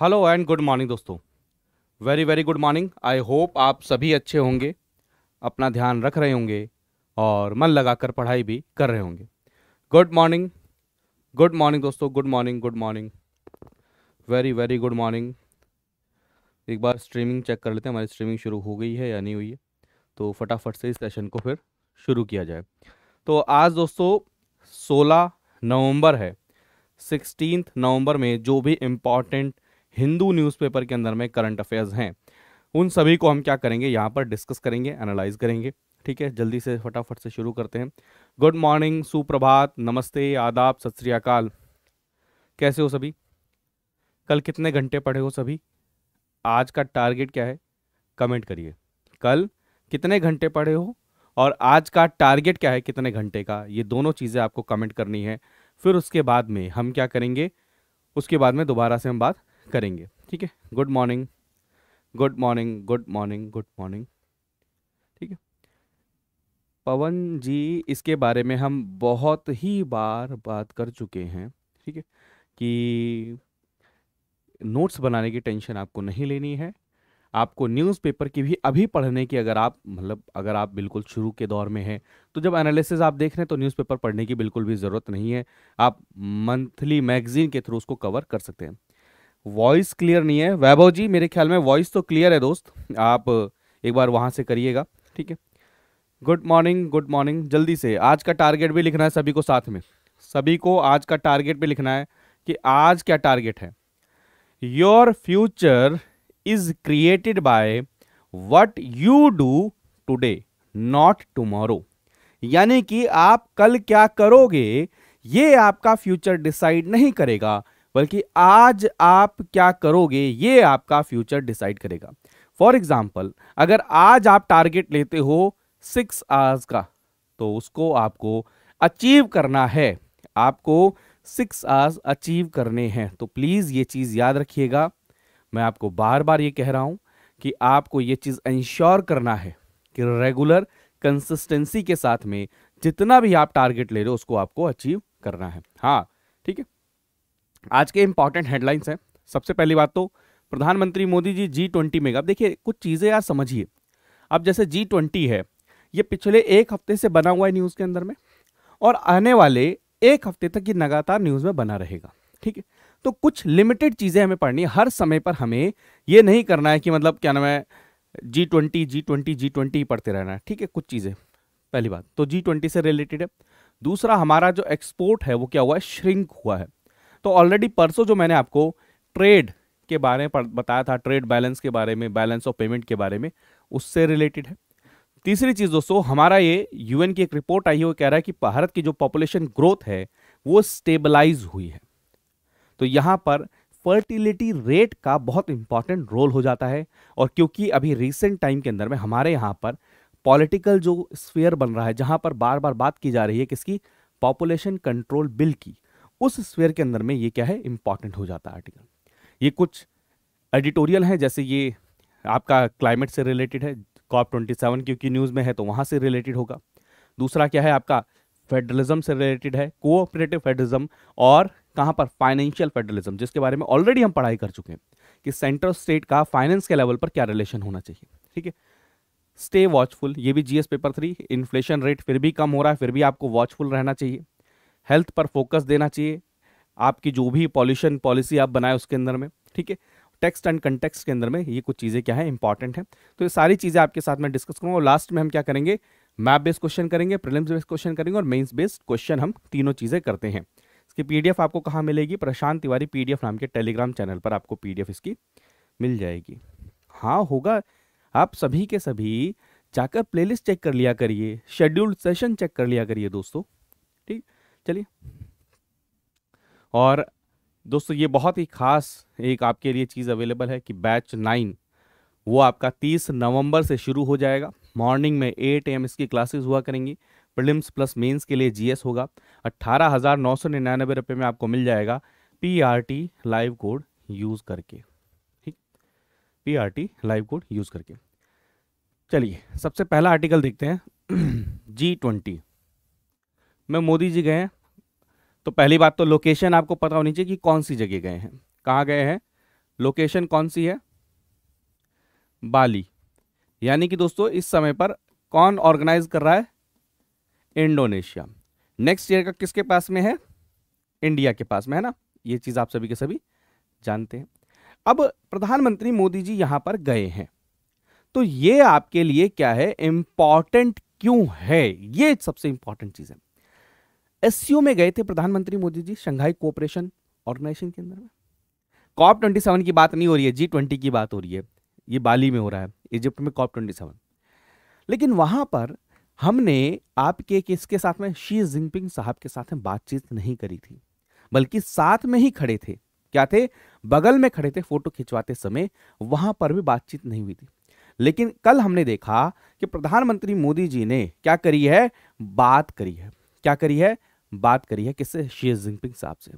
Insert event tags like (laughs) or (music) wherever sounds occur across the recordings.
hello and good morning दोस्तों very very good morning I hope आप सभी अच्छे होंगे अपना ध्यान रख रहे होंगे और मन लगाकर पढ़ाई भी कर रहे होंगे गुड मॉर्निंग गुड मॉर्निंग दोस्तों good morning good morning very very good morning एक बार स्ट्रीमिंग चेक कर लेते हैं हमारी स्ट्रीमिंग शुरू हो गई है या नहीं हुई है तो फटाफट से इस सेशन को फिर शुरू किया जाए तो आज दोस्तों सोलह नवम्बर है सिक्सटीन नवम्बर में जो भी इम्पॉर्टेंट हिंदू न्यूज़पेपर के अंदर में करंट अफेयर्स हैं उन सभी को हम क्या करेंगे यहाँ पर डिस्कस करेंगे एनालाइज करेंगे ठीक है जल्दी से फटाफट से शुरू करते हैं गुड मॉर्निंग सुप्रभात नमस्ते आदाब सत श्रीकाल कैसे हो सभी कल कितने घंटे पढ़े हो सभी आज का टारगेट क्या है कमेंट करिए कल कितने घंटे पढ़े हो और आज का टारगेट क्या है कितने घंटे का ये दोनों चीज़ें आपको कमेंट करनी है फिर उसके बाद में हम क्या करेंगे उसके बाद में दोबारा से हम बात करेंगे ठीक है good morning good morning good morning good morning ठीक है पवन जी इसके बारे में हम बहुत ही बार बात कर चुके हैं ठीक है कि नोट्स बनाने की टेंशन आपको नहीं लेनी है आपको न्यूज़पेपर की भी अभी पढ़ने की अगर आप मतलब अगर आप बिल्कुल शुरू के दौर में हैं तो जब एनालिसिस आप देख रहे हैं तो न्यूज़पेपर पढ़ने की बिल्कुल भी ज़रूरत नहीं है आप मंथली मैगजीन के थ्रू उसको कवर कर सकते हैं वॉइस क्लियर नहीं है वैभव जी मेरे ख्याल में वॉइस तो क्लियर है दोस्त आप एक बार वहाँ से करिएगा ठीक है गुड मॉर्निंग गुड मॉर्निंग जल्दी से आज का टारगेट भी लिखना है सभी को साथ में सभी को आज का टारगेट भी लिखना है कि आज क्या टारगेट है your future is created by what you do today not tomorrow यानी कि आप कल क्या करोगे ये आपका फ्यूचर डिसाइड नहीं करेगा बल्कि आज आप क्या करोगे ये आपका फ्यूचर डिसाइड करेगा फॉर एग्जाम्पल अगर आज आप टारगेट लेते हो सिक्स आवर्स का तो उसको आपको अचीव करना है आपको सिक्स आवर्स अचीव करने हैं तो प्लीज़ ये चीज़ याद रखिएगा मैं आपको बार बार ये कह रहा हूँ कि आपको ये चीज़ इंश्योर करना है कि रेगुलर कंसिस्टेंसी के साथ में जितना भी आप टारगेट ले रहे हो उसको आपको अचीव करना है हाँ ठीक है आज के इंपॉर्टेंट हेडलाइंस हैं सबसे पहली बात तो प्रधानमंत्री मोदी जी जी ट्वेंटी में अब देखिए कुछ चीज़ें यार समझिए अब जैसे जी ट्वेंटी है ये पिछले एक हफ्ते से बना हुआ है न्यूज़ के अंदर में और आने वाले एक हफ्ते तक ये लगातार न्यूज़ में बना रहेगा ठीक है तो कुछ लिमिटेड चीज़ें हमें पढ़नी हर समय पर हमें ये नहीं करना है कि मतलब क्या नाम है G twenty G twenty G twenty पढ़ते रहना है ठीक है कुछ चीज़ें पहली बात तो जी ट्वेंटी से रिलेटेड है दूसरा हमारा जो एक्सपोर्ट है वो क्या हुआ है श्रिंक हुआ है तो ऑलरेडी परसों जो मैंने आपको ट्रेड के बारे में बताया था ट्रेड बैलेंस के बारे में बैलेंस ऑफ पेमेंट के बारे में उससे रिलेटेड है तीसरी चीज़ दोस्तों हमारा ये यूएन की एक रिपोर्ट आई है वो कह रहा है कि भारत की जो पॉपुलेशन ग्रोथ है वो स्टेबलाइज हुई है तो यहाँ पर फर्टिलिटी रेट का बहुत इंपॉर्टेंट रोल हो जाता है और क्योंकि अभी रिसेंट टाइम के अंदर में हमारे यहाँ पर पॉलिटिकल जो स्फीयर बन रहा है जहाँ पर बार बार बात की जा रही है किसकी पॉपुलेशन कंट्रोल बिल की उस स्वेयर के अंदर में ये क्या है इंपॉर्टेंट हो जाता है आर्टिकल ये कुछ एडिटोरियल हैं जैसे ये आपका क्लाइमेट से रिलेटेड है कॉप ट्वेंटी सेवन क्योंकि न्यूज़ में है तो वहाँ से रिलेटेड होगा दूसरा क्या है आपका फेडरलिज्म से रिलेटेड है कोऑपरेटिव फेडरलिज्म और कहाँ पर फाइनेंशियल फेडरलिज्म जिसके बारे में ऑलरेडी हम पढ़ाई कर चुके हैं कि सेंट्रल स्टेट का फाइनेंस के लेवल पर क्या रिलेशन होना चाहिए ठीक है स्टे वॉचफुल ये भी GS paper three inflation rate फिर भी कम हो रहा है फिर भी आपको वॉचफुल रहना चाहिए हेल्थ पर फोकस देना चाहिए आपकी जो भी पॉल्यूशन पॉलिसी आप बनाए उसके अंदर में ठीक है टेक्स्ट एंड कंटेक्स्ट के अंदर में ये कुछ चीज़ें क्या है इंपॉर्टेंट हैं तो ये सारी चीज़ें आपके साथ में डिस्कस करूँगा और लास्ट में हम क्या करेंगे मैप बेस्ड क्वेश्चन करेंगे प्रिलिम्स बेस्ड क्वेश्चन करेंगे और मेन्स बेस्ड क्वेश्चन हम तीनों चीज़ें करते हैं इसकी पी आपको कहाँ मिलेगी प्रशांत तिवारी पी नाम के टेलीग्राम चैनल पर आपको पी इसकी मिल जाएगी हाँ होगा आप सभी के सभी जाकर प्लेलिस्ट चेक कर लिया करिए शेड्यूल्ड सेशन चेक कर लिया करिए दोस्तों ठीक चलिए और दोस्तों ये बहुत ही खास एक आपके लिए चीज़ अवेलेबल है कि बैच नाइन वो आपका 30 नवंबर से शुरू हो जाएगा मॉर्निंग में 8 एम इसकी क्लासेस हुआ करेंगी प्रिलिम्स प्लस मेंस के लिए जीएस होगा अट्ठारह हज़ार नौ सौ निन्यानबे रुपये में आपको मिल जाएगा पीआरटी लाइव कोड यूज़ करके ठीक पीआरटी लाइव कोड यूज़ करके चलिए सबसे पहला आर्टिकल देखते हैं (clears throat) जी ट्वेंटी में मोदी जी गए हैं तो पहली बात तो लोकेशन आपको पता होनी चाहिए कि कौन सी जगह गए हैं कहाँ गए हैं लोकेशन कौन सी है बाली यानी कि दोस्तों इस समय पर कौन ऑर्गेनाइज कर रहा है इंडोनेशिया नेक्स्ट ईयर का किसके पास में है इंडिया के पास में है ना ये चीज़ आप सभी के सभी जानते हैं अब प्रधानमंत्री मोदी जी यहाँ पर गए हैं तो ये आपके लिए क्या है इंपॉर्टेंट क्यों है ये सबसे इंपॉर्टेंट चीज़ है एस में गए थे प्रधानमंत्री Modi ji Shanghai cooperation organisation के अंदर में कॉप ट्वेंटी सेवन की बात नहीं हो रही है जी ट्वेंटी की बात हो रही है ये बाली में हो रहा है इजिप्ट में कॉप ट्वेंटी सेवन लेकिन वहां पर हमने आपके किसके साथ में शी जिनपिंग साहब के साथ में बातचीत नहीं करी थी बल्कि साथ में ही खड़े थे क्या थे बगल में खड़े थे फोटो खिंचवाते समय वहां पर भी बातचीत नहीं हुई थी लेकिन कल हमने देखा कि प्रधानमंत्री मोदी जी ने क्या करी है बात करी है क्या करी है बात करी है किससे शी जिनपिंग साहब से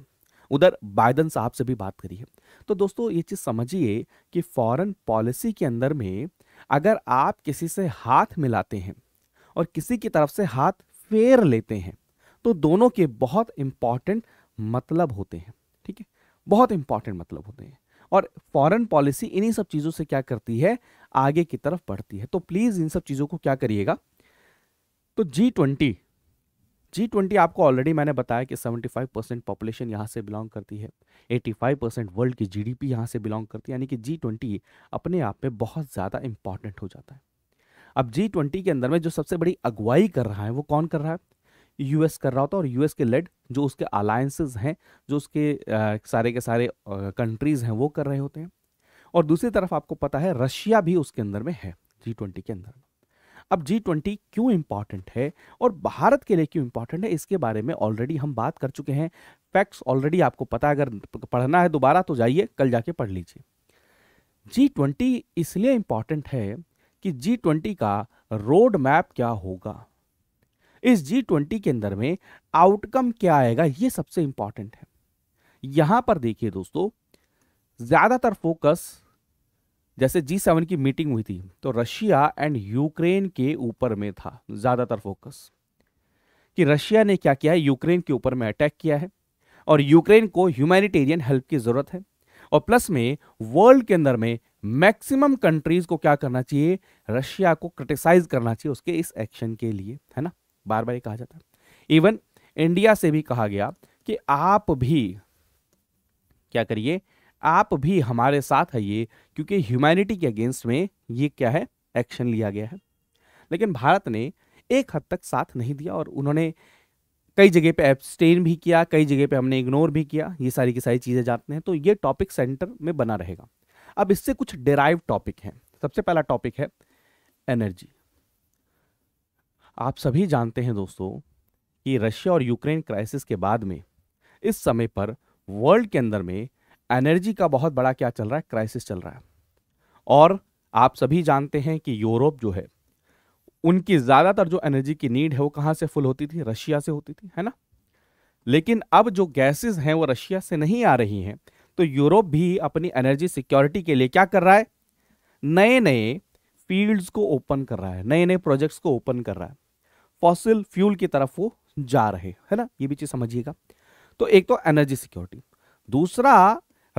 उधर बाइडन साहब से भी बात करी है तो दोस्तों ये चीज़ समझिए कि फॉरेन पॉलिसी के अंदर में अगर आप किसी से हाथ मिलाते हैं और किसी की तरफ से हाथ फेर लेते हैं तो दोनों के बहुत इंपॉर्टेंट मतलब होते हैं ठीक है बहुत इंपॉर्टेंट मतलब होते हैं और फॉरेन पॉलिसी इन्हीं सब चीज़ों से क्या करती है आगे की तरफ बढ़ती है तो प्लीज़ इन सब चीज़ों को क्या करिएगा तो जी ट्वेंटी जी ट्वेंटी आपको ऑलरेडी मैंने बताया कि 75 परसेंट पॉपुलेशन यहाँ से बिलोंग करती है 85 परसेंट वर्ल्ड की जीडीपी यहाँ से बिलोंग करती है यानी कि जी ट्वेंटी अपने आप में बहुत ज़्यादा इंपॉर्टेंट हो जाता है अब जी ट्वेंटी के अंदर में जो सबसे बड़ी अगुवाई कर रहा है वो कौन कर रहा है यूएस कर रहा होता है और यूएस के लेड जो उसके अलायंसेज हैं जो उसके आ, सारे के सारे कंट्रीज़ हैं वो कर रहे होते हैं और दूसरी तरफ आपको पता है रशिया भी उसके अंदर में है जी ट्वेंटी के अंदर में अब जी ट्वेंटी क्यों इम्पॉर्टेंट है और भारत के लिए क्यों इम्पॉर्टेंट है इसके बारे में ऑलरेडी हम बात कर चुके हैं फैक्ट्स ऑलरेडी आपको पता है अगर पढ़ना है दोबारा तो जाइए कल जाके पढ़ लीजिए जी ट्वेंटी इसलिए इम्पॉर्टेंट है कि जी ट्वेंटी का रोड मैप क्या होगा इस जी ट्वेंटी के अंदर में आउटकम क्या आएगा ये सबसे इंपॉर्टेंट है यहां पर देखिए दोस्तों ज्यादातर फोकस जैसे जी सेवन की मीटिंग हुई थी तो रशिया एंड यूक्रेन के ऊपर में था ज़्यादातर फोकस कि रशिया ने क्या किया है यूक्रेन के ऊपर में अटैक किया है और यूक्रेन को ह्यूमैनिटेरियन हेल्प की ज़रूरत है और प्लस में वर्ल्ड के अंदर में मैक्सिमम कंट्रीज को क्या करना चाहिए रशिया को क्रिटिसाइज करना चाहिए उसके इस एक्शन के लिए है ना बार बार ये कहा जाता है इवन इंडिया से भी कहा गया कि आप भी क्या करिए आप भी हमारे साथ है ये क्योंकि ह्यूमैनिटी के अगेंस्ट में ये क्या है एक्शन लिया गया है लेकिन भारत ने एक हद तक साथ नहीं दिया और उन्होंने कई जगह पे एब्सटेन भी किया कई जगह पे हमने इग्नोर भी किया ये सारी की सारी चीज़ें जानते हैं तो ये टॉपिक सेंटर में बना रहेगा अब इससे कुछ डेराइव टॉपिक हैं सबसे पहला टॉपिक है एनर्जी आप सभी जानते हैं दोस्तों कि रशिया और यूक्रेन क्राइसिस के बाद में इस समय पर वर्ल्ड के अंदर में एनर्जी का बहुत बड़ा क्या चल रहा है क्राइसिस चल रहा है और आप सभी जानते हैं कि यूरोप जो है उनकी ज़्यादातर जो एनर्जी की नीड है वो कहां से फुल होती थी रशिया से होती थी है ना लेकिन अब जो गैसेस हैं वो रशिया से नहीं आ रही हैं तो यूरोप भी अपनी एनर्जी सिक्योरिटी के लिए क्या कर रहा है नए नए फील्ड्स को ओपन कर रहा है नए नए प्रोजेक्ट्स को ओपन कर रहा है फॉसिल फ्यूल की तरफ वो जा रहे है ना ये भी चीज़ समझिएगा तो एक तो एनर्जी सिक्योरिटी दूसरा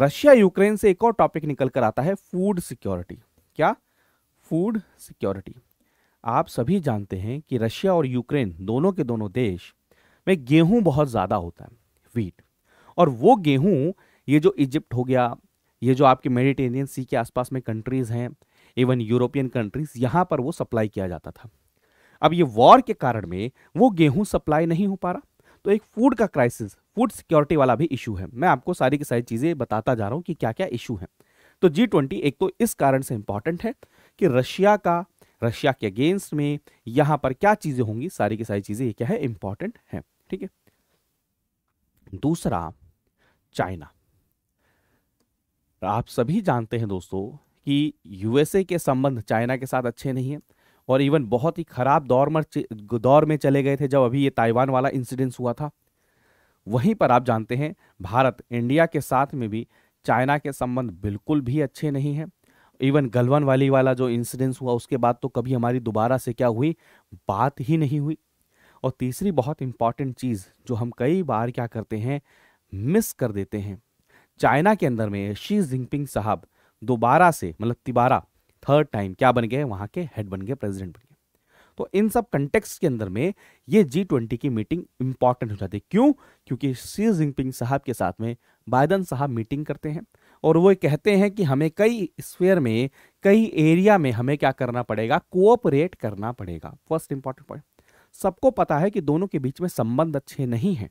रशिया यूक्रेन से एक और टॉपिक निकल कर आता है फूड सिक्योरिटी क्या फूड सिक्योरिटी आप सभी जानते हैं कि रशिया और यूक्रेन दोनों के दोनों देश में गेहूं बहुत ज़्यादा होता है वीट और वो गेहूं ये जो इजिप्ट हो गया ये जो आपके मेडिटेरियन सी के आसपास में कंट्रीज़ हैं इवन यूरोपियन कंट्रीज़ यहाँ पर वो सप्लाई किया जाता था अब ये वॉर के कारण में वो गेहूं सप्लाई नहीं हो पा रहा तो एक फूड का क्राइसिस फूड सिक्योरिटी वाला भी इशू है मैं आपको सारी की सारी चीज़ें बताता जा रहा हूँ कि क्या क्या इशू है तो जी ट्वेंटी एक तो इस कारण से इम्पॉर्टेंट है कि रशिया का रशिया के अगेंस्ट में यहाँ पर क्या चीज़ें होंगी सारी की सारी चीज़ें ये क्या है इम्पॉर्टेंट है ठीक है दूसरा चाइना आप सभी जानते हैं दोस्तों कि यूएसए के संबंध चाइना के साथ अच्छे नहीं हैं और इवन बहुत ही खराब दौर में दौर में चले गए थे जब अभी ये ताइवान वाला इंसिडेंस हुआ था वहीं पर आप जानते हैं भारत इंडिया के साथ में भी चाइना के संबंध बिल्कुल भी अच्छे नहीं हैं इवन गलवान वाली वाला जो इंसिडेंस हुआ उसके बाद तो कभी हमारी दोबारा से क्या हुई बात ही नहीं हुई और तीसरी बहुत इम्पॉर्टेंट चीज़ जो हम कई बार क्या करते हैं मिस कर देते हैं चाइना के अंदर में शी जिनपिंग साहब दोबारा से मतलब तिबारा थर्ड टाइम क्या बन गए वहाँ के हेड बन गए प्रेसिडेंट बन गए तो इन सब कंटेक्स के अंदर में ये जी ट्वेंटी की मीटिंग इंपॉर्टेंट हो जाती है क्यों क्योंकि शी जिनपिंग साहब के साथ में बाइडन साहब मीटिंग करते हैं और वो कहते हैं कि हमें कई स्फेयर में कई एरिया में हमें क्या करना पड़ेगा कोऑपरेट करना पड़ेगा फर्स्ट इंपॉर्टेंट पॉइंट सबको पता है कि दोनों के बीच में संबंध अच्छे नहीं हैं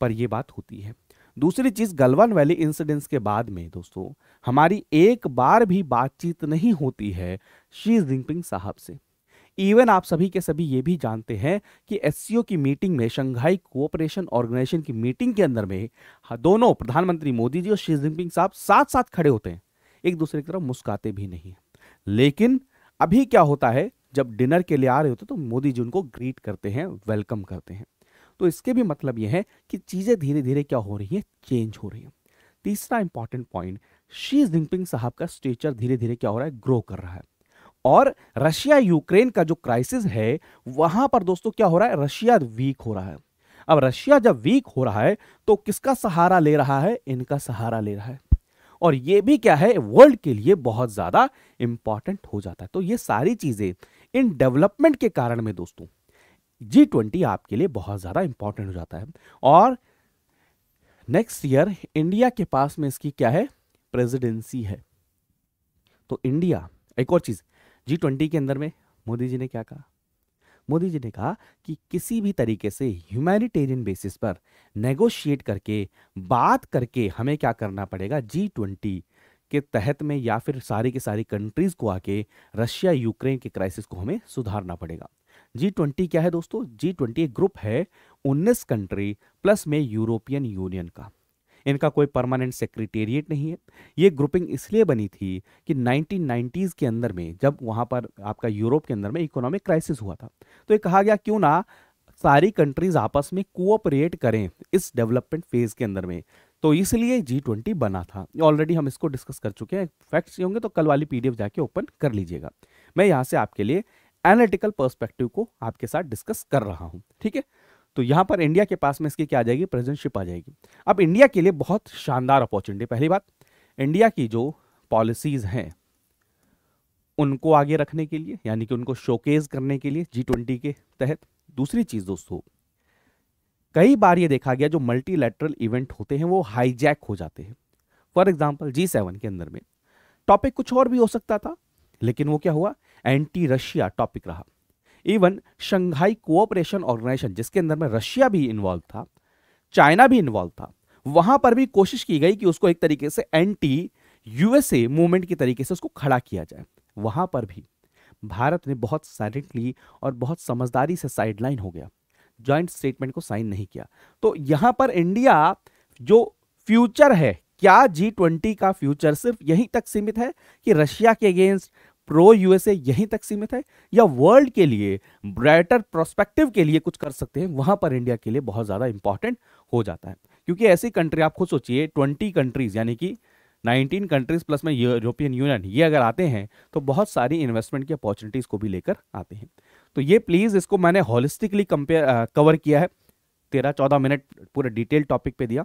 पर यह बात होती है दूसरी चीज गलवान वैली इंसिडेंट्स के बाद में दोस्तों हमारी एक बार भी बातचीत नहीं होती है शी जिनपिंग साहब से इवन आप सभी के सभी ये भी जानते हैं कि एस की मीटिंग में शंघाई कोऑपरेशन ऑर्गेनाइजेशन की मीटिंग के अंदर में हाँ, दोनों प्रधानमंत्री मोदी जी और शी जिनपिंग साहब साथ साथ खड़े होते हैं एक दूसरे की तरफ मुस्काते भी नहीं लेकिन अभी क्या होता है जब डिनर के लिए आ रहे होते तो मोदी जी उनको ग्रीट करते हैं वेलकम करते हैं तो इसके भी मतलब यह है कि चीज़ें धीरे धीरे क्या हो रही है चेंज हो रही है तीसरा इंपॉर्टेंट पॉइंट शी जिनपिंग साहब का स्टेचर धीरे धीरे क्या हो रहा है ग्रो कर रहा है और रशिया यूक्रेन का जो क्राइसिस है वहां पर दोस्तों क्या हो रहा है रशिया वीक हो रहा है अब रशिया जब वीक हो रहा है तो किसका सहारा ले रहा है इनका सहारा ले रहा है और ये भी क्या है वर्ल्ड के लिए बहुत ज्यादा इंपॉर्टेंट हो जाता है तो ये सारी चीजें इन डेवलपमेंट के कारण में दोस्तों जी ट्वेंटी आपके लिए बहुत ज्यादा इंपॉर्टेंट हो जाता है और नेक्स्ट ईयर इंडिया के पास में इसकी क्या है प्रेसिडेंसी है तो इंडिया एक और चीज जी ट्वेंटी के अंदर में मोदी जी ने क्या कहा मोदी जी ने कहा कि किसी भी तरीके से ह्यूमैनिटेरियन बेसिस पर नेगोशिएट करके बात करके हमें क्या करना पड़ेगा जी ट्वेंटी के तहत में या फिर सारी के सारी कंट्रीज़ को आके रशिया यूक्रेन के क्राइसिस को हमें सुधारना पड़ेगा जी ट्वेंटी क्या है दोस्तों जी ट्वेंटी एक ग्रुप है उन्नीस कंट्री प्लस में यूरोपियन यूनियन का इनका कोई परमानेंट सेक्रेटेरिएट नहीं है ये ग्रुपिंग इसलिए बनी थी कि नाइनटीन के अंदर में जब वहाँ पर आपका यूरोप के अंदर में इकोनॉमिक क्राइसिस हुआ था तो ये कहा गया क्यों ना सारी कंट्रीज आपस में कोऑपरेट करें इस डेवलपमेंट फेज के अंदर में तो इसलिए जी ट्वेंटी बना था ऑलरेडी हम इसको डिस्कस कर चुके हैं फैक्ट्स होंगे तो कल वाली पीडीएफ जाके ओपन कर लीजिएगा मैं यहाँ से आपके लिए एनालिटिकल पर्सपेक्टिव को आपके साथ डिस्कस कर रहा हूँ ठीक है तो यहां पर इंडिया के पास में इसकी क्या आ जाएगी प्रेजेंटशिप आ जाएगी अब इंडिया के लिए बहुत शानदार अपॉर्चुनिटी पहली बात इंडिया की जो पॉलिसीज हैं उनको आगे रखने के लिए यानी कि उनको शोकेज करने के लिए जी ट्वेंटी के तहत दूसरी चीज़ दोस्तों कई बार ये देखा गया जो मल्टीलैटरल इवेंट होते हैं वो हाईजैक हो जाते हैं फॉर एग्जाम्पल जी सेवन के अंदर में टॉपिक कुछ और भी हो सकता था लेकिन वो क्या हुआ एंटी रशिया टॉपिक रहा इवन शंघाई कोऑपरेशन ऑर्गेनाइजेशन जिसके अंदर में रशिया भी इन्वॉल्व था चाइना भी इन्वॉल्व था वहां पर भी कोशिश की गई कि उसको एक तरीके से एंटी यूएसए मूवमेंट के तरीके से उसको खड़ा किया जाए वहां पर भी भारत ने बहुत साइलेंटली और बहुत समझदारी से साइडलाइन हो गया ज्वाइंट स्टेटमेंट को साइन नहीं किया तो यहां पर इंडिया जो फ्यूचर है क्या जी ट्वेंटी का फ्यूचर सिर्फ यहीं तक सीमित है कि रशिया के अगेंस्ट प्रो यूएसए यहीं तक सीमित है या वर्ल्ड के लिए ब्राइटर प्रोस्पेक्टिव के लिए कुछ कर सकते हैं वहां पर इंडिया के लिए बहुत ज़्यादा इंपॉर्टेंट हो जाता है क्योंकि ऐसी कंट्री आप खुद सोचिए ट्वेंटी कंट्रीज यानी कि 19 कंट्रीज प्लस में यूरोपियन यूनियन ये अगर आते हैं तो बहुत सारी इन्वेस्टमेंट की अपॉर्चुनिटीज़ को भी लेकर आते हैं तो ये प्लीज़ इसको मैंने होलिस्टिकली कंपेयर कवर किया है तेरह चौदह मिनट पूरा डिटेल टॉपिक पे दिया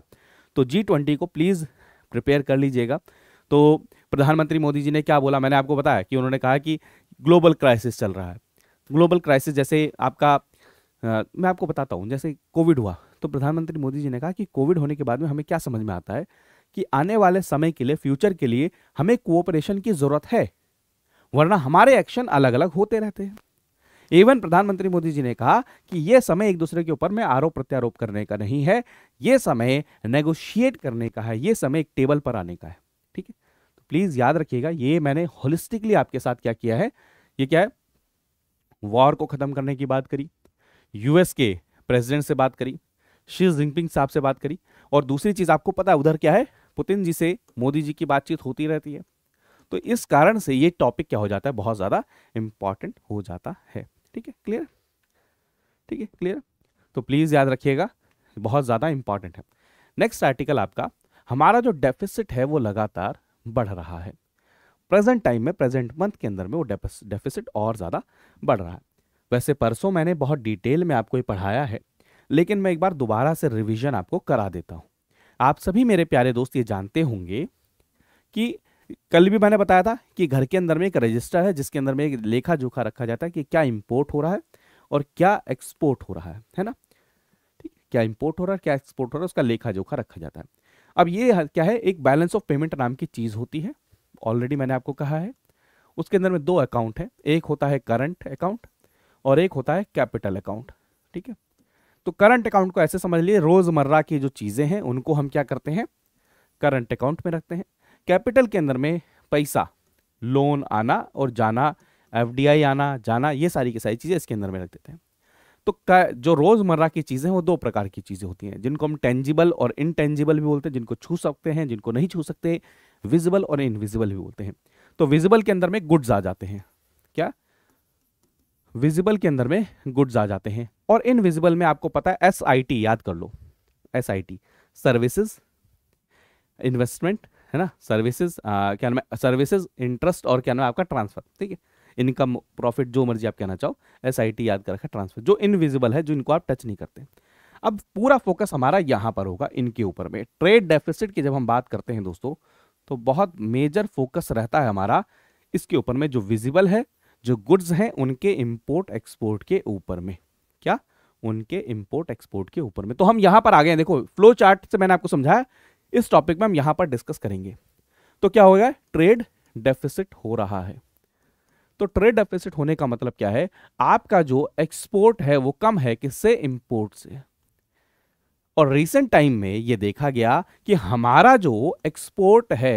तो जी ट्वेंटी को प्लीज़ प्रिपेयर कर लीजिएगा तो प्रधानमंत्री मोदी जी ने क्या बोला मैंने आपको बताया कि उन्होंने कहा कि ग्लोबल क्राइसिस चल रहा है ग्लोबल क्राइसिस जैसे आपका आ, मैं आपको बताता हूँ जैसे कोविड हुआ तो प्रधानमंत्री मोदी जी ने कहा कि कोविड होने के बाद में हमें क्या समझ में आता है कि आने वाले समय के लिए फ्यूचर के लिए हमें कोऑपरेशन की जरूरत है वरना हमारे एक्शन अलग अलग होते रहते हैं इवन प्रधानमंत्री मोदी जी ने कहा कि यह समय एक दूसरे के ऊपर में आरोप प्रत्यारोप करने का नहीं है यह समय नेगोशिएट करने का है यह समय एक टेबल पर आने का है ठीक है प्लीज याद रखिएगा ये मैंने होलिस्टिकली आपके साथ क्या किया है ये क्या है वॉर को खत्म करने की बात करी यूएस के प्रेसिडेंट से बात करी शी जिनपिंग साहब से बात करी और दूसरी चीज आपको पता है उधर क्या है पुतिन जी से मोदी जी की बातचीत होती रहती है तो इस कारण से ये टॉपिक क्या हो जाता है बहुत ज्यादा इंपॉर्टेंट हो जाता है ठीक है क्लियर ठीक है क्लियर तो प्लीज याद रखिएगा बहुत ज्यादा इंपॉर्टेंट है नेक्स्ट आर्टिकल आपका हमारा जो डेफिसिट है वो लगातार बढ़ रहा है प्रेजेंट टाइम में प्रेजेंट मंथ के अंदर में वो डेफिसिट और ज़्यादा बढ़ रहा है वैसे परसों मैंने बहुत डिटेल में आपको ये पढ़ाया है लेकिन मैं एक बार दोबारा से रिविजन आपको करा देता हूँ आप सभी मेरे प्यारे दोस्त ये जानते होंगे कि कल भी मैंने बताया था कि घर के अंदर में एक रजिस्टर है जिसके अंदर में एक लेखा जोखा रखा जाता है कि क्या इम्पोर्ट हो रहा है और क्या एक्सपोर्ट हो रहा है है ना ठीक क्या इम्पोर्ट हो रहा है क्या एक्सपोर्ट हो रहा है उसका लेखा जोखा रखा जाता है अब ये क्या है एक बैलेंस ऑफ पेमेंट नाम की चीज़ होती है ऑलरेडी मैंने आपको कहा है उसके अंदर में दो अकाउंट है एक होता है करंट अकाउंट और एक होता है कैपिटल अकाउंट ठीक है तो करंट अकाउंट को ऐसे समझ लिए रोज़मर्रा की जो चीज़ें हैं उनको हम क्या करते हैं करंट अकाउंट में रखते हैं कैपिटल के अंदर में पैसा लोन आना और जाना एफ आना जाना ये सारी की सारी चीज़ें इसके अंदर में रख देते हैं तो जो रोज़मर्रा की चीज़ें वो दो प्रकार की चीज़ें होती हैं जिनको हम टेंजिबल और इनटेंजिबल भी बोलते हैं जिनको छू सकते हैं जिनको नहीं छू सकते विजिबल और इनविजिबल भी बोलते हैं तो विजिबल के अंदर में गुड्स आ जाते हैं क्या विजिबल के अंदर में गुड्स आ जाते हैं और इनविजिबल में आपको पता है एस याद कर लो एस सर्विसेज इन्वेस्टमेंट है ना सर्विसेज क्या नाम है सर्विसेज इंटरेस्ट और क्या नाम है आपका ट्रांसफर ठीक है इनकम प्रॉफिट जो मर्जी आप कहना चाहो एस याद कर रखा ट्रांसफर जो इनविजिबल है जो इनको आप टच नहीं करते अब पूरा फोकस हमारा यहाँ पर होगा इनके ऊपर में ट्रेड डेफिसिट की जब हम बात करते हैं दोस्तों तो बहुत मेजर फोकस रहता है हमारा इसके ऊपर में जो विजिबल है जो गुड्स हैं उनके इंपोर्ट एक्सपोर्ट के ऊपर में क्या उनके इंपोर्ट एक्सपोर्ट के ऊपर में तो हम यहाँ पर आ गए देखो फ्लो चार्ट से मैंने आपको समझाया इस टॉपिक में हम यहाँ पर डिस्कस करेंगे तो क्या होगा ट्रेड डेफिसिट हो रहा है तो ट्रेड डेफिसिट होने का मतलब क्या है आपका जो एक्सपोर्ट है वो कम है किससे इंपोर्ट से और रिसेंट टाइम में ये देखा गया कि हमारा जो एक्सपोर्ट है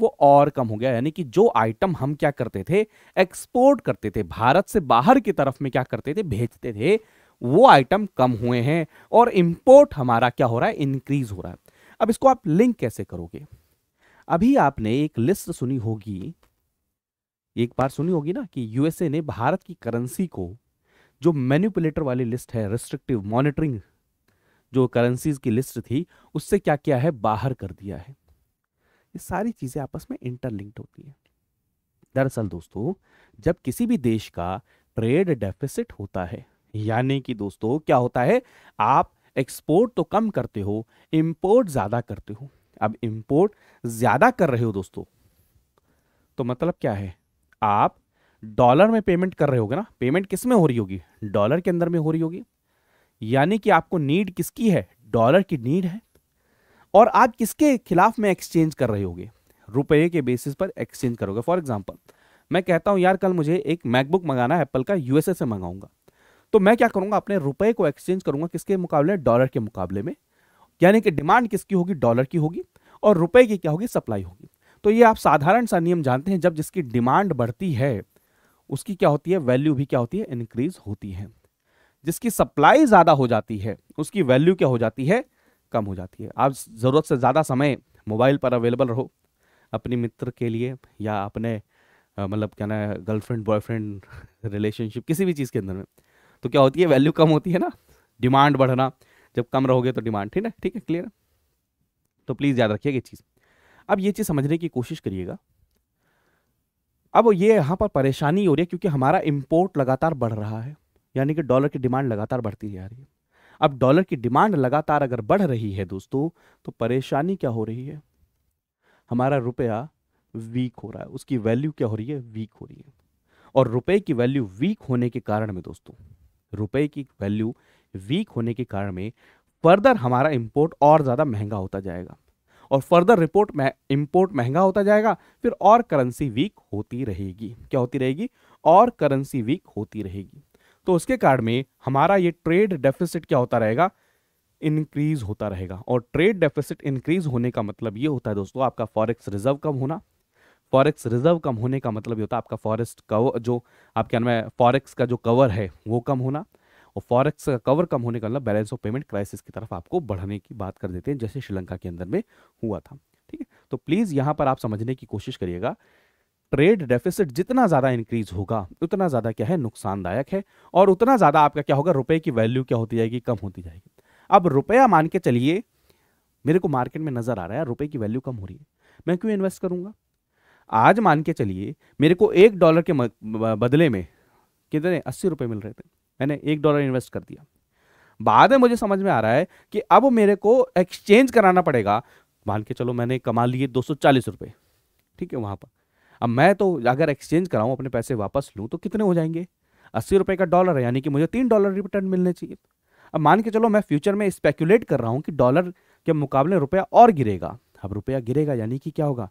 वो और कम हो गया यानी कि जो आइटम हम क्या करते थे एक्सपोर्ट करते थे भारत से बाहर की तरफ में क्या करते थे भेजते थे वो आइटम कम हुए हैं और इंपोर्ट हमारा क्या हो रहा है इंक्रीज हो रहा है अब इसको आप लिंक कैसे करोगे अभी आपने एक लिस्ट सुनी होगी एक बार सुनी होगी ना कि यूएसए ने भारत की करेंसी को जो मैन्युपुलेटर वाली लिस्ट है रिस्ट्रिक्टिव मॉनिटरिंग जो करेंसीज की लिस्ट थी उससे क्या किया है बाहर कर दिया है ये सारी चीज़ें आपस में इंटरलिंक्ड होती हैं दरअसल दोस्तों जब किसी भी देश का ट्रेड डेफिसिट होता है यानी कि दोस्तों क्या होता है आप एक्सपोर्ट तो कम करते हो इंपोर्ट ज़्यादा करते हो अब इंपोर्ट ज़्यादा कर रहे हो दोस्तों तो मतलब क्या है आप डॉलर में पेमेंट कर रहे होगे ना पेमेंट किस में हो रही होगी डॉलर के अंदर में हो रही होगी यानी कि आपको नीड किसकी है डॉलर की नीड है और आप किसके खिलाफ में एक्सचेंज कर रहे होगे रुपए के बेसिस पर एक्सचेंज करोगे फॉर एग्जाम्पल मैं कहता हूँ यार कल मुझे एक मैकबुक मंगाना है एप्पल का यूएसए से मंगाऊंगा तो मैं क्या करूंगा अपने रुपए को एक्सचेंज करूंगा किसके मुकाबले डॉलर के मुकाबले में यानी कि डिमांड किसकी होगी डॉलर की होगी और रुपए की क्या होगी सप्लाई होगी तो ये आप साधारण सा नियम जानते हैं जब जिसकी डिमांड बढ़ती है उसकी क्या होती है वैल्यू भी क्या होती है इंक्रीज होती है जिसकी सप्लाई ज़्यादा हो जाती है उसकी वैल्यू क्या हो जाती है कम हो जाती है आप ज़रूरत से ज़्यादा समय मोबाइल पर अवेलेबल रहो अपने मित्र के लिए या अपने मतलब क्या ना गर्लफ्रेंड बॉयफ्रेंड रिलेशनशिप किसी भी चीज़ के अंदर में तो क्या होती है वैल्यू कम होती है ना डिमांड बढ़ना जब कम रहोगे तो डिमांड ठीक है ठीक है क्लियर तो प्लीज़ याद रखिएगा ये चीज़ अब ये चीज़ समझने की कोशिश करिएगा अब ये यहां पर परेशानी हो रही है क्योंकि हमारा इम्पोर्ट लगातार बढ़ रहा है यानी कि डॉलर की डिमांड लगातार बढ़ती जा रही है अब डॉलर की डिमांड लगातार अगर बढ़ रही है दोस्तों तो परेशानी क्या हो रही है हमारा रुपया वीक हो रहा है उसकी वैल्यू क्या हो रही है वीक हो रही है और रुपए की वैल्यू वीक होने के कारण में दोस्तों रुपए की वैल्यू वीक होने के कारण में फर्दर हमारा इंपोर्ट और ज़्यादा महंगा होता जाएगा और फर्दर रिपोर्ट में इम्पोर्ट महंगा होता जाएगा फिर और करेंसी वीक होती रहेगी क्या होती रहेगी और करेंसी वीक होती रहेगी तो उसके कारण में हमारा ये ट्रेड डेफिसिट क्या होता रहेगा इंक्रीज होता रहेगा और ट्रेड डेफिसिट इंक्रीज होने का मतलब ये होता है दोस्तों आपका फॉरेक्स रिजर्व कम होना फॉरेक्स रिजर्व कम होने का मतलब ये होता है आपका फॉरेस्ट कवर जो आपके नाम फॉरेक्स का जो कवर है वो कम होना और फॉरेक्स का कवर कम होने का मतलब बैलेंस ऑफ पेमेंट क्राइसिस की तरफ आपको बढ़ने की बात कर देते हैं जैसे श्रीलंका के अंदर में हुआ था ठीक है तो प्लीज़ यहां पर आप समझने की कोशिश करिएगा ट्रेड डेफिसिट जितना ज़्यादा इंक्रीज होगा उतना ज़्यादा क्या है नुकसानदायक है और उतना ज़्यादा आपका क्या होगा रुपए की वैल्यू क्या होती जाएगी कम होती जाएगी अब रुपया मान के चलिए मेरे को मार्केट में नज़र आ रहा है रुपए की वैल्यू कम हो रही है मैं क्यों इन्वेस्ट करूंगा आज मान के चलिए मेरे को एक डॉलर के बदले में कितने अस्सी रुपए मिल रहे थे मैंने एक डॉलर इन्वेस्ट कर दिया बाद में मुझे समझ में आ रहा है कि अब मेरे को एक्सचेंज कराना पड़ेगा मान के चलो मैंने कमा लिए दो सौ ठीक है वहाँ पर अब मैं तो अगर एक्सचेंज कराऊँ अपने पैसे वापस लूँ तो कितने हो जाएंगे अस्सी रुपये का डॉलर है यानी कि मुझे तीन डॉलर रिटर्न मिलने चाहिए अब मान के चलो मैं फ्यूचर में स्पेकुलेट कर रहा हूँ कि डॉलर के मुकाबले रुपया और गिरेगा अब रुपया गिरेगा यानी कि क्या होगा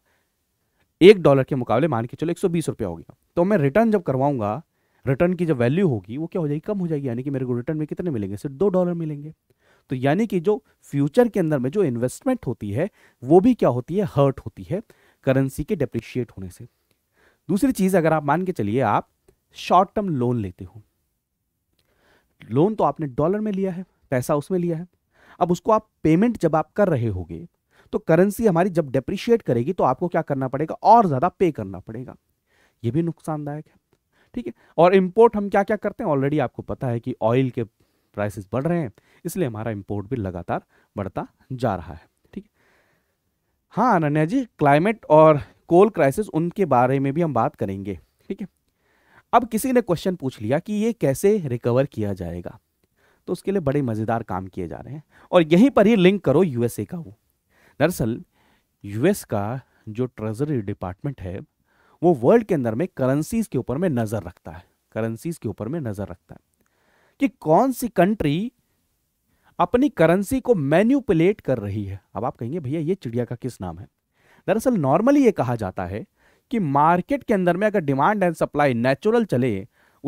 एक डॉलर के मुकाबले मान के चलो एक सौ बीस रुपया हो गया तो मैं रिटर्न जब करवाऊंगा रिटर्न की जो वैल्यू होगी वो क्या हो जाएगी कम हो जाएगी यानी कि मेरे को रिटर्न में कितने मिलेंगे सिर्फ दो डॉलर मिलेंगे तो यानी कि जो फ्यूचर के अंदर में जो इन्वेस्टमेंट होती है वो भी क्या होती है हर्ट होती है करेंसी के डिप्रिशिएट होने से दूसरी चीज अगर आप मान के चलिए आप शॉर्ट टर्म लोन लेते हो लोन तो आपने डॉलर में लिया है पैसा उसमें लिया है अब उसको आप पेमेंट जब आप कर रहे होगे तो करेंसी हमारी जब डिप्रिशिएट करेगी तो आपको क्या करना पड़ेगा और ज़्यादा पे करना पड़ेगा ये भी नुकसानदायक है ठीक है और इम्पोर्ट हम क्या क्या करते हैं ऑलरेडी आपको पता है कि ऑयल के प्राइसेस बढ़ रहे हैं इसलिए हमारा इम्पोर्ट भी लगातार बढ़ता जा रहा है ठीक है हाँ अनन्या जी क्लाइमेट और कोल क्राइसिस उनके बारे में भी हम बात करेंगे ठीक है अब किसी ने क्वेश्चन पूछ लिया कि ये कैसे रिकवर किया जाएगा तो उसके लिए बड़े मज़ेदार काम किए जा रहे हैं और यहीं पर ही लिंक करो यूएसए का वो दरअसल यूएस का जो ट्रेजरी डिपार्टमेंट है वो वर्ल्ड के अंदर में करेंसीज के ऊपर में नजर रखता है करेंसीज के ऊपर में नजर रखता है कि कौन सी कंट्री अपनी करेंसी को मैन्यूपुलेट कर रही है अब आप कहेंगे भैया ये चिड़िया का किस नाम है दरअसल नॉर्मली ये कहा जाता है कि मार्केट के अंदर में अगर डिमांड एंड सप्लाई नेचुरल चले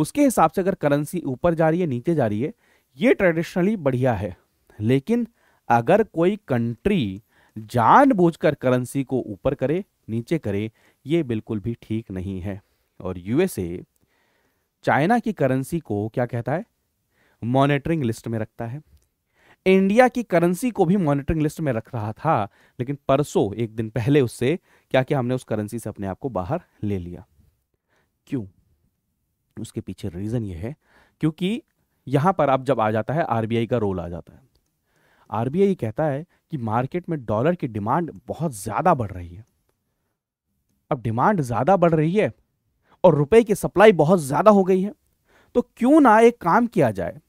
उसके हिसाब से अगर करेंसी ऊपर जा रही है नीचे जा रही है ये ट्रेडिशनली बढ़िया है लेकिन अगर कोई कंट्री जानबूझकर करेंसी को ऊपर करे नीचे करे ये बिल्कुल भी ठीक नहीं है और यूएसए चाइना की करेंसी को क्या कहता है मॉनिटरिंग लिस्ट में रखता है इंडिया की करेंसी को भी मॉनिटरिंग लिस्ट में रख रहा था लेकिन परसों एक दिन पहले उससे क्या क्या हमने उस करेंसी से अपने आप को बाहर ले लिया क्यों उसके पीछे रीजन ये है क्योंकि यहां पर अब जब आ जाता है आरबीआई का रोल आ जाता है आरबीआई कहता है कि मार्केट में डॉलर की डिमांड बहुत ज्यादा बढ़ रही है अब डिमांड ज़्यादा बढ़ रही है और रुपए की सप्लाई बहुत ज़्यादा हो गई है तो क्यों ना एक काम किया जाए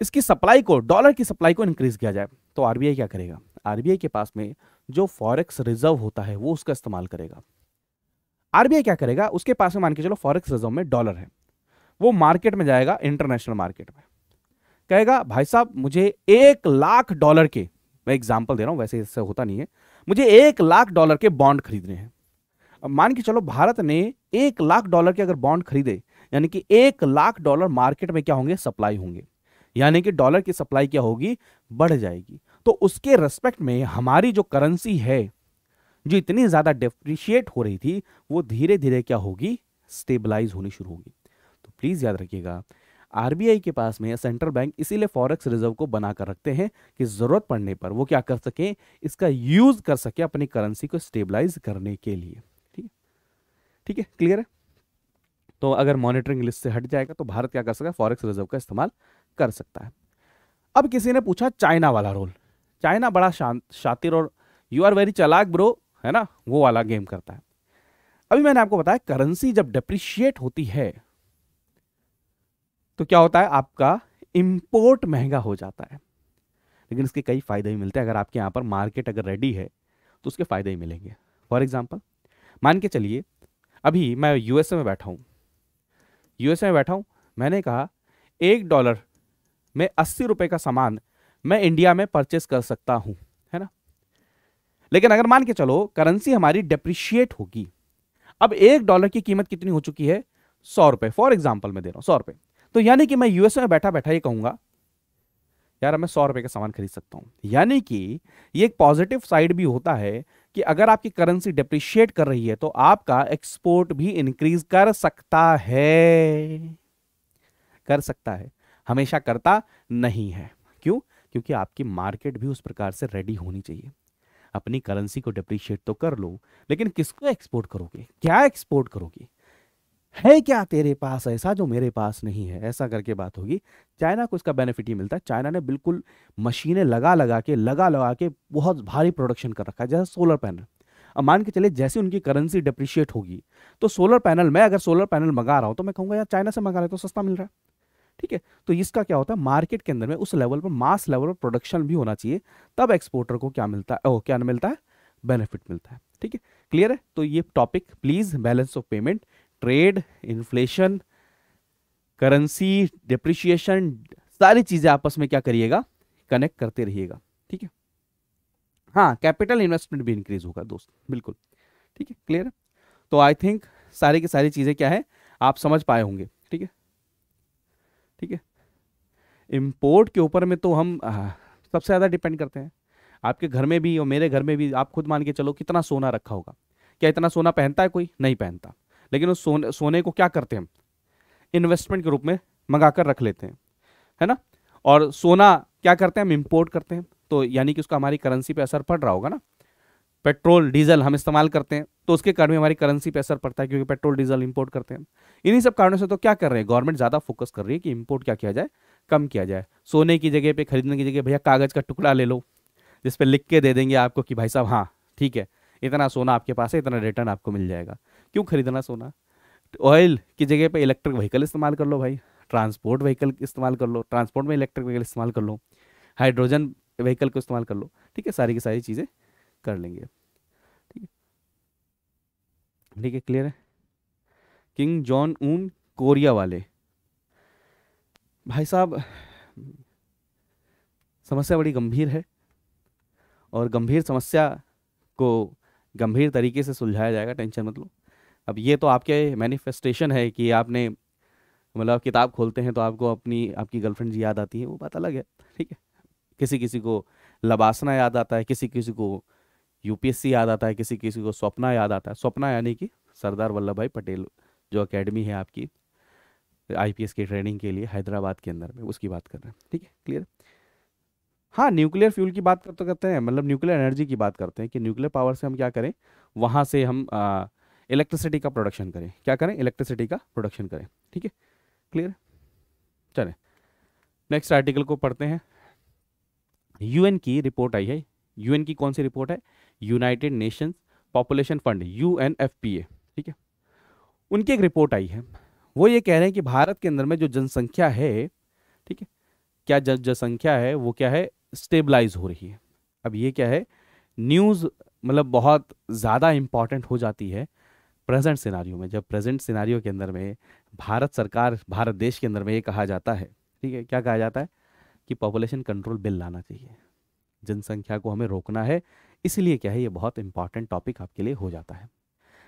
इसकी सप्लाई को डॉलर की सप्लाई को इंक्रीज किया जाए तो आरबीआई क्या करेगा आरबीआई के पास में जो फॉरेक्स रिजर्व होता है वो उसका इस्तेमाल करेगा आरबीआई क्या करेगा उसके पास में मान के चलो फॉरेक्स रिजर्व में डॉलर है वो मार्केट में जाएगा इंटरनेशनल मार्केट में कहेगा भाई साहब मुझे एक लाख डॉलर के मैं एग्जाम्पल दे रहा हूँ वैसे इससे होता नहीं है मुझे एक लाख डॉलर के बॉन्ड खरीदने हैं मान के चलो भारत ने एक लाख डॉलर के अगर बॉन्ड खरीदे यानी कि एक लाख डॉलर मार्केट में क्या होंगे सप्लाई होंगे यानी कि डॉलर की सप्लाई क्या होगी बढ़ जाएगी तो उसके रेस्पेक्ट में हमारी जो करेंसी है जो इतनी ज़्यादा डिप्रिशिएट हो रही थी वो धीरे धीरे क्या होगी स्टेबलाइज होनी शुरू होगी तो प्लीज़ याद रखिएगा आरबीआई के पास में सेंट्रल बैंक इसीलिए फॉरेक्स रिजर्व को बनाकर रखते हैं कि ज़रूरत पड़ने पर वो क्या कर सके इसका यूज़ कर सके अपनी करेंसी को स्टेबलाइज करने के लिए ठीक है क्लियर है तो अगर मॉनिटरिंग लिस्ट से हट जाएगा तो भारत क्या कर सकता है फॉरेक्स रिजर्व का इस्तेमाल कर सकता है अब किसी ने पूछा चाइना वाला रोल चाइना बड़ा शातिर और यू आर वेरी चलाक ब्रो है ना वो वाला गेम करता है अभी मैंने आपको बताया करेंसी जब डिप्रिशिएट होती है तो क्या होता है आपका इंपोर्ट महंगा हो जाता है लेकिन इसके कई फायदे भी मिलते हैं अगर आपके यहां पर मार्केट अगर रेडी है तो उसके फायदे ही मिलेंगे फॉर एग्जाम्पल मान के चलिए अभी मैं यूएसए में बैठा हूँ यूएसए में बैठा हूँ मैंने कहा एक डॉलर में अस्सी रुपये का सामान मैं इंडिया में परचेस कर सकता हूँ है ना लेकिन अगर मान के चलो करेंसी हमारी डिप्रिशिएट होगी अब एक डॉलर की कीमत कितनी हो चुकी है सौ रुपये फॉर एग्जाम्पल मैं दे रहा हूँ सौ रुपये तो यानी कि मैं यूएसए में बैठा बैठा ये कहूँगा यार मैं सौ रुपए का सामान खरीद सकता हूं यानी कि ये एक पॉजिटिव साइड भी होता है कि अगर आपकी करेंसी डिप्रिशिएट कर रही है तो आपका एक्सपोर्ट भी इंक्रीज कर सकता है कर सकता है हमेशा करता नहीं है क्यों क्योंकि आपकी मार्केट भी उस प्रकार से रेडी होनी चाहिए अपनी करेंसी को डिप्रिशिएट तो कर लो लेकिन किसको एक्सपोर्ट करोगे क्या एक्सपोर्ट करोगे है क्या तेरे पास ऐसा जो मेरे पास नहीं है ऐसा करके बात होगी चाइना को इसका बेनिफिट ही मिलता है चाइना ने बिल्कुल मशीनें लगा लगा के लगा लगा के बहुत भारी प्रोडक्शन कर रखा है जैसे सोलर पैनल अब मान के चले जैसे उनकी करेंसी डिप्रिशिएट होगी तो सोलर पैनल मैं अगर सोलर पैनल मंगा रहा हूँ तो मैं कहूँगा यार चाइना से मंगा रहा तो सस्ता मिल रहा है ठीक है तो इसका क्या होता है मार्केट के अंदर में उस लेवल पर मास लेवल पर प्रोडक्शन भी होना चाहिए तब एक्सपोर्टर को क्या मिलता है ओ क्या मिलता है बेनिफिट मिलता है ठीक है क्लियर है तो ये topic please balance of payment trade inflation currency depreciation सारी चीजें आपस में क्या करिएगा कनेक्ट करते रहिएगा ठीक है हाँ कैपिटल इन्वेस्टमेंट भी इंक्रीज होगा दोस्त बिल्कुल ठीक है क्लियर है तो आई थिंक सारी की सारी चीजें क्या है आप समझ पाए होंगे ठीक है ठीक है इम्पोर्ट के ऊपर में तो हम सबसे ज़्यादा डिपेंड करते हैं आपके घर में भी और मेरे घर में भी आप खुद मान के चलो कितना सोना रखा होगा क्या इतना सोना पहनता है कोई नहीं पहनता लेकिन उस सोने सोने को क्या करते हैं इन्वेस्टमेंट के रूप में मंगा कर रख लेते हैं है ना और सोना क्या करते हैं हम इम्पोर्ट करते हैं तो यानी कि उसका हमारी करेंसी पे असर पड़ रहा होगा ना पेट्रोल डीजल हम इस्तेमाल करते हैं तो उसके कारण भी हमारी करेंसी पे असर पड़ता है क्योंकि पेट्रोल डीजल इंपोर्ट करते हैं इन्हीं सब कारणों से तो क्या कर रहे हैं गवर्नमेंट ज़्यादा फोकस कर रही है कि इंपोर्ट क्या किया जाए कम किया जाए सोने की जगह पर खरीदने की जगह भैया कागज़ का टुकड़ा ले लो जिस पर लिख के दे देंगे आपको कि भाई साहब हाँ ठीक है इतना सोना आपके पास है इतना रिटर्न आपको मिल जाएगा क्यों खरीदना सोना ऑयल की जगह पे इलेक्ट्रिक व्हीकल इस्तेमाल कर लो भाई ट्रांसपोर्ट व्हीकल इस्तेमाल कर लो ट्रांसपोर्ट में इलेक्ट्रिक व्हीकल इस्तेमाल कर लो हाइड्रोजन व्हीकल को इस्तेमाल कर लो ठीक है सारी की सारी चीज़ें कर लेंगे ठीक है ठीक है क्लियर है किंग जॉन ऊन कोरिया वाले भाई साहब समस्या बड़ी गंभीर है और गंभीर समस्या को गंभीर तरीके से सुलझाया जाएगा टेंशन मत लो अब ये तो आपके मैनिफेस्टेशन है कि आपने मतलब किताब खोलते हैं तो आपको अपनी आपकी गर्लफ्रेंड जी याद आती है वो बात अलग है ठीक है किसी किसी को लबासना याद आता है किसी किसी को यूपीएससी याद आता है किसी किसी को स्वप्ना याद आता है स्वप्ना यानी कि सरदार वल्लभ भाई पटेल जो अकेडमी है आपकी आईपीएस की ट्रेनिंग के लिए हैदराबाद के अंदर में उसकी बात कर रहे हैं ठीक है क्लियर हाँ न्यूक्लियर फ्यूल की बात करते तो करते हैं मतलब न्यूक्लियर एनर्जी की बात करते हैं कि न्यूक्लियर पावर से हम क्या करें वहाँ से हम आ, इलेक्ट्रिसिटी का प्रोडक्शन करें क्या करें इलेक्ट्रिसिटी का प्रोडक्शन करें ठीक है क्लियर चले नेक्स्ट आर्टिकल को पढ़ते हैं यूएन की रिपोर्ट आई है यूएन की कौन सी रिपोर्ट है यूनाइटेड नेशंस पॉपुलेशन फंड यू ठीक है उनकी एक रिपोर्ट आई है वो ये कह रहे हैं कि भारत के अंदर में जो जनसंख्या है ठीक है क्या जनसंख्या है वो क्या है स्टेबलाइज हो रही है अब ये क्या है न्यूज़ मतलब बहुत ज़्यादा इम्पॉर्टेंट हो जाती है प्रेजेंट सिनारियों में जब प्रेजेंट सिनारियों के अंदर में भारत सरकार भारत देश के अंदर में ये कहा जाता है ठीक है क्या कहा जाता है कि पॉपुलेशन कंट्रोल बिल लाना चाहिए जनसंख्या को हमें रोकना है इसलिए क्या है ये बहुत इंपॉर्टेंट टॉपिक आपके लिए हो जाता है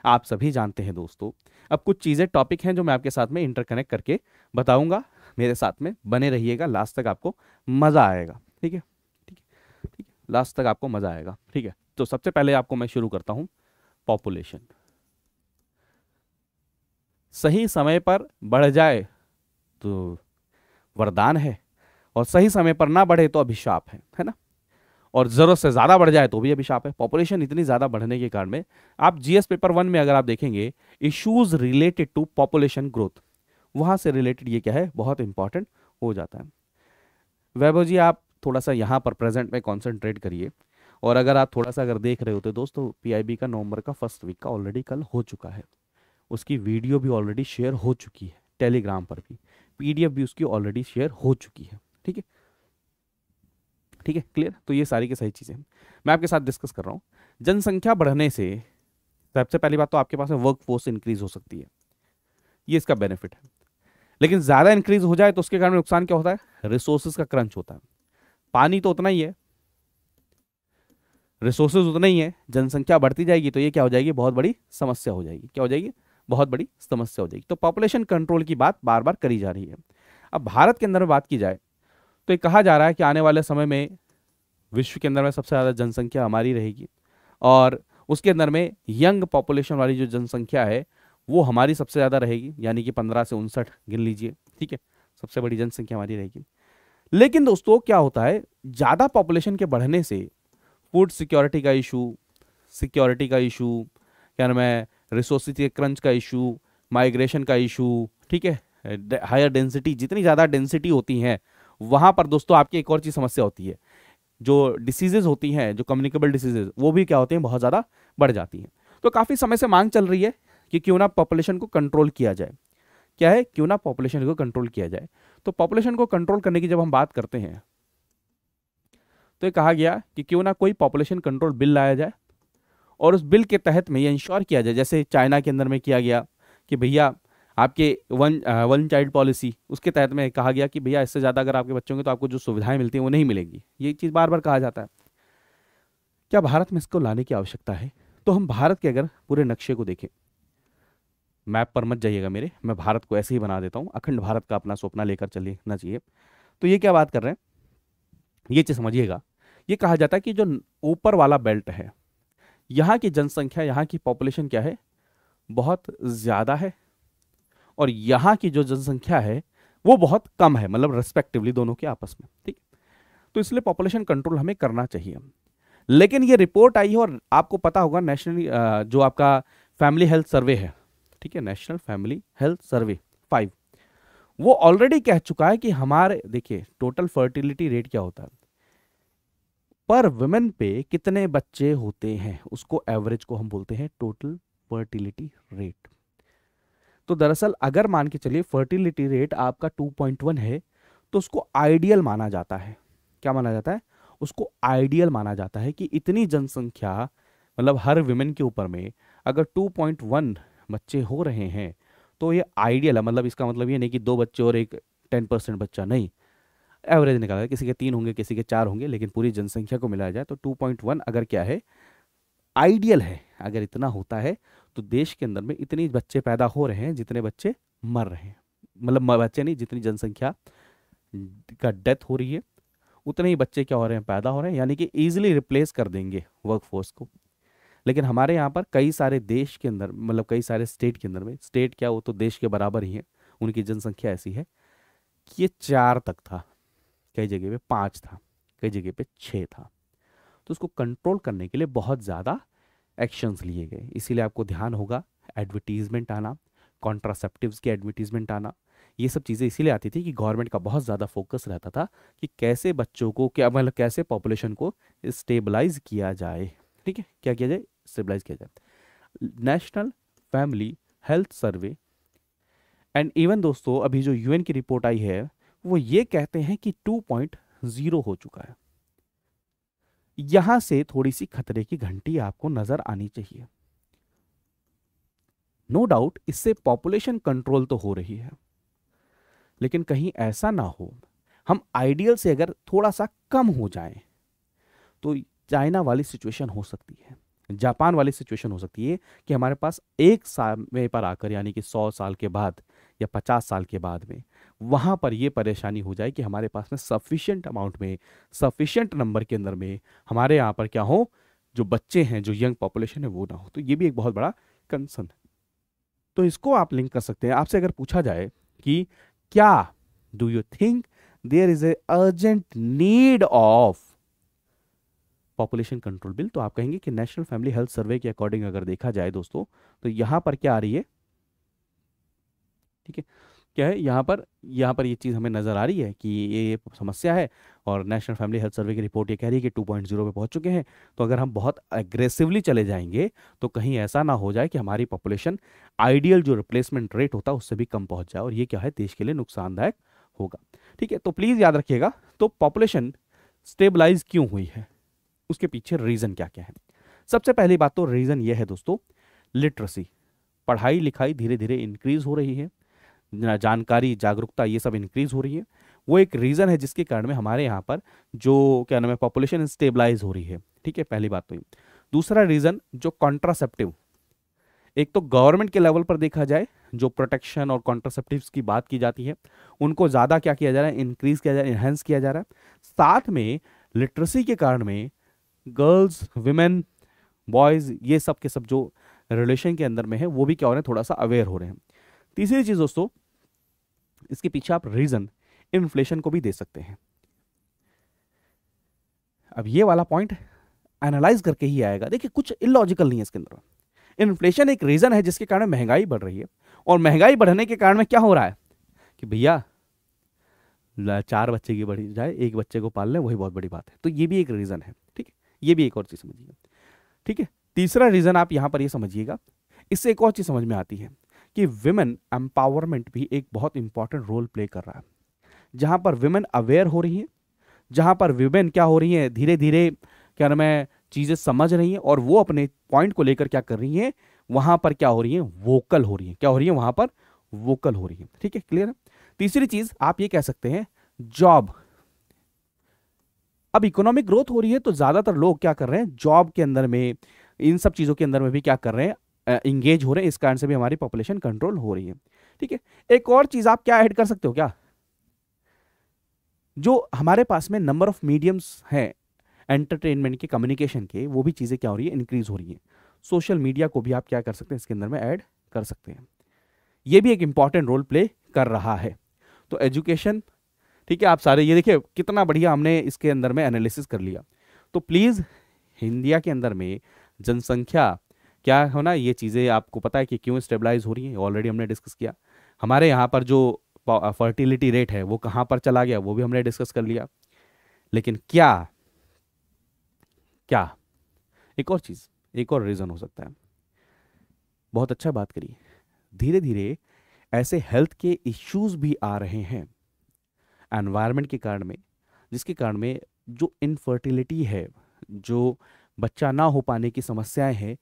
आप सभी जानते हैं दोस्तों अब कुछ चीज़ें टॉपिक हैं जो मैं आपके साथ में इंटरकनेक्ट करके बताऊंगा मेरे साथ में बने रहिएगा लास्ट तक आपको मज़ा आएगा ठीक है ठीक है ठीक है लास्ट तक आपको मज़ा आएगा ठीक है तो सबसे पहले आपको मैं शुरू करता हूँ पॉपुलेशन सही समय पर बढ़ जाए तो वरदान है और सही समय पर ना बढ़े तो अभिशाप है है ना और ज़रूरत से ज़्यादा बढ़ जाए तो भी अभिशाप है पॉपुलेशन इतनी ज़्यादा बढ़ने के कारण में आप जीएस पेपर वन में अगर आप देखेंगे issues related to population growth वहाँ से रिलेटेड ये क्या है बहुत इंपॉर्टेंट हो जाता है वैभव जी आप थोड़ा सा यहाँ पर प्रेजेंट में कॉन्सेंट्रेट करिए और अगर आप थोड़ा सा अगर देख रहे होते दोस्तों पीआईबी का नवंबर का फर्स्ट वीक का ऑलरेडी कल हो चुका है उसकी वीडियो भी ऑलरेडी शेयर हो चुकी है टेलीग्राम पर भी पीडीएफ भी उसकी ऑलरेडी शेयर हो चुकी है ठीक है ठीक है क्लियर तो ये सारी की सारी चीज़ें मैं आपके साथ डिस्कस कर रहा हूँ जनसंख्या बढ़ने से सबसे पहली बात तो आपके पास वर्क फोर्स इंक्रीज हो सकती है ये इसका बेनिफिट है लेकिन ज़्यादा इंक्रीज हो जाए तो उसके कारण नुकसान क्या होता है रिसोर्सेज का क्रंच होता है पानी तो उतना ही है रिसोर्सेज उतना ही है जनसंख्या बढ़ती जाएगी तो ये क्या हो जाएगी बहुत बड़ी समस्या हो जाएगी क्या हो जाएगी बहुत बड़ी समस्या हो जाएगी तो पॉपुलेशन कंट्रोल की बात बार बार करी जा रही है अब भारत के अंदर में बात की जाए तो ये कहा जा रहा है कि आने वाले समय में विश्व के अंदर में सबसे ज़्यादा जनसंख्या हमारी रहेगी और उसके अंदर में यंग पॉपुलेशन वाली जो जनसंख्या है वो हमारी सबसे ज़्यादा रहेगी यानी कि पंद्रह से उनसठ गिन लीजिए ठीक है सबसे बड़ी जनसंख्या हमारी रहेगी लेकिन दोस्तों क्या होता है ज़्यादा पॉपुलेशन के बढ़ने से फूड सिक्योरिटी का इशू सिक्योरिटी का इशू क्या नाम है रिसोर्स के क्रंच का इशू माइग्रेशन का इशू ठीक है हायर डेंसिटी जितनी ज़्यादा डेंसिटी होती हैं वहाँ पर दोस्तों आपकी एक और चीज़ समस्या होती है जो डिसीजेज होती हैं जो कम्युनिकेबल डिसीजेज वो भी क्या होते हैं बहुत ज़्यादा बढ़ जाती हैं तो काफ़ी समय से मांग चल रही है कि क्यों ना पॉपुलेशन को कंट्रोल किया जाए क्या है क्यों ना पॉपुलेशन को कंट्रोल किया जाए तो पॉपुलेशन को कंट्रोल करने की जब हम बात करते हैं तो ये कहा गया कि क्यों ना कोई पॉपुलेशन कंट्रोल बिल लाया जाए और उस बिल के तहत में ये इंश्योर किया जाए जैसे चाइना के अंदर में किया गया कि भैया आपके वन वन चाइल्ड पॉलिसी उसके तहत में कहा गया कि भैया इससे ज़्यादा अगर आपके बच्चों के तो आपको जो सुविधाएं मिलती हैं वो नहीं मिलेंगी ये चीज़ बार बार कहा जाता है क्या भारत में इसको लाने की आवश्यकता है तो हम भारत के अगर पूरे नक्शे को देखें मैप पर मत जाइएगा मेरे मैं भारत को ऐसे ही बना देता हूँ अखंड भारत का अपना सपना लेकर चलना चाहिए तो ये क्या बात कर रहे हैं ये चीज़ समझिएगा ये कहा जाता है कि जो ऊपर वाला बेल्ट है यहाँ की जनसंख्या यहाँ की पॉपुलेशन क्या है बहुत ज़्यादा है और यहाँ की जो जनसंख्या है वो बहुत कम है मतलब रेस्पेक्टिवली दोनों के आपस में ठीक तो इसलिए पॉपुलेशन कंट्रोल हमें करना चाहिए लेकिन ये रिपोर्ट आई है और आपको पता होगा नेशनल जो आपका फैमिली हेल्थ सर्वे है ठीक है national family health survey five वो ऑलरेडी कह चुका है कि हमारे देखिए टोटल फर्टिलिटी रेट क्या होता है पर वुमेन पे कितने बच्चे होते हैं उसको एवरेज को हम बोलते हैं टोटल फर्टिलिटी रेट तो दरअसल अगर मान के चलिए फर्टिलिटी रेट आपका 2.1 है तो उसको आइडियल माना जाता है क्या माना जाता है उसको आइडियल माना जाता है कि इतनी जनसंख्या मतलब हर वुमेन के ऊपर में अगर 2.1 बच्चे हो रहे हैं तो ये आइडियल है मतलब इसका मतलब ये नहीं कि दो बच्चे और एक टेन परसेंट बच्चा नहीं एवरेज निकाला किसी के तीन होंगे किसी के चार होंगे लेकिन पूरी जनसंख्या को मिलाया जाए तो 2.1 अगर क्या है आइडियल है अगर इतना होता है तो देश के अंदर में इतने बच्चे पैदा हो रहे हैं जितने बच्चे मर रहे हैं मतलब बच्चे नहीं जितनी जनसंख्या का डेथ हो रही है उतने ही बच्चे क्या हो रहे हैं पैदा हो रहे हैं यानी कि ईजिली रिप्लेस कर देंगे वर्कफोर्स को लेकिन हमारे यहाँ पर कई सारे देश के अंदर मतलब कई सारे स्टेट के अंदर में स्टेट क्या वो तो देश के बराबर ही है उनकी जनसंख्या ऐसी है कि ये चार तक था कई जगह पे पाँच था कई जगह पे छः था तो उसको कंट्रोल करने के लिए बहुत ज़्यादा एक्शंस लिए गए इसीलिए आपको ध्यान होगा एडवर्टीजमेंट आना कॉन्ट्रासेप्टिव्स की एडवर्टीजमेंट आना ये सब चीज़ें इसीलिए आती थी कि गवर्नमेंट का बहुत ज़्यादा फोकस रहता था कि कैसे बच्चों को क्या मतलब कैसे पॉपुलेशन को स्टेबलाइज किया जाए ठीक है क्या किया जाए स्टेबलाइज किया जाए national family health survey and even दोस्तों अभी जो यूएन की रिपोर्ट आई है वो ये कहते हैं कि टू पॉइंट जीरो हो चुका है यहां से थोड़ी सी खतरे की घंटी आपको नजर आनी चाहिए नो no डाउट इससे पॉपुलेशन कंट्रोल तो हो रही है लेकिन कहीं ऐसा ना हो हम आइडियल से अगर थोड़ा सा कम हो जाएं तो चाइना वाली सिचुएशन हो सकती है जापान वाली सिचुएशन हो सकती है कि हमारे पास एक समय पर आकर यानी कि सौ साल के बाद या पचास साल के बाद में वहाँ पर ये परेशानी हो जाए कि हमारे पास में सफिशेंट अमाउंट में सफिशेंट नंबर के अंदर में हमारे यहाँ पर क्या हो जो बच्चे हैं जो यंग पॉपुलेशन है वो ना हो तो ये भी एक बहुत बड़ा कंसर्न है तो इसको आप लिंक कर सकते हैं आपसे अगर पूछा जाए कि क्या do you think there is a urgent need of population control bill तो आप कहेंगे कि नेशनल फैमिली हेल्थ सर्वे के अकॉर्डिंग अगर देखा जाए दोस्तों तो यहां पर क्या आ रही है ठीक है क्या है यहाँ पर यहाँ पर ये यह चीज़ हमें नज़र आ रही है कि ये समस्या है और नेशनल फैमिली हेल्थ सर्वे की रिपोर्ट ये कह रही है कि टू पॉइंट जीरो पर पहुँच चुके हैं तो अगर हम बहुत एग्रेसिवली चले जाएंगे तो कहीं ऐसा ना हो जाए कि हमारी पॉपुलेशन आइडियल जो रिप्लेसमेंट रेट होता है उससे भी कम पहुँच जाए और ये क्या है देश के लिए नुकसानदायक होगा ठीक है तो प्लीज़ याद रखिएगा तो पॉपुलेशन स्टेबलाइज क्यों हुई है उसके पीछे रीज़न क्या क्या है सबसे पहली बात तो रीज़न ये है दोस्तों लिटरेसी पढ़ाई लिखाई धीरे धीरे इंक्रीज हो रही है जानकारी जागरूकता ये सब इंक्रीज हो रही है वो एक रीज़न है जिसके कारण में हमारे यहाँ पर जो क्या नाम है पॉपुलेशन स्टेबलाइज हो रही है ठीक है पहली बात तो ये दूसरा रीज़न जो कॉन्ट्रासेप्टिव एक तो गवर्नमेंट के लेवल पर देखा जाए जो प्रोटेक्शन और कॉन्ट्रासेप्टिव्स की बात की जाती है उनको ज़्यादा क्या किया जा रहा है इंक्रीज किया जा रहा है इन्हेंस किया जा रहा है साथ में लिटरेसी के कारण में गर्ल्स वुमेन बॉयज़ ये सब के सब जो रिलेशन के अंदर में है वो भी क्या हो रहे हैं थोड़ा सा अवेयर हो रहे हैं तीसरी चीज़ दोस्तों इसके पीछे आप रीज़न इन्फ्लेशन को भी दे सकते हैं अब ये वाला पॉइंट एनालाइज करके ही आएगा देखिए कुछ इलॉजिकल नहीं है इसके अंदर इन्फ्लेशन एक रीज़न है जिसके कारण महंगाई बढ़ रही है और महंगाई बढ़ने के कारण में क्या हो रहा है कि भैया चार बच्चे की बढ़ी जाए एक बच्चे को पाल लें वही बहुत बड़ी बात है तो ये भी एक रीज़न है ठीक है ये भी एक और चीज़ समझिएगा ठीक है तीसरा रीज़न आप यहां पर ये समझिएगा इससे एक और चीज़ समझ में आती है कि विमेन एम्पावरमेंट भी एक बहुत इंपॉर्टेंट रोल प्ले कर रहा है जहाँ पर विमेन अवेयर हो रही है जहाँ पर विमेन क्या हो रही हैं धीरे धीरे क्या नाम है चीज़ें समझ रही हैं और वो अपने पॉइंट को लेकर क्या कर रही हैं वहाँ पर क्या हो रही हैं वोकल हो रही हैं क्या हो रही हैं वहाँ पर वोकल हो रही हैं ठीक है क्लियर है तीसरी चीज़ आप ये कह सकते हैं जॉब अब इकोनॉमिक ग्रोथ हो रही है तो ज़्यादातर लोग क्या कर रहे हैं जॉब के अंदर में इन सब चीज़ों के अंदर में भी क्या कर रहे हैं इंगेज हो रहे हैं इस कारण से भी हमारी पॉपुलेशन कंट्रोल हो रही है ठीक है एक और चीज़ आप क्या ऐड कर सकते हो क्या जो हमारे पास में नंबर ऑफ मीडियम्स हैं एंटरटेनमेंट के कम्युनिकेशन के वो भी चीज़ें क्या हो रही है इंक्रीज हो रही है सोशल मीडिया को भी आप क्या कर सकते हैं इसके अंदर में ऐड कर सकते हैं ये भी एक इंपॉर्टेंट रोल प्ले कर रहा है तो एजुकेशन ठीक है आप सारे ये देखिए कितना बढ़िया हमने इसके अंदर में एनालिसिस कर लिया तो प्लीज़ इंडिया के अंदर में जनसंख्या क्या होना ये चीज़ें आपको पता है कि क्यों स्टेबलाइज हो रही हैं ऑलरेडी हमने डिस्कस किया हमारे यहाँ पर जो फर्टिलिटी रेट है वो कहाँ पर चला गया वो भी हमने डिस्कस कर लिया लेकिन क्या क्या एक और चीज़ एक और रीज़न हो सकता है बहुत अच्छा बात करी धीरे धीरे ऐसे हेल्थ के इश्यूज भी आ रहे हैं एनवायरनमेंट के कारण में जिसके कारण में जो इनफर्टिलिटी है जो बच्चा ना हो पाने की समस्याएं हैं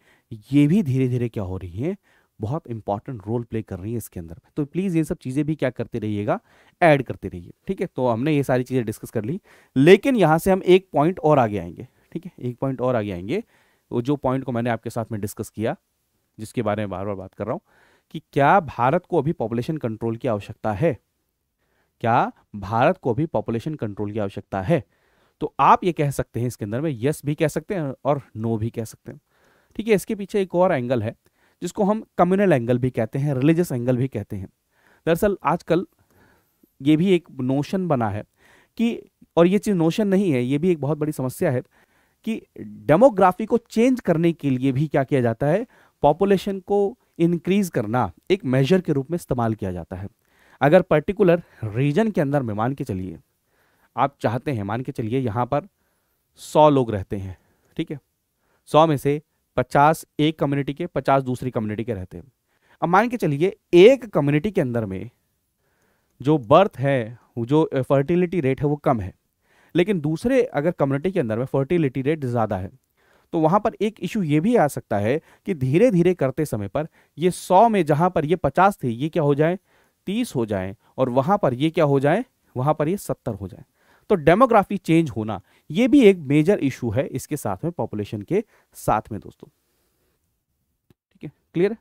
ये भी धीरे धीरे क्या हो रही हैं बहुत इंपॉर्टेंट रोल प्ले कर रही है इसके अंदर तो प्लीज़ ये सब चीज़ें भी क्या करते रहिएगा ऐड करते रहिए ठीक है तो हमने ये सारी चीज़ें डिस्कस कर ली लेकिन यहाँ से हम एक पॉइंट और आगे आएंगे ठीक है एक पॉइंट और आगे आएंगे वो जो पॉइंट को मैंने आपके साथ में डिस्कस किया जिसके बारे में बार बार बात कर रहा हूँ कि क्या भारत को अभी पॉपुलेशन कंट्रोल की आवश्यकता है क्या भारत को अभी पॉपुलेशन कंट्रोल की आवश्यकता है तो आप ये कह सकते हैं इसके अंदर में यस भी कह सकते हैं और नो भी कह सकते हैं ठीक है इसके पीछे एक और एंगल है जिसको हम कम्युनल एंगल भी कहते हैं रिलीजियस एंगल भी कहते हैं दरअसल आजकल ये भी एक नोशन बना है कि और ये चीज़ नोशन नहीं है ये भी एक बहुत बड़ी समस्या है कि डेमोग्राफी को चेंज करने के लिए भी क्या किया जाता है पॉपुलेशन को इंक्रीज करना एक मेजर के रूप में इस्तेमाल किया जाता है अगर पर्टिकुलर रीजन के अंदर में मान के चलिए आप चाहते हैं मान के चलिए यहाँ पर सौ लोग रहते हैं ठीक है सौ में से पचास एक कम्युनिटी के पचास दूसरी कम्युनिटी के रहते हैं अब मान के चलिए एक कम्युनिटी के अंदर में जो बर्थ है जो फर्टिलिटी रेट है वो कम है लेकिन दूसरे अगर कम्युनिटी के अंदर में फर्टिलिटी रेट ज़्यादा है तो वहाँ पर एक इशू ये भी आ सकता है कि धीरे धीरे करते समय पर ये सौ में जहाँ पर ये पचास थे ये क्या हो जाए तीस हो जाए और वहाँ पर ये क्या हो जाए वहाँ पर ये सत्तर हो जाए तो डेमोग्राफी चेंज होना ये भी एक मेजर इशू है इसके साथ में पॉपुलेशन के साथ में दोस्तों ठीक है क्लियर है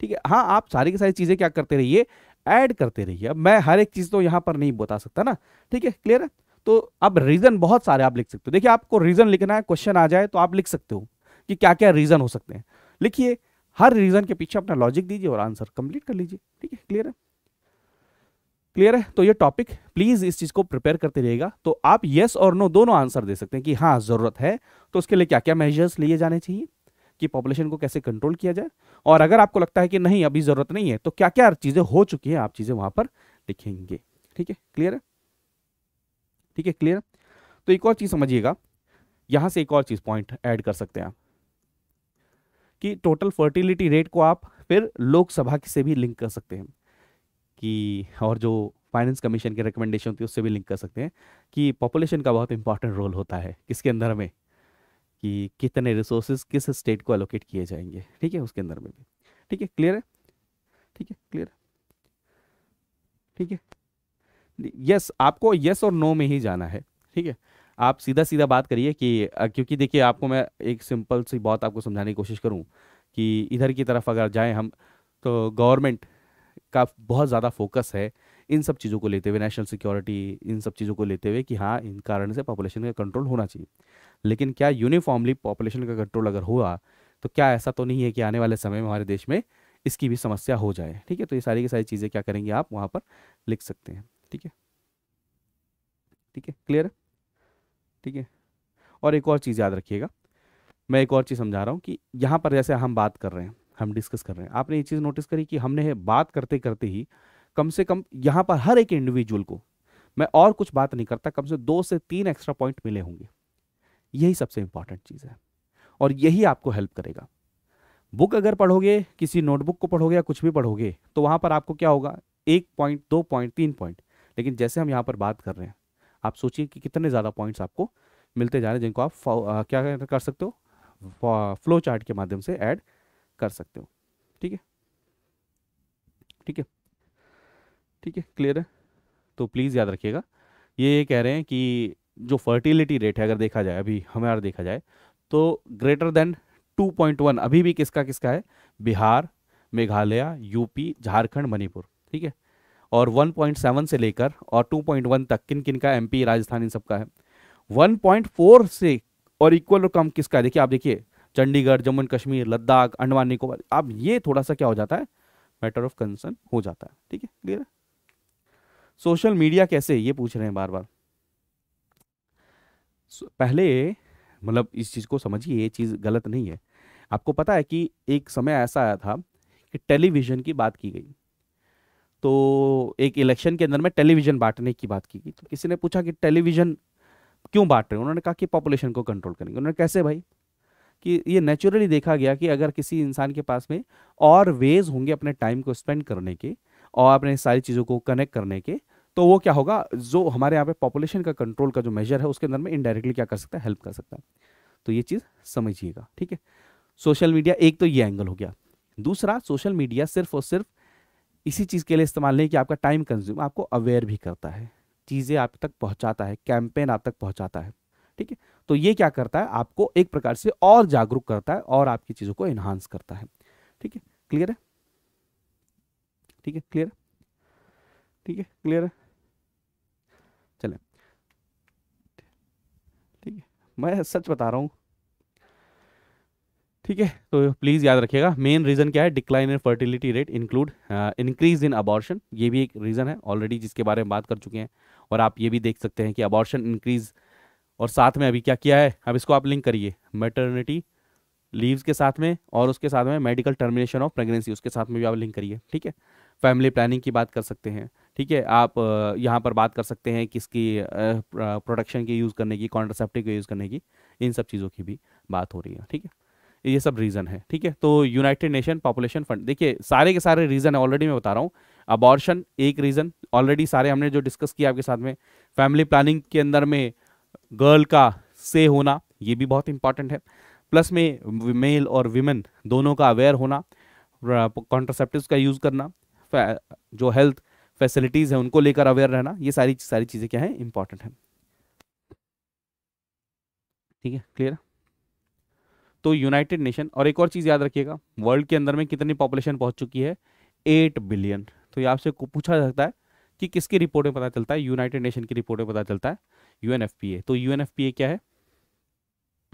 ठीक है हाँ आप सारी की सारी चीज़ें क्या करते रहिए ऐड करते रहिए अब मैं हर एक चीज़ तो यहाँ पर नहीं बता सकता ना ठीक है क्लियर है तो अब रीज़न बहुत सारे आप लिख सकते हो देखिए आपको रीज़न लिखना है क्वेश्चन आ जाए तो आप लिख सकते हो कि क्या क्या रीज़न हो सकते हैं लिखिए हर रीज़न के पीछे अपना लॉजिक दीजिए और आंसर कंप्लीट कर लीजिए ठीक है क्लियर है क्लियर है तो ये टॉपिक प्लीज इस चीज को प्रिपेयर करते रहिएगा तो आप येस और नो दोनों आंसर दे सकते हैं कि हाँ जरूरत है तो उसके लिए क्या क्या मेजर्स लिए जाने चाहिए कि पॉपुलेशन को कैसे कंट्रोल किया जाए और अगर आपको लगता है कि नहीं अभी जरूरत नहीं है तो क्या क्या चीजें हो चुकी हैं आप चीजें वहां पर लिखेंगे ठीक है क्लियर है ठीक है क्लियर तो एक और चीज समझिएगा यहां से एक और चीज पॉइंट ऐड कर सकते हैं आप कि टोटल फर्टिलिटी रेट को आप फिर लोकसभा से भी लिंक कर सकते हैं कि और जो फाइनेंस कमीशन के रिकमेंडेशन होती है उससे भी लिंक कर सकते हैं कि पॉपुलेशन का बहुत इंपॉर्टेंट रोल होता है किसके अंदर में कि कितने रिसोर्सेज किस स्टेट को एलोकेट किए जाएंगे ठीक है उसके अंदर में भी ठीक है क्लियर है ठीक है क्लियर है ठीक है यस आपको यस और नो में ही जाना है ठीक है आप सीधा सीधा बात करिए कि क्योंकि देखिए आपको मैं एक सिंपल सी बात आपको समझाने की कोशिश करूँ कि इधर की तरफ अगर जाएँ हम तो गवर्नमेंट का बहुत ज़्यादा फोकस है इन सब चीज़ों को लेते हुए नेशनल सिक्योरिटी इन सब चीज़ों को लेते हुए कि हाँ इन कारण से पॉपुलेशन का कंट्रोल होना चाहिए लेकिन क्या यूनिफॉर्मली पॉपुलेशन का कंट्रोल अगर हुआ तो क्या ऐसा तो नहीं है कि आने वाले समय में हमारे देश में इसकी भी समस्या हो जाए ठीक है तो ये सारी की सारी चीज़ें क्या करेंगे आप वहाँ पर लिख सकते हैं ठीक है ठीक है क्लियर है ठीक है और एक और चीज़ याद रखिएगा मैं एक और चीज़ समझा रहा हूँ कि यहाँ पर जैसे हम बात कर रहे हैं हम डिस्कस कर रहे हैं आपने ये चीज़ नोटिस करी कि हमने बात करते करते ही कम से कम यहाँ पर हर एक इंडिविजुअल को मैं और कुछ बात नहीं करता कम से दो से तीन एक्स्ट्रा पॉइंट मिले होंगे यही सबसे इंपॉर्टेंट चीज़ है और यही आपको हेल्प करेगा बुक अगर पढ़ोगे किसी नोटबुक को पढ़ोगे या कुछ भी पढ़ोगे तो वहाँ पर आपको क्या होगा एक पॉइंट दो पॉइंट तीन पॉइंट लेकिन जैसे हम यहाँ पर बात कर रहे हैं आप सोचिए कि कितने ज़्यादा पॉइंट्स आपको मिलते जा रहे हैं जिनको आप आ, क्या कर सकते हो फ्लो चार्ट के माध्यम से ऐड कर सकते हो ठीक है ठीक है ठीक है क्लियर है तो प्लीज़ याद रखिएगा ये कह रहे हैं कि जो फर्टिलिटी रेट है अगर देखा जाए अभी हमारा देखा जाए तो ग्रेटर देन 2.1 अभी भी किसका किसका है बिहार मेघालय यूपी झारखंड मणिपुर ठीक है और 1.7 से लेकर और 2.1 तक किन किन का एमपी राजस्थान इन सबका है 1.4 से और इक्वल और कम किसका देखिए आप देखिए चंडीगढ़ जम्मू एंड कश्मीर लद्दाख अंडमान निकोबार अब ये थोड़ा सा क्या हो जाता है मैटर ऑफ कंसर्न हो जाता है ठीक है क्लियर है सोशल मीडिया कैसे ये पूछ रहे हैं बार बार पहले मतलब इस चीज़ को समझिए ये चीज़ गलत नहीं है आपको पता है कि एक समय ऐसा आया था कि टेलीविज़न की बात की गई तो एक इलेक्शन के अंदर में टेलीविज़न बांटने की बात की गई तो किसी ने पूछा कि टेलीविज़न क्यों बांट रहे हैं उन्होंने कहा कि पॉपुलेशन को कंट्रोल करेंगे उन्होंने कैसे भाई कि ये नेचुरली देखा गया कि अगर किसी इंसान के पास में और वेज होंगे अपने टाइम को स्पेंड करने के और अपने सारी चीज़ों को कनेक्ट करने के तो वो क्या होगा जो हमारे यहाँ पे पॉपुलेशन का कंट्रोल का जो मेजर है उसके अंदर में इनडायरेक्टली क्या कर सकता है हेल्प कर सकता है तो ये चीज़ समझिएगा ठीक है सोशल मीडिया एक तो ये एंगल हो गया दूसरा सोशल मीडिया सिर्फ और सिर्फ इसी चीज़ के लिए इस्तेमाल नहीं कि आपका टाइम कंज्यूम आपको अवेयर भी करता है चीज़ें आप तक पहुँचाता है कैंपेन आप तक पहुँचाता है ठीक है तो ये क्या करता है आपको एक प्रकार से और जागरूक करता है और आपकी चीजों को एनहांस करता है ठीक है क्लियर है ठीक है क्लियर ठीक है क्लियर है चले ठीक है मैं सच बता रहा हूं ठीक है तो प्लीज़ याद रखिएगा मेन रीज़न क्या है decline in fertility rate include increase in abortion ये भी एक रीज़न है ऑलरेडी जिसके बारे में बात कर चुके हैं और आप ये भी देख सकते हैं कि अबॉर्शन इंक्रीज़ और साथ में अभी क्या किया है अब इसको आप लिंक करिए मेटर्निटी लीव्स के साथ में और उसके साथ में मेडिकल टर्मिनेशन ऑफ प्रेगनेंसी उसके साथ में भी आप लिंक करिए ठीक है फैमिली प्लानिंग की बात कर सकते हैं ठीक है आप यहाँ पर बात कर सकते हैं किसकी प्रोडक्शन की यूज़ करने की कॉन्ट्रासेप्टिव की यूज़ करने की इन सब चीज़ों की भी बात हो रही है ठीक है ये सब रीज़न है ठीक है तो यूनाइटेड नेशन पॉपुलेशन फंड देखिए सारे के सारे रीज़न है ऑलरेडी मैं बता रहा हूँ अबॉर्शन एक रीज़न ऑलरेडी सारे हमने जो डिस्कस किया आपके साथ में फैमिली प्लानिंग के अंदर में गर्ल का से होना ये भी बहुत इंपॉर्टेंट है प्लस में मेल और विमेन दोनों का अवेयर होना कॉन्ट्रासेप्टिव्स का यूज़ करना जो हेल्थ फैसिलिटीज़ हैं उनको लेकर अवेयर रहना ये सारी सारी चीज़ें क्या हैं इंपॉर्टेंट हैं ठीक है क्लियर तो यूनाइटेड नेशन और एक और चीज़ याद रखिएगा वर्ल्ड के अंदर में कितनी पॉपुलेशन पहुंच चुकी है एट बिलियन तो ये आपसे पूछा जा सकता है कि किसकी रिपोर्ट में पता चलता है यूनाइटेड नेशन की रिपोर्ट में पता चलता है यू तो यू क्या है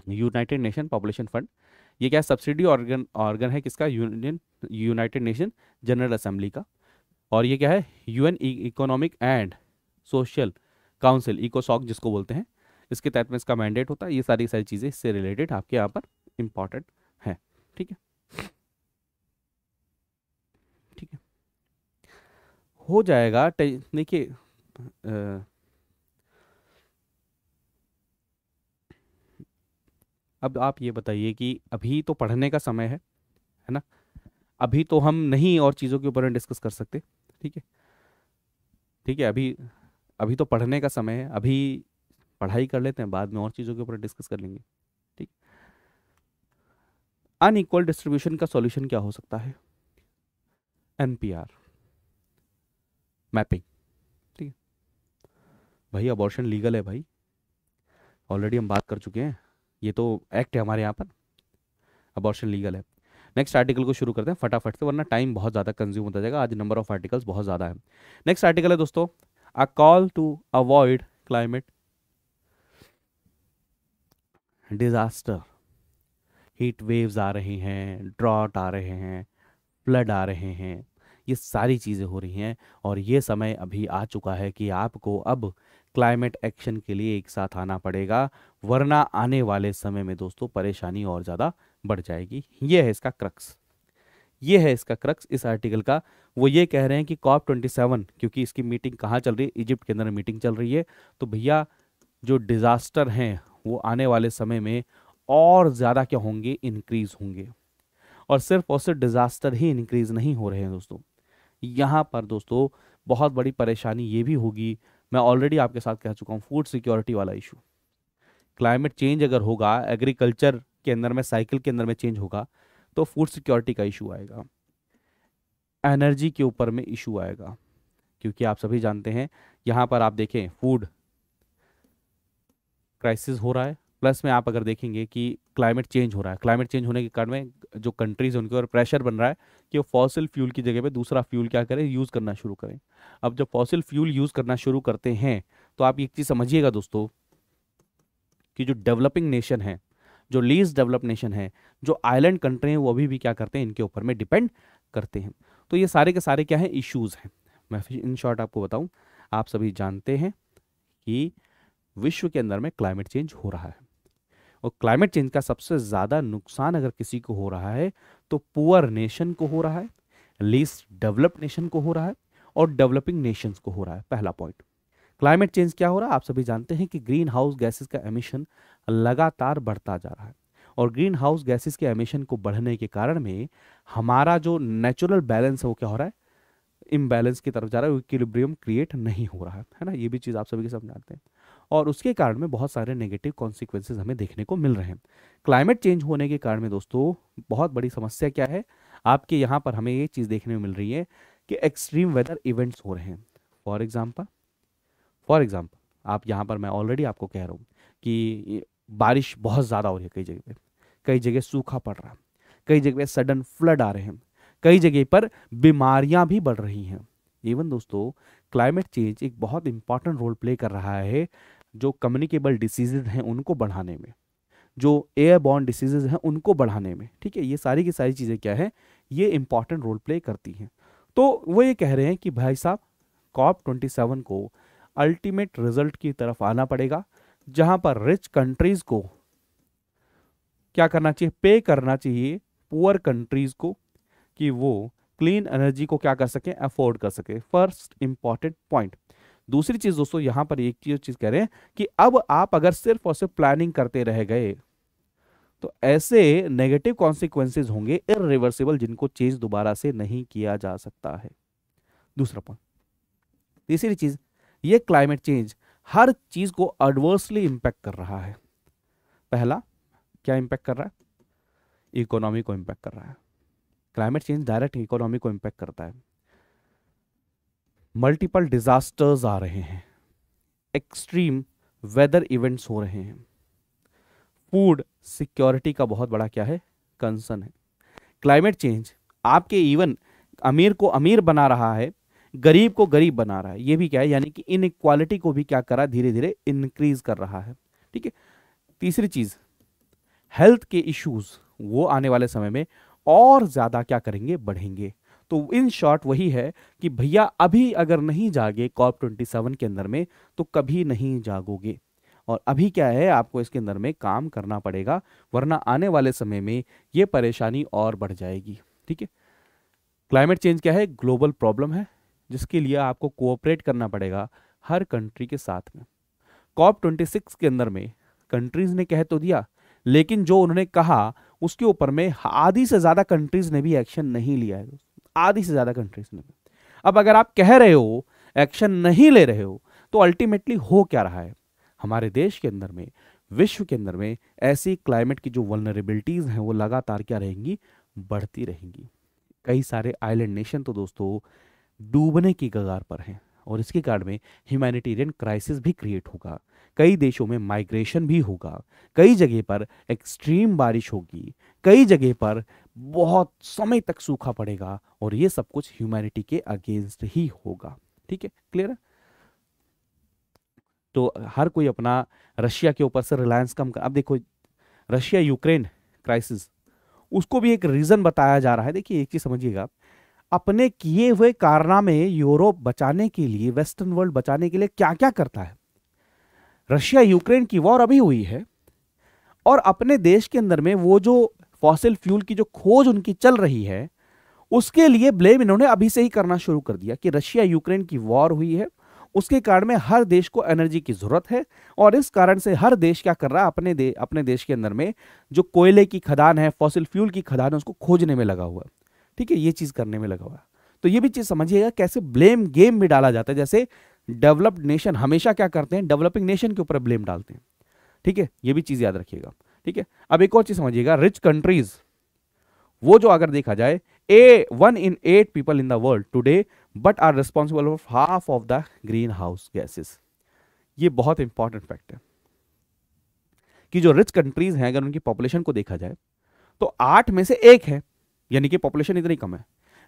यूनाइटेड नेशन पॉपुलेशन फंड ये क्या सब्सिडी ऑर्गन ऑर्गन है किसका union United Nation general assembly का और ये क्या है UN economic and social council इकोसॉक जिसको बोलते हैं इसके तहत में इसका मैंडेट होता है ये सारी सारी चीज़ें इससे रिलेटेड आपके यहाँ पर इम्पॉर्टेंट है ठीक है ठीक है हो जाएगा देखिए अब आप ये बताइए कि अभी तो पढ़ने का समय है है ना अभी तो हम नहीं और चीज़ों के ऊपर डिस्कस कर सकते ठीक है ठीक है अभी अभी तो पढ़ने का समय है अभी पढ़ाई कर लेते हैं बाद में और चीज़ों के ऊपर डिस्कस कर लेंगे ठीक अनइक्वल डिस्ट्रीब्यूशन का सॉल्यूशन क्या हो सकता है आर मैपिंग ठीक है भाई अबॉर्शन लीगल है भाई ऑलरेडी हम बात कर चुके हैं ये तो एक्ट है हमारे यहाँ पर अबॉर्शन लीगल है नेक्स्ट आर्टिकल को शुरू करते हैं फटाफट से वरना टाइम बहुत ज़्यादा कंज्यूम होता जाएगा आज नंबर ऑफ आर्टिकल्स बहुत ज़्यादा है नेक्स्ट आर्टिकल है दोस्तों a call to avoid climate disaster heat waves आ रहे हैं ड्रॉट आ रहे हैं फ्लड आ रहे हैं ये सारी चीज़ें हो रही हैं और ये समय अभी आ चुका है कि आपको अब क्लाइमेट एक्शन के लिए एक साथ आना पड़ेगा वरना आने वाले समय में दोस्तों परेशानी और ज़्यादा बढ़ जाएगी यह है इसका क्रक्स ये है इसका क्रक्स इस आर्टिकल का वो ये कह रहे हैं कि कॉप ट्वेंटी सेवन क्योंकि इसकी मीटिंग कहाँ चल रही है इजिप्ट के अंदर मीटिंग चल रही है तो भैया जो डिज़ास्टर हैं वो आने वाले समय में और ज़्यादा क्या होंगे इंक्रीज होंगे और सिर्फ और सिर्फ डिज़ास्टर ही इंक्रीज नहीं हो रहे हैं दोस्तों यहाँ पर दोस्तों बहुत बड़ी परेशानी ये भी होगी मैं ऑलरेडी आपके साथ कह चुका हूँ फूड सिक्योरिटी वाला इशू क्लाइमेट चेंज अगर होगा एग्रीकल्चर के अंदर में साइकिल के अंदर में चेंज होगा तो फूड सिक्योरिटी का इशू आएगा एनर्जी के ऊपर में इशू आएगा क्योंकि आप सभी जानते हैं यहाँ पर आप देखें फूड क्राइसिस हो रहा है प्लस में आप अगर देखेंगे कि क्लाइमेट चेंज हो रहा है क्लाइमेट चेंज होने के कारण में जो कंट्रीज हैं उनके ऊपर प्रेशर बन रहा है कि वो फॉसिल फ्यूल की जगह पे दूसरा फ्यूल क्या करें यूज़ करना शुरू करें अब जब फॉसिल फ्यूल यूज़ करना शुरू करते हैं तो आप एक चीज़ समझिएगा दोस्तों कि जो डेवलपिंग नेशन है जो लीज डेवलप नेशन है जो आइलैंड कंट्री हैं वो अभी भी क्या करते हैं इनके ऊपर में डिपेंड करते हैं तो ये सारे के सारे क्या हैं इश्यूज़ हैं मैं इन शॉर्ट आपको बताऊं आप सभी जानते हैं कि विश्व के अंदर में क्लाइमेट चेंज हो रहा है और क्लाइमेट चेंज का सबसे ज़्यादा नुकसान अगर किसी को हो रहा है तो पुअर नेशन को हो रहा है लीस्ट डेवलप्ड नेशन को हो रहा है और डेवलपिंग नेशंस को हो रहा है पहला पॉइंट क्लाइमेट चेंज क्या हो रहा है आप सभी जानते हैं कि ग्रीन हाउस गैसेज का एमिशन लगातार बढ़ता जा रहा है और ग्रीन हाउस गैसेज के एमिशन को बढ़ने के कारण में हमारा जो नेचुरल बैलेंस है वो क्या हो रहा है इम्बैलेंस की तरफ जा रहा है इक्विलिब्रियम क्रिएट नहीं हो रहा है है ना ये भी चीज़ आप सभी के सब जानते हैं और उसके कारण में बहुत सारे नेगेटिव कॉन्सिक्वेंसेज हमें देखने को मिल रहे हैं क्लाइमेट चेंज होने के कारण में दोस्तों बहुत बड़ी समस्या क्या है आपके यहाँ पर हमें ये चीज़ देखने में मिल रही है कि एक्सट्रीम वेदर इवेंट्स हो रहे हैं फॉर एग्जाम्पल फॉर एग्जाम्पल आप यहाँ पर मैं ऑलरेडी आपको कह रहा हूँ कि बारिश बहुत ज़्यादा हो रही है कई जगह पर कई जगह सूखा पड़ रहा है कई जगह सडन फ्लड आ रहे हैं कई जगह पर बीमारियां भी बढ़ रही हैं इवन दोस्तों क्लाइमेट चेंज एक बहुत इंपॉर्टेंट रोल प्ले कर रहा है जो कम्युनिकेबल डिसीजेज हैं उनको बढ़ाने में जो एयर बॉन्ड डिसीजेज हैं उनको बढ़ाने में ठीक है ये सारी की सारी चीज़ें क्या है ये इंपॉर्टेंट रोल प्ले करती हैं तो वो ये कह रहे हैं कि भाई साहब कॉप ट्वेंटी सेवन को अल्टीमेट रिजल्ट की तरफ आना पड़ेगा जहां पर रिच कंट्रीज को क्या करना चाहिए पे करना चाहिए पुअर कंट्रीज को कि वो क्लीन एनर्जी को क्या कर सके अफोर्ड कर सके फर्स्ट इंपॉर्टेंट पॉइंट दूसरी चीज दोस्तों यहां पर एक चीज रहे हैं कि अब आप अगर सिर्फ और सिर्फ प्लानिंग करते रह गए तो ऐसे नेगेटिव कॉन्सिक्वेंसेज होंगे इरिवर्सिबल जिनको चेंज दोबारा से नहीं किया जा सकता है दूसरा पॉइंट तीसरी चीज ये क्लाइमेट चेंज हर चीज को एडवर्सली इंपैक्ट कर रहा है पहला क्या इंपैक्ट कर रहा है इकोनॉमी को इंपैक्ट कर रहा है क्लाइमेट चेंज डायरेक्ट इकोनॉमी को इंपैक्ट करता है मल्टीपल डिज़ास्टर्स आ रहे हैं एक्सट्रीम वेदर इवेंट्स हो रहे हैं फूड सिक्योरिटी का बहुत बड़ा क्या है कंसर्न है क्लाइमेट चेंज आपके इवन अमीर को अमीर बना रहा है गरीब को गरीब बना रहा है ये भी क्या है यानी कि इन को भी क्या करा धीरे धीरे इंक्रीज कर रहा है ठीक है तीसरी चीज़ हेल्थ के इश्यूज वो आने वाले समय में और ज़्यादा क्या करेंगे बढ़ेंगे तो इन शॉर्ट वही है कि भैया अभी अगर नहीं जागे कॉप ट्वेंटी सेवन के अंदर में तो कभी नहीं जागोगे और अभी क्या है आपको इसके अंदर में काम करना पड़ेगा वरना आने वाले समय में ये परेशानी और बढ़ जाएगी ठीक है क्लाइमेट चेंज क्या है ग्लोबल प्रॉब्लम है जिसके लिए आपको कोऑपरेट करना पड़ेगा हर कंट्री के साथ में कॉप ट्वेंटी सिक्स के अंदर में कंट्रीज ने कह तो दिया लेकिन जो उन्होंने कहा उसके ऊपर में आधी से ज़्यादा कंट्रीज ने भी एक्शन नहीं लिया है आधी से ज्यादा कंट्रीज में अब अगर आप कह रहे हो एक्शन नहीं ले रहे हो तो अल्टीमेटली हो क्या रहा है हमारे देश के अंदर में विश्व के अंदर में ऐसी क्लाइमेट की जो वनरेबिलिटीज हैं वो लगातार क्या रहेंगी बढ़ती रहेंगी कई सारे आइलैंड नेशन तो दोस्तों डूबने की कगार पर हैं और इसके कारण में ह्यूमैनिटेरियन क्राइसिस भी क्रिएट होगा कई देशों में माइग्रेशन भी होगा कई जगह पर एक्सट्रीम बारिश होगी कई जगह पर बहुत समय तक सूखा पड़ेगा और ये सब कुछ ह्यूमैनिटी के अगेंस्ट ही होगा ठीक है क्लियर है तो हर कोई अपना रशिया के ऊपर से रिलायंस कम कर अब देखो रशिया यूक्रेन क्राइसिस उसको भी एक रीजन बताया जा रहा है देखिए एक चीज समझिएगा अपने किए हुए कारनामे यूरोप बचाने के लिए वेस्टर्न वर्ल्ड बचाने के लिए क्या क्या करता है रशिया यूक्रेन की वॉर अभी हुई है और अपने देश के अंदर में वो जो फॉसिल फ्यूल की जो खोज उनकी चल रही है उसके लिए ब्लेम इन्होंने अभी से ही करना शुरू कर दिया कि रशिया यूक्रेन की वॉर हुई है उसके कारण में हर देश को एनर्जी की ज़रूरत है और इस कारण से हर देश क्या कर रहा है अपने दे, अपने देश के अंदर में जो कोयले की खदान है फॉसिल फ्यूल की खदान है उसको खोजने में लगा हुआ ठीक है ये चीज़ करने में लगा हुआ तो ये भी चीज़ समझिएगा कैसे ब्लेम गेम में डाला जाता है जैसे डेवलप्ड नेशन हमेशा क्या करते हैं डेवलपिंग नेशन के ऊपर ब्लेम डालते हैं ठीक है ये भी चीज़ याद रखिएगा ठीक है अब एक और चीज समझिएगा रिच कंट्रीज वो जो अगर देखा जाए a one in eight people in the world today but are responsible for half of the green house gases ये बहुत इंपॉर्टेंट फैक्ट है कि जो रिच कंट्रीज हैं अगर उनकी पॉपुलेशन को देखा जाए तो आठ में से एक है यानी कि पॉपुलेशन इतनी कम है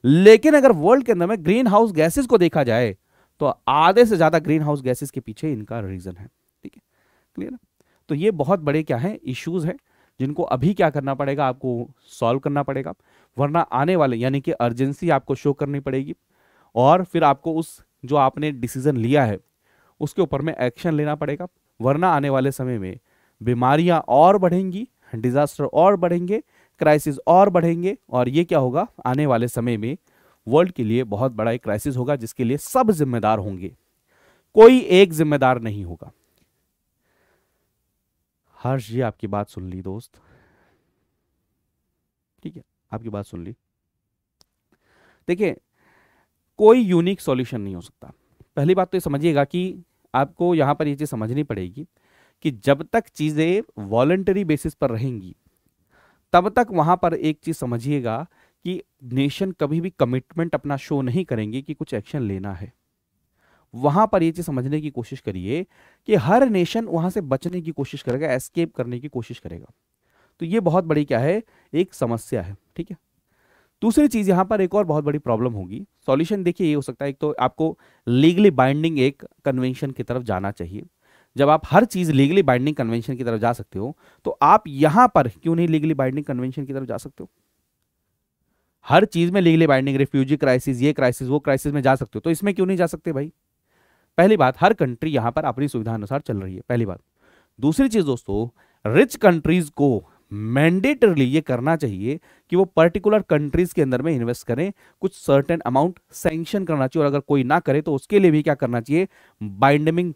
लेकिन अगर वर्ल्ड के अंदर में ग्रीन हाउस गैसेस को देखा जाए तो आधे से ज्यादा ग्रीन हाउस गैसेस के पीछे इनका रीजन है ठीक है क्लियर है तो ये बहुत बड़े क्या हैं इश्यूज हैं जिनको अभी क्या करना पड़ेगा आपको सॉल्व करना पड़ेगा वरना आने वाले यानी कि अर्जेंसी आपको शो करनी पड़ेगी और फिर आपको उस जो आपने डिसीजन लिया है उसके ऊपर में एक्शन लेना पड़ेगा वरना आने वाले समय में बीमारियां और बढ़ेंगी डिजास्टर और बढ़ेंगे क्राइसिस और बढ़ेंगे और ये क्या होगा आने वाले समय में वर्ल्ड के लिए बहुत बड़ा एक क्राइसिस होगा जिसके लिए सब जिम्मेदार होंगे कोई एक जिम्मेदार नहीं होगा हर्ष जी आपकी बात सुन ली दोस्त ठीक है आपकी बात सुन ली देखिए कोई यूनिक सॉल्यूशन नहीं हो सकता पहली बात तो ये समझिएगा कि आपको यहां पर ये चीज़ समझनी पड़ेगी कि जब तक चीज़ें वॉलेंटरी बेसिस पर रहेंगी तब तक वहां पर एक चीज़ समझिएगा कि नेशन कभी भी कमिटमेंट अपना शो नहीं करेंगे कि कुछ एक्शन लेना है वहां पर ये चीज समझने की कोशिश करिए कि हर नेशन वहां से बचने की कोशिश करेगा एस्केप करने की कोशिश करेगा तो ये बहुत बड़ी क्या है एक समस्या है ठीक है दूसरी चीज यहां पर एक और बहुत बड़ी प्रॉब्लम होगी सॉल्यूशन देखिए ये हो सकता है एक तो आपको लीगली बाइंडिंग एक कन्वेंशन की तरफ जाना चाहिए जब आप हर चीज लीगली बाइंडिंग कन्वेंशन की तरफ जा सकते हो तो आप यहां पर क्यों नहीं लीगली बाइंडिंग कन्वेंशन की तरफ जा सकते हो हर चीज में लीगली बाइंडिंग रिफ्यूजी क्राइसिस ये क्राइसिस वो क्राइसिस में जा सकते हो तो इसमें क्यों नहीं जा सकते भाई पहली बात हर कंट्री यहां पर अपनी सुविधा अनुसार चल रही है पहली बात दूसरी चीज दोस्तों रिच कंट्रीज को मैंडेटरली ये करना चाहिए कि वो पर्टिकुलर कंट्रीज के अंदर में इन्वेस्ट करें कुछ सर्टेन अमाउंट सैंक्शन करना चाहिए और अगर कोई ना करे तो उसके लिए भी क्या करना चाहिए बाइंडिंग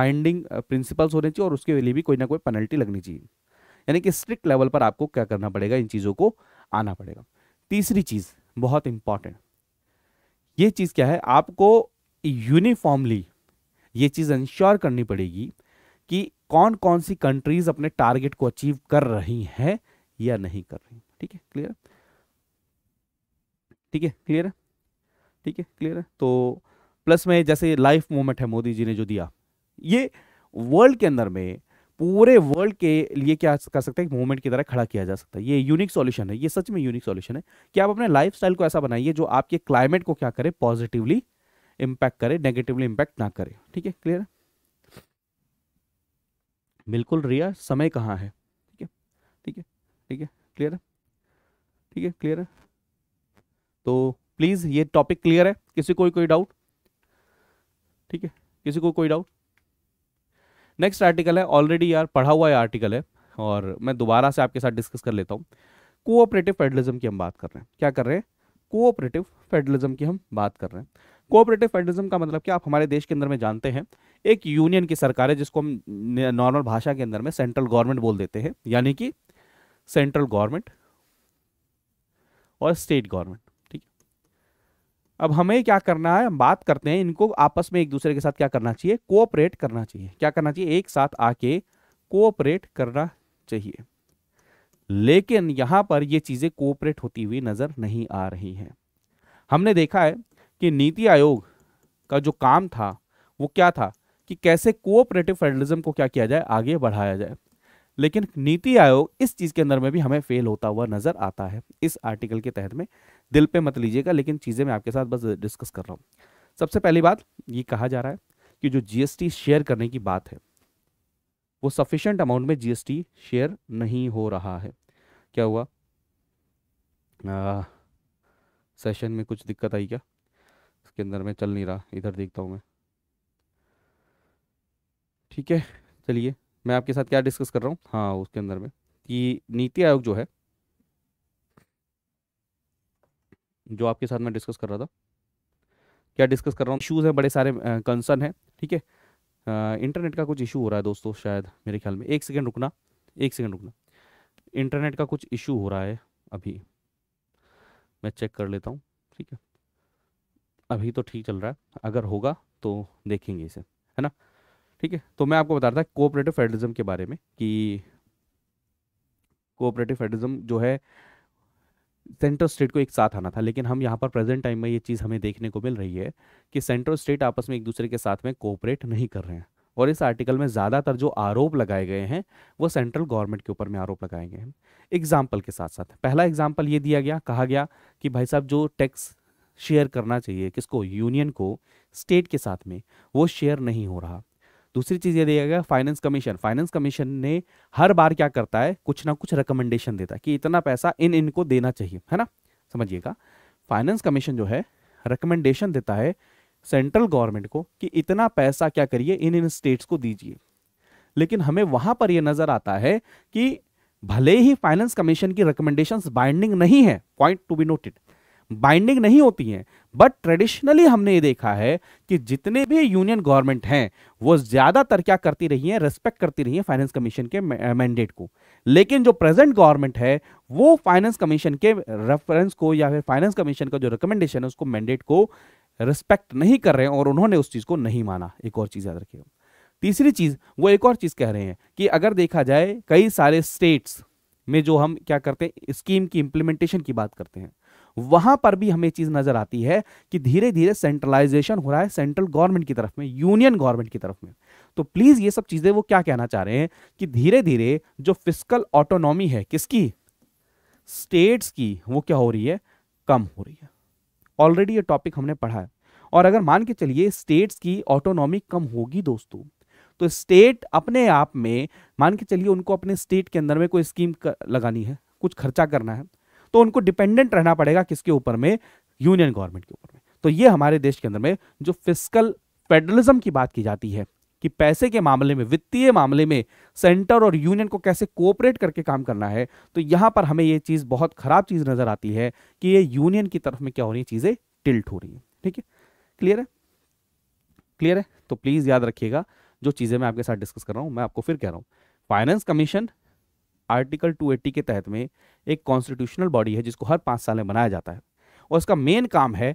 बाइंडिंग प्रिंसिपल्स होने चाहिए और उसके लिए भी कोई ना कोई पेनल्टी लगनी चाहिए यानी कि स्ट्रिक्ट लेवल पर आपको क्या करना पड़ेगा इन चीज़ों को आना पड़ेगा तीसरी चीज़ बहुत इंपॉर्टेंट ये चीज़ क्या है आपको यूनिफॉर्मली ये चीज़ इंश्योर करनी पड़ेगी कि कौन कौन सी कंट्रीज अपने टारगेट को अचीव कर रही हैं या नहीं कर रही ठीक है क्लियर ठीक है क्लियर है ठीक है क्लियर है तो प्लस में जैसे लाइफ मूवमेंट है मोदी जी ने जो दिया ये वर्ल्ड के अंदर में पूरे वर्ल्ड के लिए क्या कर सकते हैं मूवमेंट की तरह खड़ा किया जा सकता है ये यूनिक सॉल्यूशन है ये सच में यूनिक सॉल्यूशन है कि आप अपने लाइफ को ऐसा बनाइए जो आपके क्लाइमेट को क्या करे पॉजिटिवली इंपैक्ट करे नेगेटिवली इंपैक्ट ना करे ठीक है क्लियर बिल्कुल रिया समय कहाँ है ठीक है ठीक है ठीक है क्लियर है ठीक है क्लियर है तो प्लीज़ ये टॉपिक क्लियर है किसी को कोई डाउट ठीक है किसी को कोई डाउट नेक्स्ट आर्टिकल है ऑलरेडी यार पढ़ा हुआ आर्टिकल है और मैं दोबारा से आपके साथ डिस्कस कर लेता हूँ कोऑपरेटिव फेडरलिज्म की हम बात कर रहे हैं क्या कर रहे हैं कोऑपरेटिव फेडरलिज्म की हम बात कर रहे हैं कोऑपरेटिव फेडरिज्म का मतलब क्या आप हमारे देश के अंदर में जानते हैं एक यूनियन की सरकार है जिसको हम नॉर्मल भाषा के अंदर में सेंट्रल गवर्नमेंट बोल देते हैं यानी कि सेंट्रल गवर्नमेंट और स्टेट गवर्नमेंट ठीक अब हमें क्या करना है हम बात करते हैं इनको आपस में एक दूसरे के साथ क्या करना चाहिए कोऑपरेट करना चाहिए क्या करना चाहिए एक साथ आके कोऑपरेट करना चाहिए लेकिन यहां पर ये चीजें कोऑपरेट होती हुई नजर नहीं आ रही हैं हमने देखा है कि नीति आयोग का जो काम था वो क्या था कि कैसे कोऑपरेटिव फेडरलिज्म को क्या किया जाए आगे बढ़ाया जाए लेकिन नीति आयोग इस चीज़ के अंदर में भी हमें फेल होता हुआ नजर आता है इस आर्टिकल के तहत में दिल पे मत लीजिएगा लेकिन चीज़ें मैं आपके साथ बस डिस्कस कर रहा हूँ सबसे पहली बात ये कहा जा रहा है कि जो जीएसटी शेयर करने की बात है वो सफिशियंट अमाउंट में जीएसटी शेयर नहीं हो रहा है क्या हुआ आ, सेशन में कुछ दिक्कत आई क्या के अंदर में चल नहीं रहा इधर देखता हूँ मैं ठीक है चलिए मैं आपके साथ क्या डिस्कस कर रहा हूँ हाँ उसके अंदर में कि नीति आयोग जो है जो आपके साथ मैं डिस्कस कर रहा था क्या डिस्कस कर रहा हूँ इशूज़ हैं बड़े सारे कंसर्न हैं ठीक है इंटरनेट का कुछ इशू हो रहा है दोस्तों शायद मेरे ख्याल में एक सेकेंड रुकना एक सेकेंड रुकना इंटरनेट का कुछ इशू हो रहा है अभी मैं चेक कर लेता हूँ ठीक है अभी तो ठीक चल रहा है अगर होगा तो देखेंगे इसे है ना ठीक है तो मैं आपको बता रहा था कोऑपरेटिव फेडरलिज्म के बारे में कि कोऑपरेटिव फेडरलिज्म जो है सेंट्रल स्टेट को एक साथ आना था लेकिन हम यहाँ पर प्रेजेंट टाइम में ये चीज़ हमें देखने को मिल रही है कि सेंट्रल स्टेट आपस में एक दूसरे के साथ में कोऑपरेट नहीं कर रहे हैं और इस आर्टिकल में ज़्यादातर जो आरोप लगाए गए हैं वो सेंट्रल गवर्नमेंट के ऊपर में आरोप लगाए गए हैं एग्जाम्पल के साथ साथ पहला एग्जाम्पल ये दिया गया कहा गया कि भाई साहब जो टैक्स शेयर करना चाहिए किसको यूनियन को स्टेट के साथ में वो शेयर नहीं हो रहा दूसरी चीज़ ये गया फाइनेंस कमीशन फाइनेंस कमीशन ने हर बार क्या करता है कुछ ना कुछ रिकमेंडेशन देता है कि इतना पैसा इन इनको देना चाहिए है ना समझिएगा फाइनेंस कमीशन जो है रिकमेंडेशन देता है सेंट्रल गवर्नमेंट को कि इतना पैसा क्या करिए इन इन स्टेट्स को दीजिए लेकिन हमें वहां पर यह नजर आता है कि भले ही फाइनेंस कमीशन की रिकमेंडेशंस बाइंडिंग नहीं है point to be noted binding नहीं होती हैं बट ट्रेडिशनली हमने ये देखा है कि जितने भी यूनियन गवर्नमेंट हैं वो ज़्यादातर क्या करती रही हैं रेस्पेक्ट करती रही हैं फाइनेंस कमीशन के मैंडेट को लेकिन जो प्रेजेंट गवर्नमेंट है वो फाइनेंस कमीशन के रेफरेंस को या फिर फाइनेंस कमीशन का जो रिकमेंडेशन है उसको मैंडेट को रिस्पेक्ट नहीं कर रहे हैं और उन्होंने उस चीज़ को नहीं माना एक और चीज़ याद रखिए तीसरी चीज़ वो एक और चीज़ कह रहे हैं कि अगर देखा जाए कई सारे स्टेट्स में जो हम क्या करते हैं स्कीम की इंप्लीमेंटेशन की बात करते हैं वहां पर भी हमें चीज नजर आती है कि धीरे धीरे सेंट्रलाइजेशन हो रहा है सेंट्रल गवर्नमेंट की तरफ में यूनियन गवर्नमेंट की तरफ में तो प्लीज ये सब चीजें वो क्या कहना चाह रहे हैं कि धीरे धीरे जो फिजिकल ऑटोनॉमी है किसकी स्टेट्स की वो क्या हो रही है कम हो रही है ऑलरेडी ये टॉपिक हमने पढ़ा है और अगर मान के चलिए स्टेट्स की ऑटोनॉमी कम होगी दोस्तों तो स्टेट अपने आप में मान के चलिए उनको अपने स्टेट के अंदर में कोई स्कीम लगानी है कुछ खर्चा करना है तो उनको डिपेंडेंट रहना पड़ेगा किसके ऊपर में यूनियन गवर्नमेंट के ऊपर में तो ये हमारे देश के अंदर में जो फिजिकल फेडरलिज्म की बात की जाती है कि पैसे के मामले में वित्तीय मामले में सेंटर और यूनियन को कैसे कोऑपरेट करके काम करना है तो यहां पर हमें यह चीज़ बहुत ख़राब चीज़ नज़र आती है कि ये यूनियन की तरफ में क्या हो रही चीज़ें टिल्ट हो रही है ठीक है क्लियर है क्लियर है तो प्लीज़ याद रखिएगा जो चीज़ें मैं आपके साथ डिस्कस कर रहा हूं मैं आपको फिर कह रहा हूं फाइनेंस कमीशन आर्टिकल 280 के तहत में एक कॉन्स्टिट्यूशनल बॉडी है जिसको हर पाँच साल में बनाया जाता है और इसका मेन काम है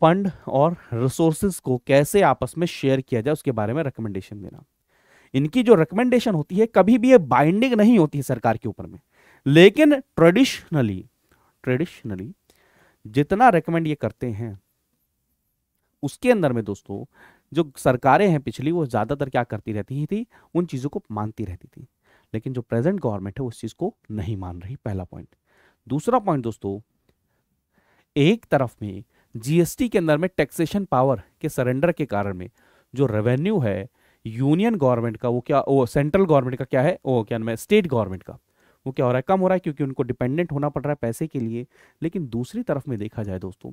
फंड और रिसोर्सेज को कैसे आपस में शेयर किया जाए उसके बारे में रिकमेंडेशन देना इनकी जो रिकमेंडेशन होती है कभी भी ये बाइंडिंग नहीं होती है सरकार के ऊपर में लेकिन ट्रेडिशनली ट्रेडिशनली जितना रिकमेंड ये करते हैं उसके अंदर में दोस्तों जो सरकारें हैं पिछली वो ज़्यादातर क्या करती रहती थी उन चीज़ों को मानती रहती थी लेकिन जो प्रेजेंट गवर्नमेंट है उस चीज़ को नहीं मान रही पहला पॉइंट दूसरा पॉइंट दोस्तों एक तरफ में जीएसटी के अंदर में टैक्सेशन पावर के सरेंडर के कारण में जो रेवेन्यू है यूनियन गवर्नमेंट का वो क्या वो सेंट्रल गवर्नमेंट का क्या है वो क्या नाम है स्टेट गवर्नमेंट का वो क्या हो रहा है कम हो रहा है क्योंकि उनको डिपेंडेंट होना पड़ रहा है पैसे के लिए लेकिन दूसरी तरफ में देखा जाए दोस्तों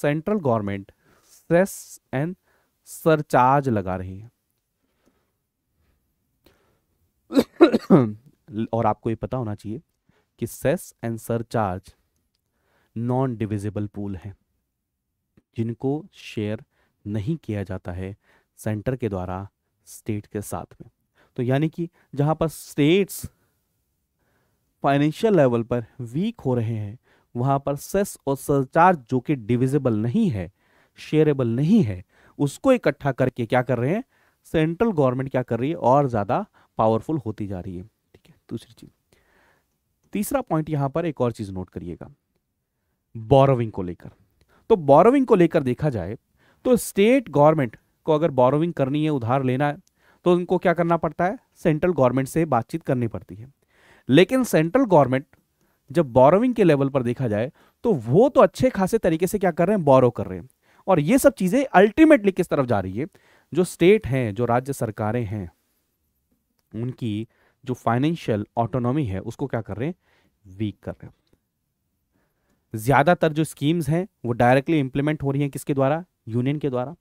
central government cess and surcharge लगा रही है (coughs) और आपको ये पता होना चाहिए कि cess and surcharge non divisible pool हैं जिनको शेयर नहीं किया जाता है सेंटर के द्वारा स्टेट के साथ में तो यानी कि जहां पर स्टेट्स फाइनेंशियल लेवल पर वीक हो रहे हैं वहां पर सेस और सरचार्ज जो कि डिविजिबल नहीं है शेयरेबल नहीं है उसको इकट्ठा करके क्या कर रहे हैं सेंट्रल गवर्नमेंट क्या कर रही है और ज्यादा पावरफुल होती जा रही है ठीक है दूसरी चीज तीसरा पॉइंट यहां पर एक और चीज नोट करिएगा बोरोविंग को लेकर तो बोरोविंग को लेकर देखा जाए तो स्टेट गवर्नमेंट को अगर बोरोविंग करनी है उधार लेना है तो उनको क्या करना पड़ता है सेंट्रल गवर्नमेंट से बातचीत करनी पड़ती है लेकिन सेंट्रल गवर्नमेंट जब बोरोविंग के लेवल पर देखा जाए तो वो तो अच्छे खासे तरीके से क्या कर रहे हैं बोरो कर रहे हैं और ये सब चीज़ें अल्टीमेटली किस तरफ जा रही है जो स्टेट हैं जो राज्य सरकारें हैं उनकी जो फाइनेंशियल ऑटोनॉमी है उसको क्या कर रहे हैं वीक कर रहे हैं ज़्यादातर जो स्कीम्स हैं वो डायरेक्टली इंप्लीमेंट हो रही हैं किसके द्वारा यूनियन के द्वारा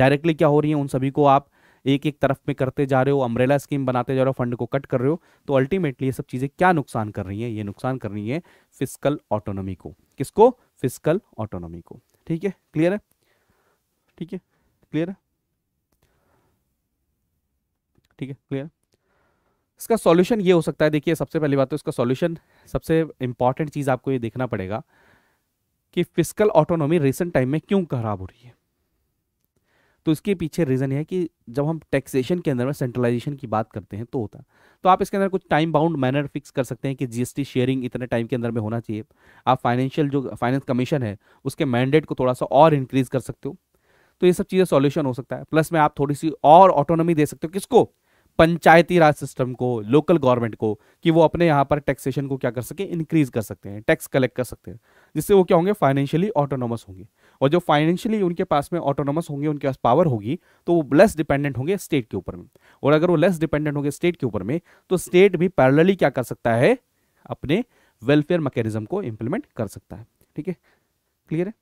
डायरेक्टली क्या हो रही है उन सभी को आप एक एक तरफ में करते जा रहे हो अम्ब्रेला स्कीम बनाते जा रहे हो फंड को कट कर रहे हो तो अल्टीमेटली ये सब चीज़ें क्या नुकसान कर रही हैं ये नुकसान कर रही है फिजिकल ऑटोनॉमी को किसको फिजिकल ऑटोनॉमी को ठीक है क्लियर है ठीक है क्लियर है ठीक है क्लियर है इसका सॉल्यूशन ये हो सकता है देखिए सबसे पहली बात तो इसका सॉल्यूशन सबसे इंपॉर्टेंट चीज़ आपको ये देखना पड़ेगा कि फिजिकल ऑटोनॉमी रिसेंट टाइम में क्यों खराब हो रही है तो इसके पीछे रीज़न है कि जब हम टैक्सेशन के अंदर में सेंट्रलाइजेशन की बात करते हैं तो होता है तो आप इसके अंदर कुछ टाइम बाउंड मैनर फिक्स कर सकते हैं कि जीएसटी शेयरिंग इतने टाइम के अंदर में होना चाहिए आप फाइनेंशियल जो फाइनेंस कमीशन है उसके मैंडेट को थोड़ा सा और इंक्रीज कर सकते हो तो ये सब चीज़ें सॉल्यूशन हो सकता है प्लस में आप थोड़ी सी और ऑटोनॉमी दे सकते हो किसको पंचायती राज सिस्टम को लोकल गवर्नमेंट को कि वो अपने यहाँ पर टैक्सेशन को क्या कर सके इंक्रीज कर सकते हैं टैक्स कलेक्ट कर सकते हैं जिससे वो क्या होंगे फाइनेंशियली ऑटोनोमस होंगे और जो फाइनेंशियली उनके पास में ऑटोनोमस होंगे उनके पास पावर होगी तो वो लेस डिपेंडेंट होंगे स्टेट के ऊपर में और अगर वो लेस डिपेंडेंट होंगे स्टेट के ऊपर में तो स्टेट भी पैरलली क्या कर सकता है अपने वेलफेयर मैकेनिज्म को इंप्लीमेंट कर सकता है ठीक है क्लियर है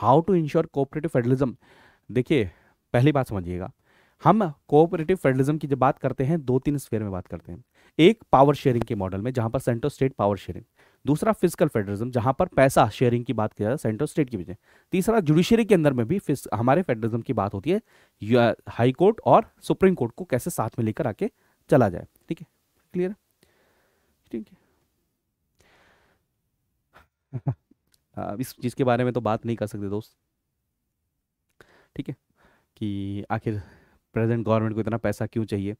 how to ensure cooperative federalism देखिए पहली बात समझिएगा हम कोऑपरेटिव फेडरलिज्म की जब बात करते हैं दो तीन स्फेयर में बात करते हैं एक पावर शेयरिंग के मॉडल में जहां पर सेंटर स्टेट पावर शेयरिंग दूसरा फिजिकल फेडरलिज्म जहां पर पैसा शेयरिंग की बात किया जाए सेंट्रल स्टेट की वजह तीसरा जुडिशियरी के अंदर में भी हमारे फेडरलिज्म की बात होती है हाई कोर्ट और सुप्रीम कोर्ट को कैसे साथ में लेकर आके चला जाए ठीक है क्लियर ठीक है (laughs) इस चीज़ के बारे में तो बात नहीं कर सकते दोस्त ठीक है कि आखिर प्रेजेंट गवर्नमेंट को इतना पैसा क्यों चाहिए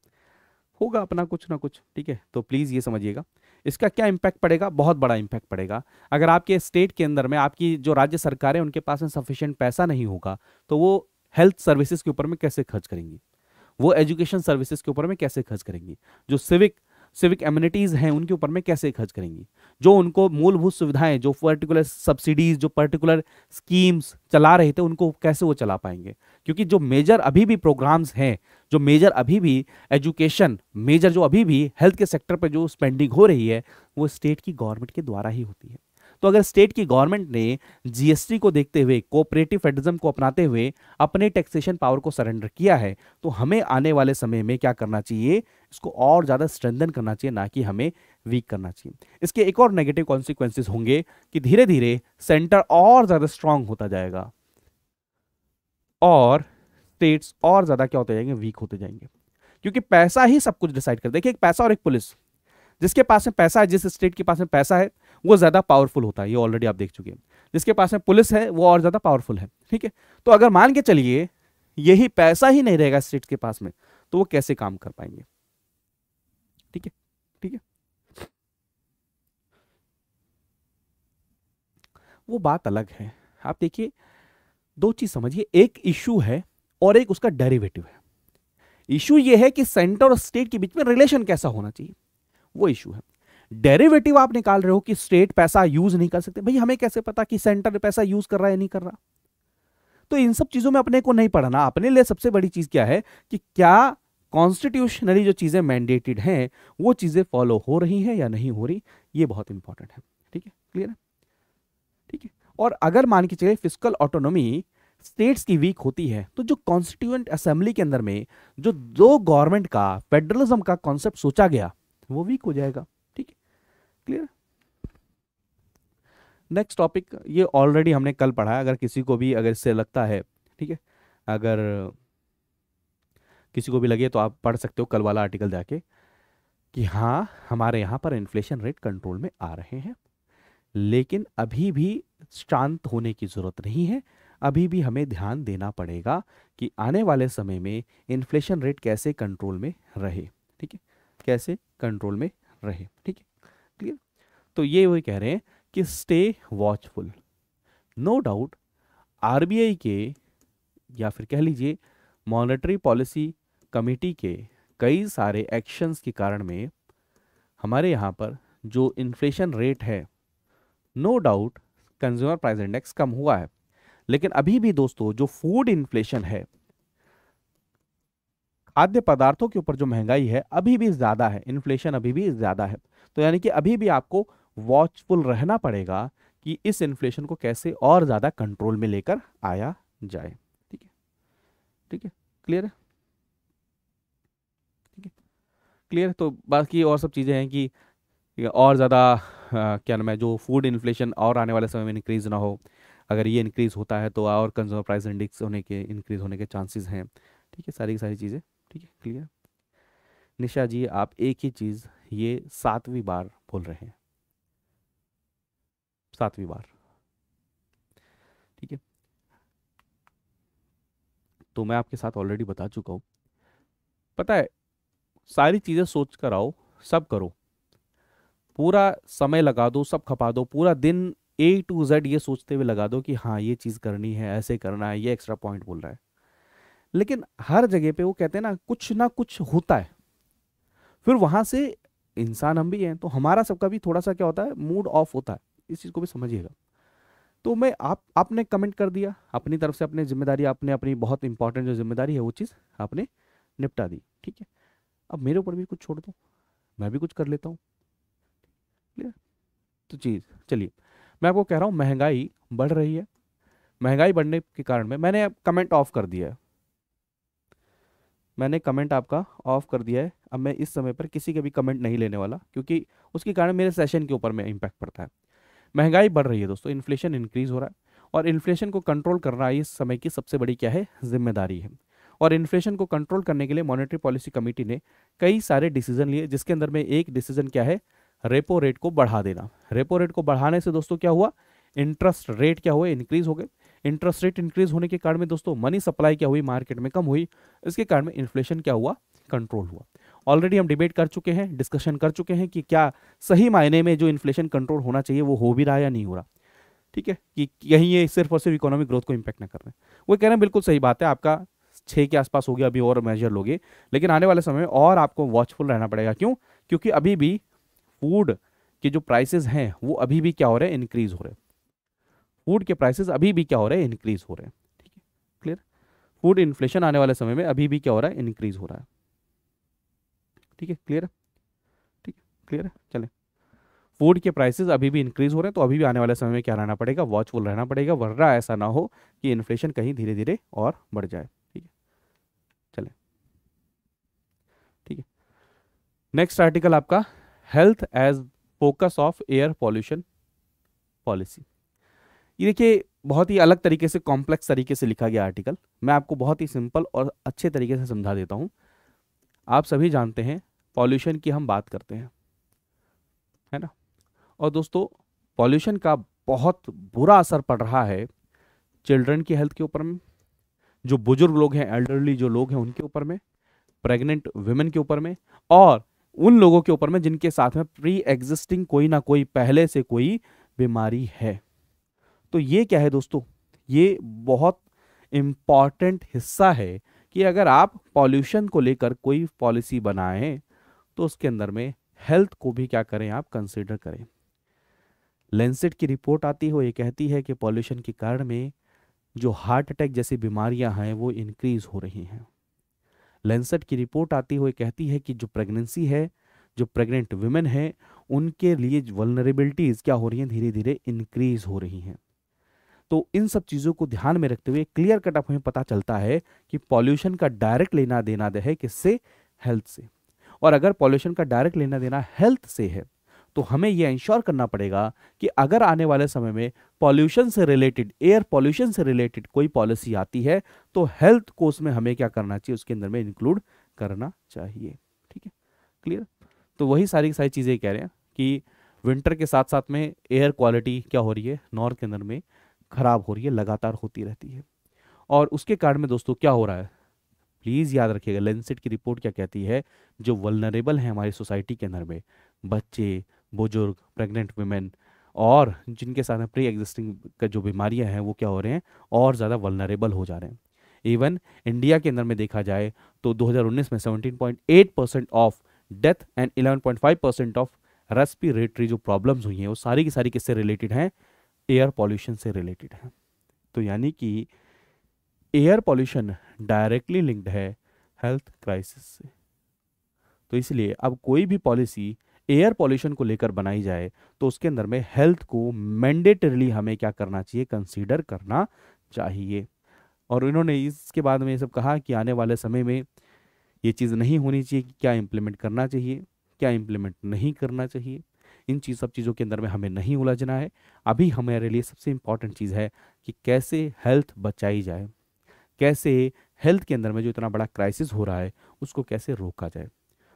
होगा अपना कुछ ना कुछ ठीक है तो प्लीज़ ये समझिएगा इसका क्या इम्पैक्ट पड़ेगा बहुत बड़ा इम्पैक्ट पड़ेगा अगर आपके स्टेट के अंदर में आपकी जो राज्य सरकार है उनके पास में सफिशेंट पैसा नहीं होगा तो वो हेल्थ सर्विसेज के ऊपर में कैसे खर्च करेंगी वो एजुकेशन सर्विसेज के ऊपर में कैसे खर्च करेंगी जो सिविक सिविक एम्यूनिटीज़ हैं उनके ऊपर में कैसे खर्च करेंगी जो उनको मूलभूत सुविधाएं जो पर्टिकुलर सब्सिडीज जो पर्टिकुलर स्कीम्स चला रहे थे उनको कैसे वो चला पाएंगे क्योंकि जो मेजर अभी भी प्रोग्राम्स हैं जो मेजर अभी भी एजुकेशन मेजर जो अभी भी हेल्थ के सेक्टर पर जो स्पेंडिंग हो रही है वो स्टेट की गवर्नमेंट के द्वारा ही होती है तो अगर स्टेट की गवर्नमेंट ने जीएसटी को देखते हुए कोऑपरेटिव फेडरिज्म को अपनाते हुए अपने टैक्सेशन पावर को सरेंडर किया है तो हमें आने वाले समय में क्या करना चाहिए इसको और ज़्यादा स्ट्रेंथन करना चाहिए ना कि हमें वीक करना चाहिए इसके एक और नेगेटिव कॉन्सिक्वेंसिस होंगे कि धीरे धीरे सेंटर और ज़्यादा स्ट्रांग होता जाएगा और स्टेट्स और ज़्यादा क्या होते जाएंगे वीक होते जाएंगे क्योंकि पैसा ही सब कुछ डिसाइड कर देखिए एक पैसा और एक पुलिस जिसके पास में पैसा है जिस स्टेट के पास में पैसा है वो ज़्यादा पावरफुल होता है ये ऑलरेडी आप देख चुके हैं जिसके पास में पुलिस है वो और ज़्यादा पावरफुल है ठीक है तो अगर मान के चलिए यही पैसा ही नहीं रहेगा स्टेट के पास में तो वो कैसे काम कर पाएंगे ठीक है वो बात अलग है आप देखिए दो चीज समझिए एक इशू है और एक उसका डेरिवेटिव है इशू ये है कि सेंटर और स्टेट के बीच में रिलेशन कैसा होना चाहिए वो इशू है डेरिवेटिव आप निकाल रहे हो कि स्टेट पैसा यूज नहीं कर सकते भाई हमें कैसे पता कि सेंटर पैसा यूज कर रहा है या नहीं कर रहा तो इन सब चीजों में अपने को नहीं पढ़ना अपने लिए सबसे बड़ी चीज क्या है कि क्या कॉन्स्टिट्यूशनली जो चीजें मैंडेटेड हैं वो चीजें फॉलो हो रही हैं या नहीं हो रही ये बहुत इंपॉर्टेंट है ठीक है क्लियर है और अगर मान के चले फिजिकल ऑटोनोमी स्टेट्स की वीक होती है तो जो कॉन्स्टिट्यूएंट असेंबली के अंदर में जो दो गवर्नमेंट का फेडरलिज्म का कॉन्सेप्ट सोचा गया वो वीक हो जाएगा ठीक है क्लियर नेक्स्ट टॉपिक ये ऑलरेडी हमने कल पढ़ा है अगर किसी को भी अगर इससे लगता है ठीक है अगर किसी को भी लगे तो आप पढ़ सकते हो कल वाला आर्टिकल जाके कि हाँ हमारे यहाँ पर इन्फ्लेशन रेट कंट्रोल में आ रहे हैं लेकिन अभी भी शांत होने की ज़रूरत नहीं है अभी भी हमें ध्यान देना पड़ेगा कि आने वाले समय में इन्फ्लेशन रेट कैसे कंट्रोल में रहे ठीक है कैसे कंट्रोल में रहे ठीक है क्लियर तो ये वही कह रहे हैं कि stay watchful no doubt RBI के या फिर कह लीजिए मॉनेटरी पॉलिसी कमेटी के कई सारे एक्शंस के कारण में हमारे यहाँ पर जो इन्फ्लेशन रेट है no doubt consumer price index कम हुआ है लेकिन अभी भी दोस्तों जो फूड इन्फ्लेशन है खाद्य पदार्थों के ऊपर जो महंगाई है अभी भी ज्यादा है इन्फ्लेशन अभी भी ज्यादा है तो यानी कि अभी भी आपको वॉचफुल रहना पड़ेगा कि इस इन्फ्लेशन को कैसे और ज्यादा कंट्रोल में लेकर आया जाए ठीक है ठीक है क्लियर है ठीक है क्लियर तो बाकी और सब चीजें हैं कि और ज़्यादा क्या नाम है जो फूड इन्फ्लेशन और आने वाले समय में इंक्रीज़ ना हो अगर ये इंक्रीज़ होता है तो और कंज्यूमर प्राइस इंडेक्स होने के इंक्रीज़ होने के चांसेस हैं ठीक है सारी की सारी चीज़ें ठीक है क्लियर निशा जी आप एक ही चीज़ ये सातवीं बार बोल रहे हैं सातवीं बार ठीक है तो मैं आपके साथ ऑलरेडी बता चुका हूँ पता है सारी चीज़ें सोच कर आओ सब करो पूरा समय लगा दो सब खपा दो पूरा दिन ए टू जेड ये सोचते हुए लगा दो कि हाँ ये चीज़ करनी है ऐसे करना है ये एक्स्ट्रा पॉइंट बोल रहा है लेकिन हर जगह पे वो कहते हैं ना कुछ ना कुछ होता है फिर वहां से इंसान हम भी हैं तो हमारा सबका भी थोड़ा सा क्या होता है मूड ऑफ होता है इस चीज़ को भी समझिएगा तो मैं आप आपने कमेंट कर दिया अपनी तरफ से अपनी जिम्मेदारी आपने अपनी बहुत इंपॉर्टेंट जो जिम्मेदारी है वो चीज़ आपने निपटा दी ठीक है अब मेरे ऊपर भी कुछ छोड़ दो मैं भी कुछ कर लेता हूँ क्लियर तो चीज़ चलिए मैं आपको कह रहा हूँ महंगाई बढ़ रही है महंगाई बढ़ने के कारण में मैंने अब कमेंट ऑफ कर दिया है मैंने कमेंट आपका ऑफ कर दिया है अब मैं इस समय पर किसी के भी कमेंट नहीं लेने वाला क्योंकि उसके कारण मेरे सेशन के ऊपर में इम्पैक्ट पड़ता है महंगाई बढ़ रही है दोस्तों इन्फ्लेशन इंक्रीज़ हो रहा है और इन्फ्लेशन को कंट्रोल करना इस समय की सबसे बड़ी क्या है जिम्मेदारी है और इन्फ्लेशन को कंट्रोल करने के लिए मॉनेटरी पॉलिसी कमेटी ने कई सारे डिसीजन लिए जिसके अंदर में एक डिसीजन क्या है रेपो रेट को बढ़ा देना रेपो रेट को बढ़ाने से दोस्तों क्या हुआ इंटरेस्ट रेट क्या हुआ इंक्रीज हो गए इंटरेस्ट रेट इंक्रीज होने के कारण में दोस्तों मनी सप्लाई क्या हुई मार्केट में कम हुई इसके कारण में इन्फ्लेशन क्या हुआ कंट्रोल हुआ ऑलरेडी हम डिबेट कर चुके हैं डिस्कशन कर चुके हैं कि क्या सही मायने में जो इन्फ्लेशन कंट्रोल होना चाहिए वो हो भी रहा या नहीं हो रहा ठीक है कि यही ये सिर्फ और सिर्फ इकोनॉमिक ग्रोथ को इम्पैक्ट ना कर रहे हैं वो कह रहे हैं बिल्कुल सही बात है आपका छः के आसपास हो गया अभी और मेजर लोगे लेकिन आने वाले समय में और आपको वॉचफुल रहना पड़ेगा क्यों क्योंकि अभी भी फूड के जो प्राइसेस हैं वो अभी भी क्या हो रहे हैं इंक्रीज हो रहे फूड के प्राइसेस अभी भी क्या हो रहे हैं इंक्रीज हो रहे हैं ठीक है क्लियर फूड इन्फ्लेशन आने वाले समय में अभी भी क्या हो रहा है इंक्रीज हो रहा है ठीक है क्लियर ठीक क्लियर है चले फूड के प्राइसेस अभी भी इंक्रीज हो रहे हैं तो अभी भी आने वाले समय में क्या रहना पड़ेगा वॉचफुल रहना पड़ेगा वर्रा ऐसा ना हो कि इन्फ्लेशन कहीं धीरे धीरे और बढ़ जाए ठीक है चले ठीक है नेक्स्ट आर्टिकल आपका health as focus of air pollution policy ये देखिए बहुत ही अलग तरीके से कॉम्प्लेक्स तरीके से लिखा गया आर्टिकल मैं आपको बहुत ही सिंपल और अच्छे तरीके से समझा देता हूँ आप सभी जानते हैं पॉल्यूशन की हम बात करते हैं है ना और दोस्तों पॉल्यूशन का बहुत बुरा असर पड़ रहा है चिल्ड्रन की हेल्थ के ऊपर में जो बुजुर्ग लोग हैं एल्डरली जो लोग हैं उनके ऊपर में प्रेग्नेंट वुमेन के ऊपर में और उन लोगों के ऊपर में जिनके साथ में प्री एग्जिस्टिंग कोई ना कोई पहले से कोई बीमारी है तो ये क्या है दोस्तों ये बहुत इम्पॉर्टेंट हिस्सा है कि अगर आप पॉल्यूशन को लेकर कोई पॉलिसी बनाएं तो उसके अंदर में हेल्थ को भी क्या करें आप कंसिडर करें लेंसेट की रिपोर्ट आती हो ये कहती है कि पॉल्यूशन के कारण में जो हार्ट अटैक जैसी बीमारियां हैं वो इंक्रीज हो रही हैं लेंसेट की रिपोर्ट आती हुई कहती है कि जो प्रेगनेंसी है जो प्रेग्नेंट वुमेन है उनके लिए वलनरेबिलिटीज़ क्या हो रही हैं धीरे धीरे इंक्रीज हो रही हैं तो इन सब चीज़ों को ध्यान में रखते हुए क्लियर कट हमें पता चलता है कि पॉल्यूशन का डायरेक्ट लेना देना है किससे हेल्थ से और अगर पॉल्यूशन का डायरेक्ट लेना देना हेल्थ से है तो हमें यह इंश्योर करना पड़ेगा कि अगर आने वाले समय में पॉल्यूशन से रिलेटेड एयर पॉल्यूशन से रिलेटेड कोई पॉलिसी आती है तो हेल्थ को उसमें हमें क्या करना चाहिए उसके अंदर में इंक्लूड करना चाहिए ठीक है क्लियर तो वही सारी सारी चीज़ें कह रहे हैं कि विंटर के साथ साथ में एयर क्वालिटी क्या हो रही है नॉर्थ के अंदर में खराब हो रही है लगातार होती रहती है और उसके कारण में दोस्तों क्या हो रहा है प्लीज़ याद रखिएगा लेंसेट की रिपोर्ट क्या कहती है जो वलनरेबल है हमारी सोसाइटी के अंदर में बच्चे बुजुर्ग प्रेग्नेंट वुमेन और जिनके साथ प्री एग्जिस्टिंग का जो बीमारियां हैं वो क्या हो रहे हैं और ज़्यादा वलनरेबल हो जा रहे हैं इवन इंडिया के अंदर में देखा जाए तो 2019 में 17.8 percent of death and 11.5 percent of respiratory जो प्रॉब्लम्स हुई हैं वो सारी की सारी किससे रिलेटेड हैं एयर पॉल्यूशन से रिलेटेड हैं तो यानी कि एयर पॉल्यूशन डायरेक्टली लिंक्ड है हेल्थ क्राइसिस से तो इसलिए अब कोई भी पॉलिसी एयर पॉल्यूशन को लेकर बनाई जाए तो उसके अंदर में हेल्थ को मैंडेटरली हमें क्या करना चाहिए कंसीडर करना चाहिए और इन्होंने इसके बाद में ये सब कहा कि आने वाले समय में ये चीज़ नहीं होनी चाहिए कि क्या इम्प्लीमेंट करना चाहिए क्या इम्प्लीमेंट नहीं करना चाहिए इन चीज़ सब चीज़ों के अंदर में हमें नहीं उलझना है अभी हमारे लिए सबसे इम्पॉर्टेंट चीज़ है कि कैसे हेल्थ बचाई जाए कैसे हेल्थ के अंदर में जो इतना बड़ा क्राइसिस हो रहा है उसको कैसे रोका जाए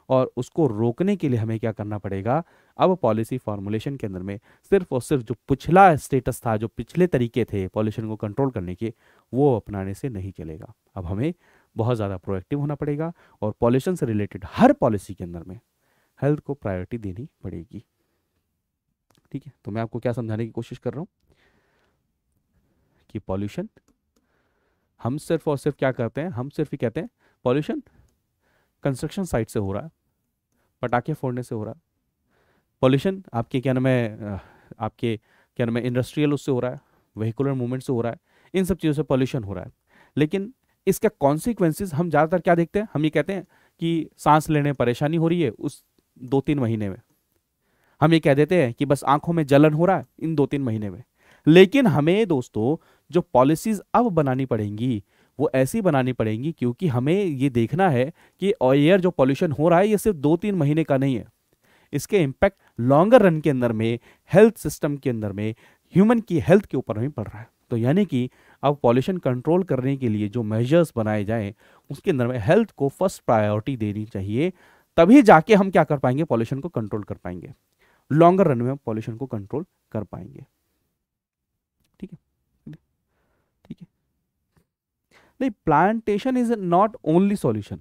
और उसको रोकने के लिए हमें क्या करना पड़ेगा अब पॉलिसी फॉर्मुलेशन के अंदर में सिर्फ और सिर्फ जो पिछला स्टेटस था जो पिछले तरीके थे पॉल्यूशन को कंट्रोल करने के वो अपनाने से नहीं चलेगा अब हमें बहुत ज़्यादा प्रोएक्टिव होना पड़ेगा और पॉल्यूशन से रिलेटेड हर पॉलिसी के अंदर में हेल्थ को प्रायोरिटी देनी पड़ेगी ठीक है तो मैं आपको क्या समझाने की कोशिश कर रहा हूँ कि पॉल्यूशन हम सिर्फ और सिर्फ क्या करते हैं हम सिर्फ ही कहते हैं पॉल्यूशन कंस्ट्रक्शन साइट से हो रहा है पटाखे फोड़ने से हो रहा है पॉल्यूशन आपके क्या नाम है आपके क्या नाम है इंडस्ट्रियल उससे हो रहा है वहीकुलर मूवमेंट से हो रहा है इन सब चीज़ों से पॉल्यूशन हो रहा है लेकिन इसका कॉन्सिक्वेंसिस हम ज़्यादातर क्या देखते हैं हम ये कहते हैं कि सांस लेने परेशानी हो रही है उस दो तीन महीने में हम ये कह देते हैं कि बस आंखों में जलन हो रहा है इन दो तीन महीने में लेकिन हमें दोस्तों जो पॉलिसीज अब बनानी पड़ेंगी वो ऐसी बनानी पड़ेंगी क्योंकि हमें ये देखना है कि एयर जो पॉल्यूशन हो रहा है ये सिर्फ दो तीन महीने का नहीं है इसके इम्पैक्ट लॉन्गर रन के अंदर में हेल्थ सिस्टम के अंदर में ह्यूमन की हेल्थ के ऊपर भी पड़ रहा है तो यानी कि अब पॉल्यूशन कंट्रोल करने के लिए जो मेजर्स बनाए जाएँ उसके अंदर में हेल्थ को फर्स्ट प्रायोरिटी देनी चाहिए तभी जाके हम क्या कर पाएंगे पॉल्यूशन को कंट्रोल कर पाएंगे लॉन्गर रन में हम पॉल्यूशन को कंट्रोल कर पाएंगे ठीक है नहीं plantation is not only solution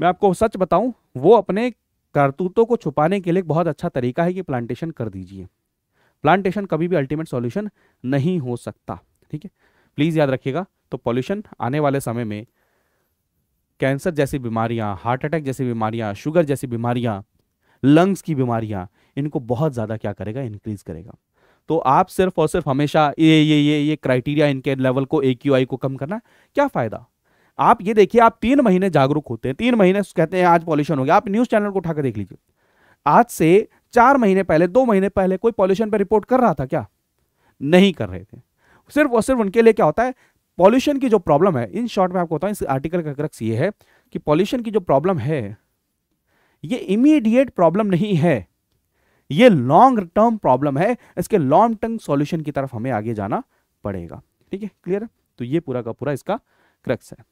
मैं आपको सच बताऊं वो अपने करतूतों को छुपाने के लिए बहुत अच्छा तरीका है कि प्लांटेशन कर दीजिए प्लांटेशन कभी भी अल्टीमेट सॉल्यूशन नहीं हो सकता ठीक है प्लीज़ याद रखिएगा तो पॉल्यूशन आने वाले समय में कैंसर जैसी बीमारियां हार्ट अटैक जैसी बीमारियां शुगर जैसी बीमारियां लंग्स की बीमारियां इनको बहुत ज़्यादा क्या करेगा इंक्रीज करेगा तो आप सिर्फ और सिर्फ हमेशा ये ये ये ये क्राइटेरिया इनके लेवल को ए को कम करना क्या फ़ायदा आप ये देखिए आप तीन महीने जागरूक होते हैं तीन महीने कहते हैं आज पॉल्यूशन हो गया आप न्यूज़ चैनल को उठाकर देख लीजिए आज से चार महीने पहले दो महीने पहले कोई पॉल्यूशन पर रिपोर्ट कर रहा था क्या नहीं कर रहे थे सिर्फ और सिर्फ उनके लिए क्या होता है पॉल्यूशन की जो प्रॉब्लम है इन शॉर्ट में आपको बताऊँ इस आर्टिकल का क्रक्स ये है कि पॉल्यूशन की जो प्रॉब्लम है ये इमीडिएट प्रॉब्लम नहीं है ये लॉन्ग टर्म प्रॉब्लम है इसके लॉन्ग टर्म सॉल्यूशन की तरफ हमें आगे जाना पड़ेगा ठीक है क्लियर तो ये पूरा का पूरा इसका क्रक्स है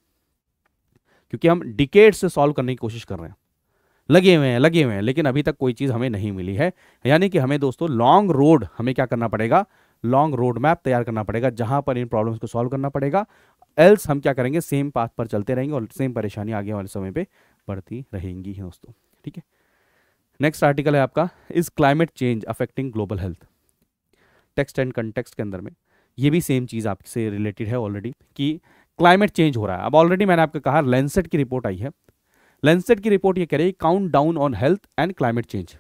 क्योंकि हम डिकेट से सॉल्व करने की कोशिश कर रहे हैं लगे हुए हैं लगे हुए हैं लेकिन अभी तक कोई चीज़ हमें नहीं मिली है यानी कि हमें दोस्तों लॉन्ग रोड हमें क्या करना पड़ेगा लॉन्ग रोड मैप तैयार करना पड़ेगा जहां पर इन प्रॉब्लम्स को सॉल्व करना पड़ेगा एल्स हम क्या करेंगे सेम पाथ पर चलते रहेंगे और सेम परेशानी आगे वाले समय पे बढ़ती रहेंगी दोस्तों ठीक है नेक्स्ट आर्टिकल है आपका is climate change affecting global health text and context के अंदर में ये भी सेम चीज़ आपसे रिलेटेड है ऑलरेडी कि क्लाइमेट चेंज हो रहा है अब ऑलरेडी मैंने आपको कहा लेंसेट की रिपोर्ट आई है लेंसेट की रिपोर्ट ये कह रही है countdown on health and climate change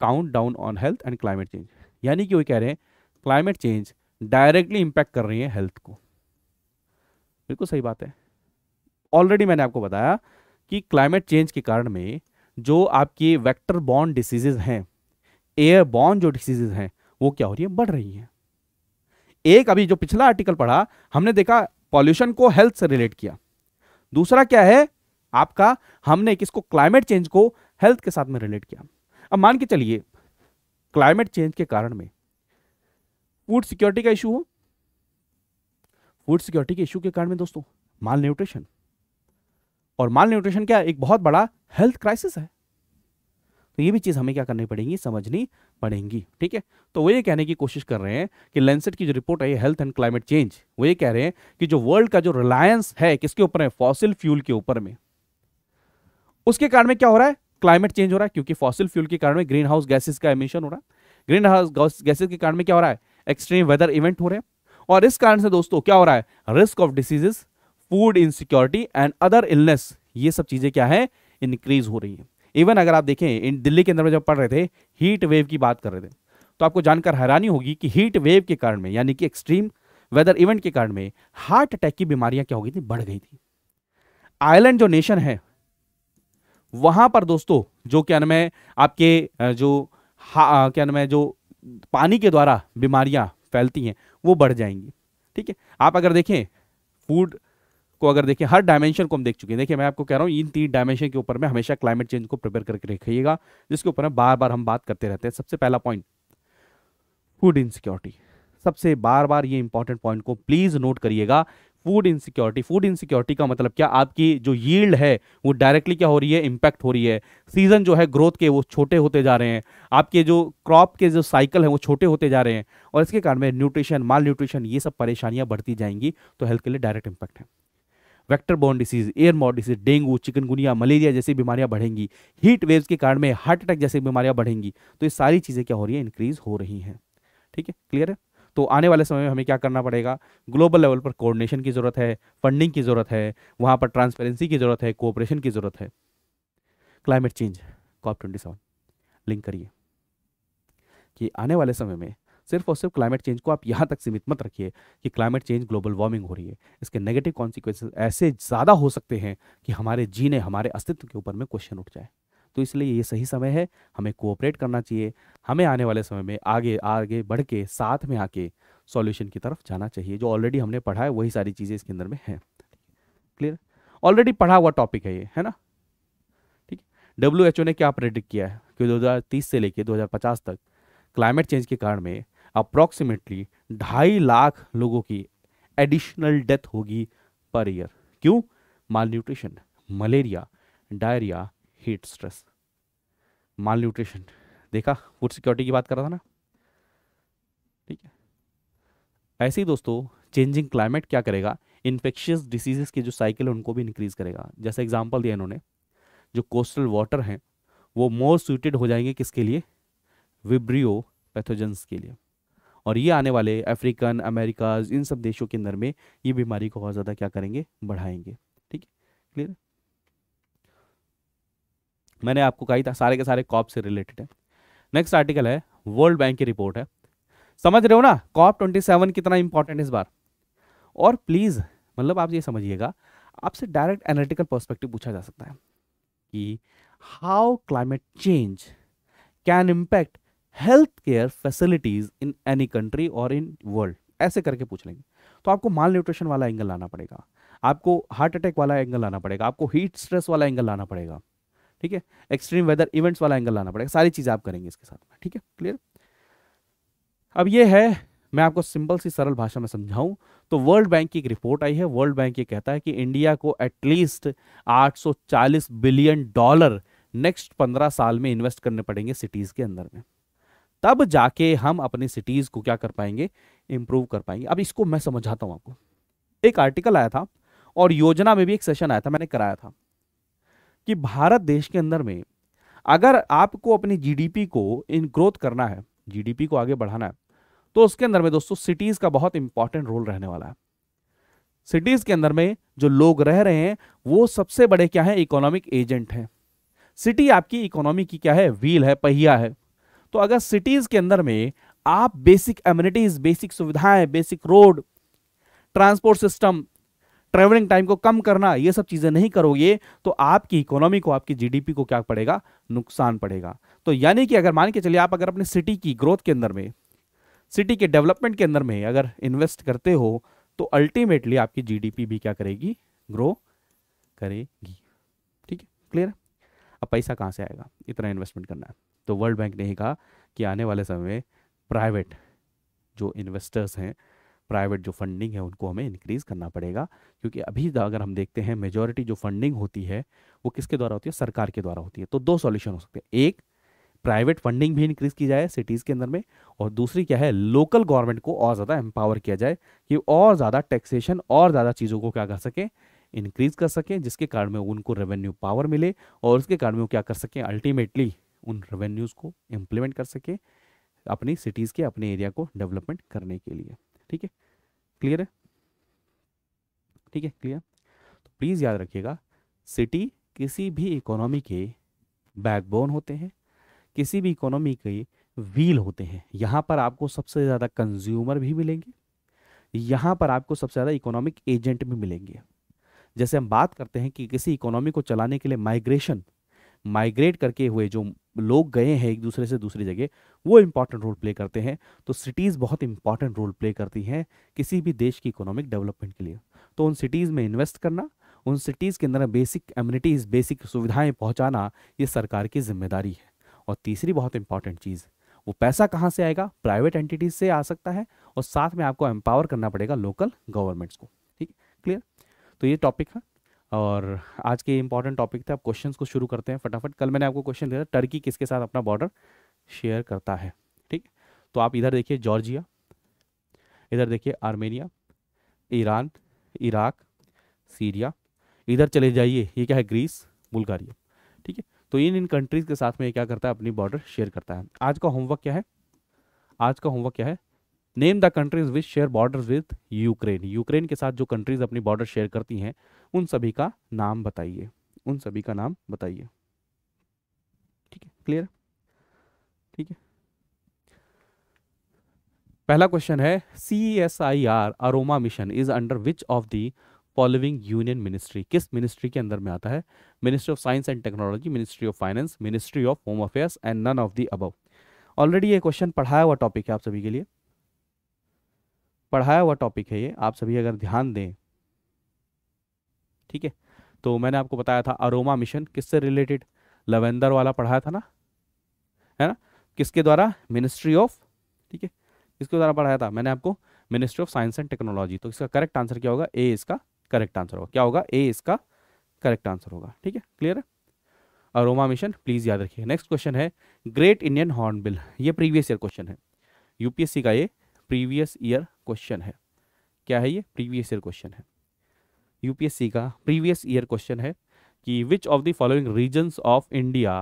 countdown on health and climate change यानी कि वो कह रहे हैं क्लाइमेट चेंज डायरेक्टली इम्पैक्ट कर रही है हेल्थ को बिल्कुल सही बात है ऑलरेडी मैंने आपको बताया कि क्लाइमेट चेंज के कारण में जो आपकी वेक्टर बॉन्ड डिसीजेज हैं एयर बॉन्ड जो डिसीजेज हैं वो क्या हो रही है बढ़ रही है एक अभी जो पिछला आर्टिकल पढ़ा हमने देखा पॉल्यूशन को हेल्थ से रिलेट किया दूसरा क्या है आपका हमने किसको क्लाइमेट चेंज को हेल्थ के साथ में रिलेट किया अब मान के चलिए क्लाइमेट चेंज के कारण में फूड सिक्योरिटी का इशू हो फूड सिक्योरिटी के इशू के कारण में दोस्तों माल न्यूट्रिशन और माल न्यूट्रिशन क्या एक बहुत बड़ा हेल्थ क्राइसिस है तो ये भी चीज़ हमें क्या करनी पड़ेगी समझनी पड़ेगी ठीक है तो वो ये कहने की कोशिश कर रहे हैं कि लेंसेट की जो रिपोर्ट है हेल्थ एंड क्लाइमेट चेंज वो ये कह रहे हैं कि जो वर्ल्ड का जो रिलायंस है किसके ऊपर है फॉसिल फ्यूल के ऊपर में उसके कारण में क्या हो रहा है क्लाइमेट चेंज हो रहा है क्योंकि फॉसिल फ्यूल के कारण में ग्रीन हाउस गैसेज का एमिशन हो रहा है ग्रीन हाउस गैसेज के कारण में क्या हो रहा है एक्सट्रीम वेदर इवेंट हो रहे हैं और इस कारण से दोस्तों क्या हो रहा है risk of diseases food insecurity and other illness ये सब चीजें क्या है इंक्रीज हो रही है इवन अगर आप देखें दिल्ली के अंदर में जब पढ़ रहे थे हीट वेव की बात कर रहे थे तो आपको जानकर हैरानी होगी कि हीट वेव के कारण में यानी कि एक्सट्रीम वेदर इवेंट के कारण में हार्ट अटैक की बीमारियां क्या हो गई थी बढ़ गई थी आयरलैंड जो नेशन है वहां पर दोस्तों जो क्या नाम है आपके जो क्या नाम है जो पानी के द्वारा बीमारियां फैलती हैं वो बढ़ जाएंगी ठीक है आप अगर देखें फूड को अगर देखें हर डायमेंशन को हम देख चुके हैं देखिए मैं आपको कह रहा हूँ इन तीन डायमेंशन के ऊपर में हमेशा क्लाइमेट चेंज को प्रिपेयर करके रखिएगा जिसके ऊपर बार बार हम बात करते रहते हैं सबसे पहला पॉइंट फूड इनसिक्योरिटी सबसे बार बार ये इंपॉर्टेंट पॉइंट को प्लीज नोट करिएगा फूड इनसिक्योरिटी फूड इनसिक्योरिटी का मतलब क्या आपकी जो यील्ड है वो डायरेक्टली क्या हो रही है इंपैक्ट हो रही है सीजन जो है ग्रोथ के वो छोटे होते जा रहे हैं आपके जो क्रॉप के जो साइकिल है वो छोटे होते जा रहे हैं और इसके कारण में न्यूट्रिशन माल न्यूट्रिशन ये सब परेशानियां बढ़ती जाएंगी तो हेल्थ के लिए डायरेक्ट इंपैक्ट है vector borne disease air mode disease dengue chikungunya malaria जैसी बीमारियां बढ़ेंगी हीट वेव्स के कारण में हार्ट अटैक जैसी बीमारियां बढ़ेंगी तो ये सारी चीज़ें क्या हो रही है इंक्रीज हो रही हैं ठीक है क्लियर है तो आने वाले समय में हमें क्या करना पड़ेगा ग्लोबल लेवल पर कोऑर्डिनेशन की ज़रूरत है फंडिंग की ज़रूरत है वहाँ पर ट्रांसपेरेंसी की ज़रूरत है कोऑपरेशन की ज़रूरत है climate change COP twenty seven link करिए कि आने वाले समय में सिर्फ और सिर्फ क्लाइमेट चेंज को आप यहाँ तक सीमित मत रखिए कि क्लाइमेट चेंज ग्लोबल वार्मिंग हो रही है इसके नेगेटिव कॉन्सिक्वेंस ऐसे ज़्यादा हो सकते हैं कि हमारे जीने हमारे अस्तित्व के ऊपर में क्वेश्चन उठ जाए तो इसलिए ये सही समय है हमें कोऑपरेट करना चाहिए हमें आने वाले समय में आगे आगे बढ़ के साथ में आके सॉल्यूशन की तरफ जाना चाहिए जो ऑलरेडी हमने पढ़ा है वही सारी चीज़ें इसके अंदर में हैं क्लियर ऑलरेडी पढ़ा हुआ टॉपिक है ये है ना ठीक है डब्ल्यू एच ओ ने क्या प्रेडिक्ट किया है कि 2030 से लेके 2050 तक क्लाइमेट चेंज के कारण में अप्रोक्सीमेटली ढाई लाख लोगों की एडिशनल डेथ होगी पर ईयर क्यों malnutrition malaria diarrhoea heat stress malnutrition देखा फूड सिक्योरिटी की बात कर रहा था ना ठीक है ऐसे ही दोस्तों चेंजिंग क्लाइमेट क्या करेगा इन्फेक्शियस डिसीजेस के जो साइकिल है उनको भी इंक्रीज करेगा जैसे एग्जाम्पल दिया इन्होंने जो कोस्टल वाटर हैं वो मोर सुइटेड हो जाएंगे किसके लिए विब्रियो पैथोजेंस के लिए और ये आने वाले अफ्रीकन अमेरिकाज इन सब देशों के अंदर में ये बीमारी को बहुत ज़्यादा क्या करेंगे बढ़ाएंगे ठीक है क्लियर मैंने आपको कहा था सारे के सारे कॉप से रिलेटेड है नेक्स्ट आर्टिकल है वर्ल्ड बैंक की रिपोर्ट है समझ रहे हो ना कॉप ट्वेंटी सेवन कितना इंपॉर्टेंट इस बार और प्लीज़ मतलब आप ये समझिएगा आपसे डायरेक्ट एनालिटिकल पर्सपेक्टिव पूछा जा सकता है कि how climate change can impact health care facilities in any country और इन वर्ल्ड ऐसे करके पूछ लेंगे तो आपको माल न्यूट्रिशन वाला एंगल लाना पड़ेगा आपको हार्ट अटैक वाला एंगल लाना पड़ेगा आपको हीट स्ट्रेस वाला एंगल लाना पड़ेगा ठीक है एक्सट्रीम वेदर इवेंट्स वाला एंगल लाना पड़ेगा सारी चीज़ें आप करेंगे इसके साथ में ठीक है क्लियर अब ये है मैं आपको सिंपल सी सरल भाषा में समझाऊं तो वर्ल्ड बैंक की एक रिपोर्ट आई है वर्ल्ड बैंक ये कहता है कि इंडिया को एटलीस्ट 840 बिलियन डॉलर नेक्स्ट 15 साल में इन्वेस्ट करने पड़ेंगे सिटीज़ के अंदर में तब जाके हम अपनी सिटीज़ को क्या कर पाएंगे इंप्रूव कर पाएंगे अब इसको मैं समझाता हूं आपको एक आर्टिकल आया था और योजना में भी एक सेशन आया था मैंने कराया था कि भारत देश के अंदर में अगर आपको अपनी जीडीपी को इन ग्रोथ करना है जीडीपी को आगे बढ़ाना है तो उसके अंदर में दोस्तों सिटीज़ का बहुत इंपॉर्टेंट रोल रहने वाला है सिटीज़ के अंदर में जो लोग रह रहे हैं वो सबसे बड़े क्या है इकोनॉमिक एजेंट हैं सिटी आपकी इकोनॉमी की क्या है व्हील है पहिया है तो अगर सिटीज के अंदर में आप बेसिक एम्यूनिटीज बेसिक सुविधाएं basic road transport system travelling time को कम करना ये सब चीज़ें नहीं करोगे तो आपकी इकोनॉमी को आपकी जीडीपी को क्या पड़ेगा नुकसान पड़ेगा तो यानी कि अगर मान के चलिए आप अगर अपने सिटी की ग्रोथ के अंदर में सिटी के डेवलपमेंट के अंदर में अगर इन्वेस्ट करते हो तो अल्टीमेटली आपकी जीडीपी भी क्या करेगी ग्रो करेगी ठीक है क्लियर अब पैसा कहां से आएगा इतना इन्वेस्टमेंट करना है तो वर्ल्ड बैंक ने ही कहा कि आने वाले समय में प्राइवेट जो इन्वेस्टर्स हैं प्राइवेट जो फंडिंग है उनको हमें इंक्रीज़ करना पड़ेगा क्योंकि अभी अगर हम देखते हैं मेजॉरिटी जो फंडिंग होती है वो किसके द्वारा होती है सरकार के द्वारा होती है तो दो सॉल्यूशन हो सकते हैं एक प्राइवेट फंडिंग भी इंक्रीज़ की जाए सिटीज़ के अंदर में और दूसरी क्या है लोकल गवर्नमेंट को और ज़्यादा एम्पावर किया जाए कि और ज़्यादा टैक्सेशन और ज़्यादा चीज़ों को क्या कर सकें इंक्रीज़ कर सकें जिसके कारण में उनको रेवेन्यू पावर मिले और उसके कारण में वो क्या कर सकें अल्टीमेटली उन रेवेन्यूज़ को इम्प्लीमेंट कर सके अपनी सिटीज़ के अपने एरिया को डेवलपमेंट करने के लिए ठीक है क्लियर है ठीक है क्लियर तो प्लीज़ याद रखिएगा सिटी किसी भी इकोनॉमी के बैकबोन होते हैं किसी भी इकोनॉमी के व्हील होते हैं यहाँ पर आपको सबसे ज़्यादा कंज्यूमर भी मिलेंगे यहाँ पर आपको सबसे ज़्यादा इकोनॉमिक एजेंट भी मिलेंगे जैसे हम बात करते हैं कि किसी इकोनॉमी को चलाने के लिए माइग्रेशन माइग्रेट करके हुए जो लोग गए हैं एक दूसरे से दूसरी जगह वो इम्पॉर्टेंट रोल प्ले करते हैं तो सिटीज़ बहुत इंपॉर्टेंट रोल प्ले करती हैं किसी भी देश की इकोनॉमिक डेवलपमेंट के लिए तो उन सिटीज़ में इन्वेस्ट करना उन सिटीज़ के अंदर बेसिक एम्यूनिटीज़ बेसिक सुविधाएं पहुंचाना ये सरकार की जिम्मेदारी है और तीसरी बहुत इंपॉर्टेंट चीज़ वो पैसा कहाँ से आएगा प्राइवेट एंटिटीज से आ सकता है और साथ में आपको एम्पावर करना पड़ेगा लोकल गवर्नमेंट्स को ठीक क्लियर तो ये टॉपिक है और आज के इंपॉर्टेंट टॉपिक थे आप क्वेश्चन को शुरू करते हैं फटाफट कल मैंने आपको क्वेश्चन दिया था टर्की किसके साथ अपना बॉर्डर शेयर करता है ठीक तो आप इधर देखिए जॉर्जिया इधर देखिए आर्मेनिया ईरान इराक सीरिया इधर चले जाइए ये क्या है ग्रीस बुल्गारिया ठीक है तो इन इन कंट्रीज़ के साथ में ये क्या करता है अपनी बॉर्डर शेयर करता है आज का होमवर्क क्या है आज का होमवर्क क्या है name the countries which share border with Ukraine Ukraine के साथ जो कंट्रीज अपनी बॉर्डर शेयर करती हैं उन सभी का नाम बताइए उन सभी का नाम बताइए ठीक है क्लियर ठीक है पहला क्वेश्चन है C S I R aroma mission is under which of the following union ministry किस मिनिस्ट्री के अंदर में आता है ministry of science and technology ministry of finance ministry of home affairs and none of the above already ये question पढ़ाया हुआ topic है आप सभी के लिए पढ़ाया हुआ टॉपिक है ये आप सभी अगर ध्यान दें ठीक है तो मैंने आपको बताया था अरोमा मिशन किससे रिलेटेड लवेंदर वाला पढ़ाया था ना है ना किसके द्वारा मिनिस्ट्री ऑफ ठीक है किसके द्वारा पढ़ाया था मैंने आपको ministry of science and technology तो इसका करेक्ट आंसर क्या होगा ए इसका करेक्ट आंसर होगा क्या होगा ए इसका करेक्ट आंसर होगा ठीक है क्लियर है अरोमा मिशन प्लीज याद रखिए नेक्स्ट क्वेश्चन है ग्रेट इंडियन हॉर्नबिल ये प्रीवियस ईयर क्वेश्चन है यूपीएससी का ये प्रीवियस ईयर क्वेश्चन है क्या है ये प्रीवियस ईयर क्वेश्चन है यूपीएससी का प्रीवियस ईयर क्वेश्चन है कि which of the following regions of India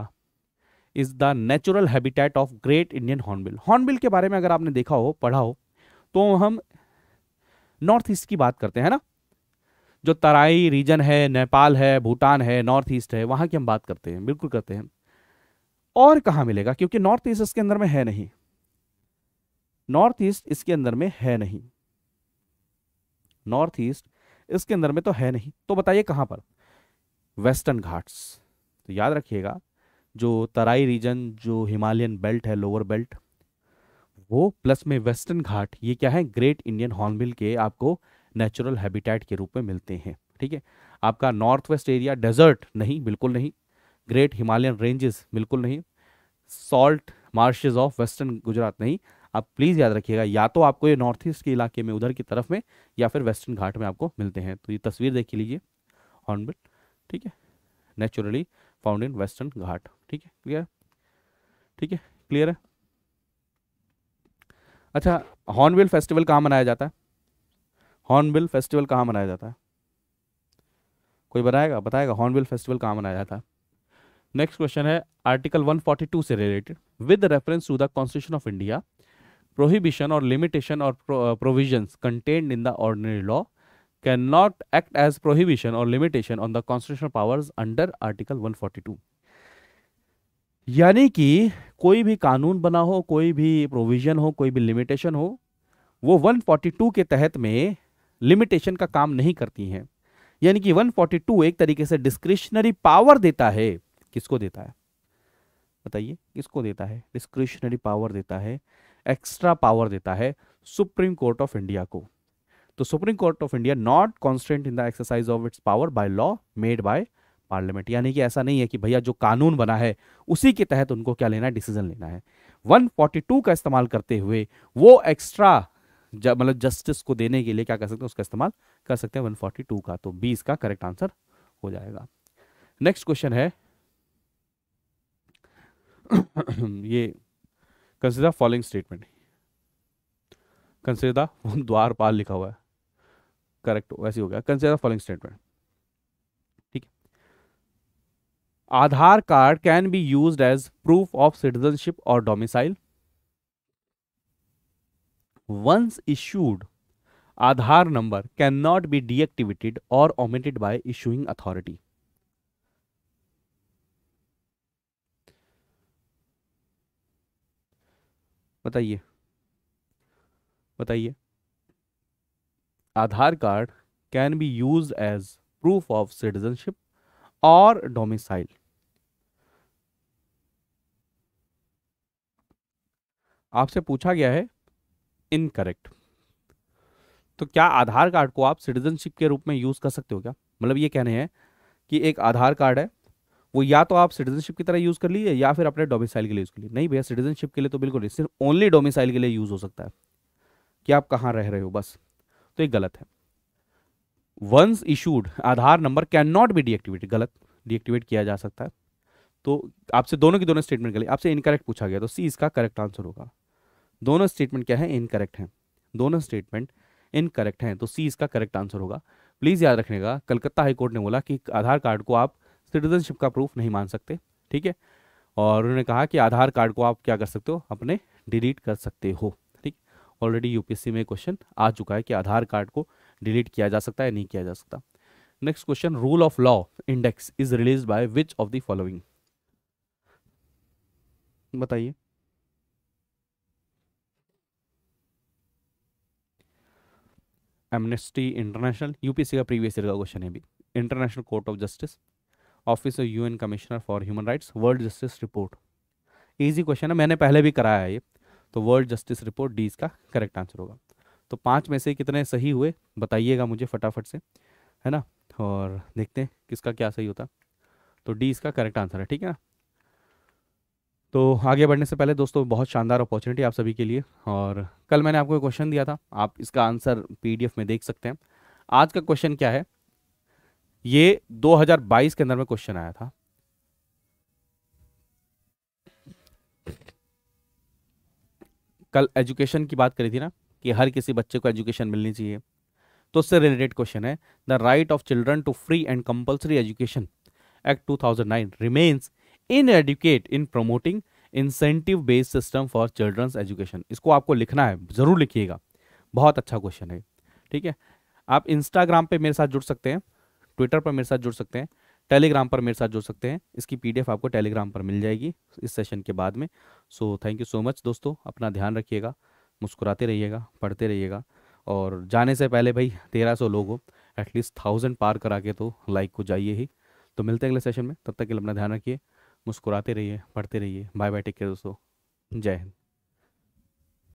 is the natural habitat of great Indian hornbill hornbill के बारे में अगर आपने देखा हो पढ़ा हो तो हम नॉर्थ ईस्ट की बात करते हैं ना जो तराई रीजन है नेपाल है भूटान है नॉर्थ ईस्ट है वहाँ की हम बात करते हैं बिल्कुल करते हैं और कहाँ मिलेगा क्योंकि नॉर्थ ईस्ट इसके अंदर में है नहीं नॉर्थ ईस्ट इसके अंदर में है नहीं नॉर्थ ईस्ट इसके अंदर में तो है नहीं तो बताइए कहां पर वेस्टर्न घाट्स तो याद रखिएगा जो तराई रीजन जो हिमालयन बेल्ट है लोअर बेल्ट वो प्लस में वेस्टर्न घाट ये क्या है ग्रेट इंडियन हॉर्नबिल के आपको नेचुरल हैबिटेट के रूप में मिलते हैं ठीक है आपका नॉर्थ वेस्ट एरिया डेजर्ट नहीं बिल्कुल नहीं ग्रेट हिमालयन रेंजेस बिल्कुल नहीं salt marshes of western Gujarat नहीं आप प्लीज़ याद रखिएगा या तो आपको ये नॉर्थ ईस्ट के इलाके में उधर की तरफ में या फिर वेस्टर्न घाट में आपको मिलते हैं तो ये तस्वीर देख लीजिए हॉर्नबिल ठीक है नेचुरली फाउंड इन वेस्टर्न घाट ठीक है क्लियर ठीक है क्लियर है अच्छा हॉर्नबिल फेस्टिवल कहाँ मनाया जाता है हॉर्नबिल फेस्टिवल कहाँ मनाया जाता है कोई बनाएगा बताएगा हॉर्नबिल फेस्टिवल कहाँ मनाया जाता है नेक्स्ट क्वेश्चन है आर्टिकल 142 से related with reference to the constitution of India prohibition or limitation or pro, uh, provisions contained in the ordinary law cannot act as prohibition or limitation on the constitutional powers under article 142 यानी कि कोई भी कानून बना हो कोई भी provision हो कोई भी लिमिटेशन हो वो 142 के तहत में लिमिटेशन का काम नहीं करती हैं यानी कि 142 एक तरीके से डिस्क्रिशनरी पावर देता है किसको देता है बताइए किसको देता है डिस्क्रिशनरी पावर देता है एक्स्ट्रा पावर देता है सुप्रीम कोर्ट ऑफ इंडिया को तो supreme court of India not constant in the exercise of its power by law made by parliament यानी कि ऐसा नहीं है कि भैया जो कानून बना है उसी के तहत उनको क्या लेना है डिसीजन लेना है 142 का इस्तेमाल करते हुए वो एक्स्ट्रा मतलब जस्टिस को देने के लिए क्या कर सकते हैं उसका इस्तेमाल कर सकते हैं 142 का तो बीस का करेक्ट आंसर हो जाएगा नेक्स्ट क्वेश्चन है (coughs) ये कंसिडर फॉलोइंग स्टेटमेंट कंसिडर द्वार द्वारपाल लिखा हुआ है करेक्ट वैसे हो गया कंसिडर फॉलोइंग स्टेटमेंट ठीक है Aadhaar card can be use as proof of citizenship और domicile once issued Aadhaar number can not be deactivated और ओमिटेड बाय इशूइंग अथॉरिटी बताइए बताइए Aadhaar card can be use as proof of citizenship और domicile आपसे पूछा गया है इनकरेक्ट तो क्या आधार कार्ड को आप सिटीजनशिप के रूप में यूज कर सकते हो क्या मतलब ये कहने हैं कि एक आधार कार्ड है वो या तो आप सिटीजनशिप की तरह यूज़ कर लीजिए या फिर अपने डोमिसाइल के लिए यूज़ कर लीजिए नहीं भैया सिटीजनशिप के लिए तो बिल्कुल नहीं सिर्फ ओनली डोमिसाइल के लिए यूज़ हो सकता है कि आप कहाँ रह रहे हो बस तो ये गलत है once issued Aadhaar number can not be deactivate गलत डीएक्टिवेट किया जा सकता है तो आपसे दोनों की दोनों स्टेटमेंट गलत आपसे इनकरेक्ट पूछा गया तो सी इसका करेक्ट आंसर होगा दोनों स्टेटमेंट क्या है इनकरेक्ट है दोनों स्टेटमेंट इनकरेक्ट हैं तो सी इसका करेक्ट आंसर होगा प्लीज़ याद रखने का कलकत्ता हाईकोर्ट ने बोला कि आधार कार्ड को आप सिटीजनशिप का प्रूफ नहीं मान सकते ठीक है और उन्होंने कहा कि आधार कार्ड को आप क्या कर सकते हो अपने डिलीट कर सकते हो ठीक ऑलरेडी यूपीएससी में क्वेश्चन आ चुका है कि आधार कार्ड को डिलीट किया जा सकता है नहीं किया जा सकता next question rule of law index is release by which of the following बताइए एमनेस्टी इंटरनेशनल यूपीएससी का प्रीवियस ईयर का क्वेश्चन है भी international court of justice office of UN commissioner for human rights world justice report easy question है मैंने पहले भी कराया है ये तो वर्ल्ड जस्टिस रिपोर्ट डी इसका करेक्ट आंसर होगा तो पाँच में से कितने सही हुए बताइएगा मुझे फटाफट से है ना और देखते हैं किसका क्या सही होता तो डी इसका करेक्ट आंसर है ठीक है तो आगे बढ़ने से पहले दोस्तों बहुत शानदार अपॉर्चुनिटी आप सभी के लिए और कल मैंने आपको क्वेश्चन दिया था आप इसका आंसर पी में देख सकते हैं आज का क्वेश्चन क्या है ये 2022 के अंदर में क्वेश्चन आया था कल एजुकेशन की बात करी थी ना कि हर किसी बच्चे को एजुकेशन मिलनी चाहिए तो उससे रिलेटेड क्वेश्चन है the right of children to free and compulsory education act 2009 remains in educate in promoting incentive based system for children's education इसको आपको लिखना है ज़रूर लिखिएगा बहुत अच्छा क्वेश्चन है ठीक है आप इंस्टाग्राम पे मेरे साथ जुड़ सकते हैं ट्विटर पर मेरे साथ जुड़ सकते हैं टेलीग्राम पर मेरे साथ जुड़ सकते हैं इसकी पीडीएफ आपको टेलीग्राम पर मिल जाएगी इस सेशन के बाद में so thank you so much दोस्तों अपना ध्यान रखिएगा मुस्कुराते रहिएगा पढ़ते रहिएगा और जाने से पहले भाई तेरह सौ लोग हो एटलीस्ट थाउजेंड पार करा के तो लाइक को जाइए ही तो मिलते हैं अगले सेशन में तब तक के लिए अपना ध्यान रखिए मुस्कुराते रहिए पढ़ते रहिए बाय बाय टेक केयर दोस्तों जय हिंद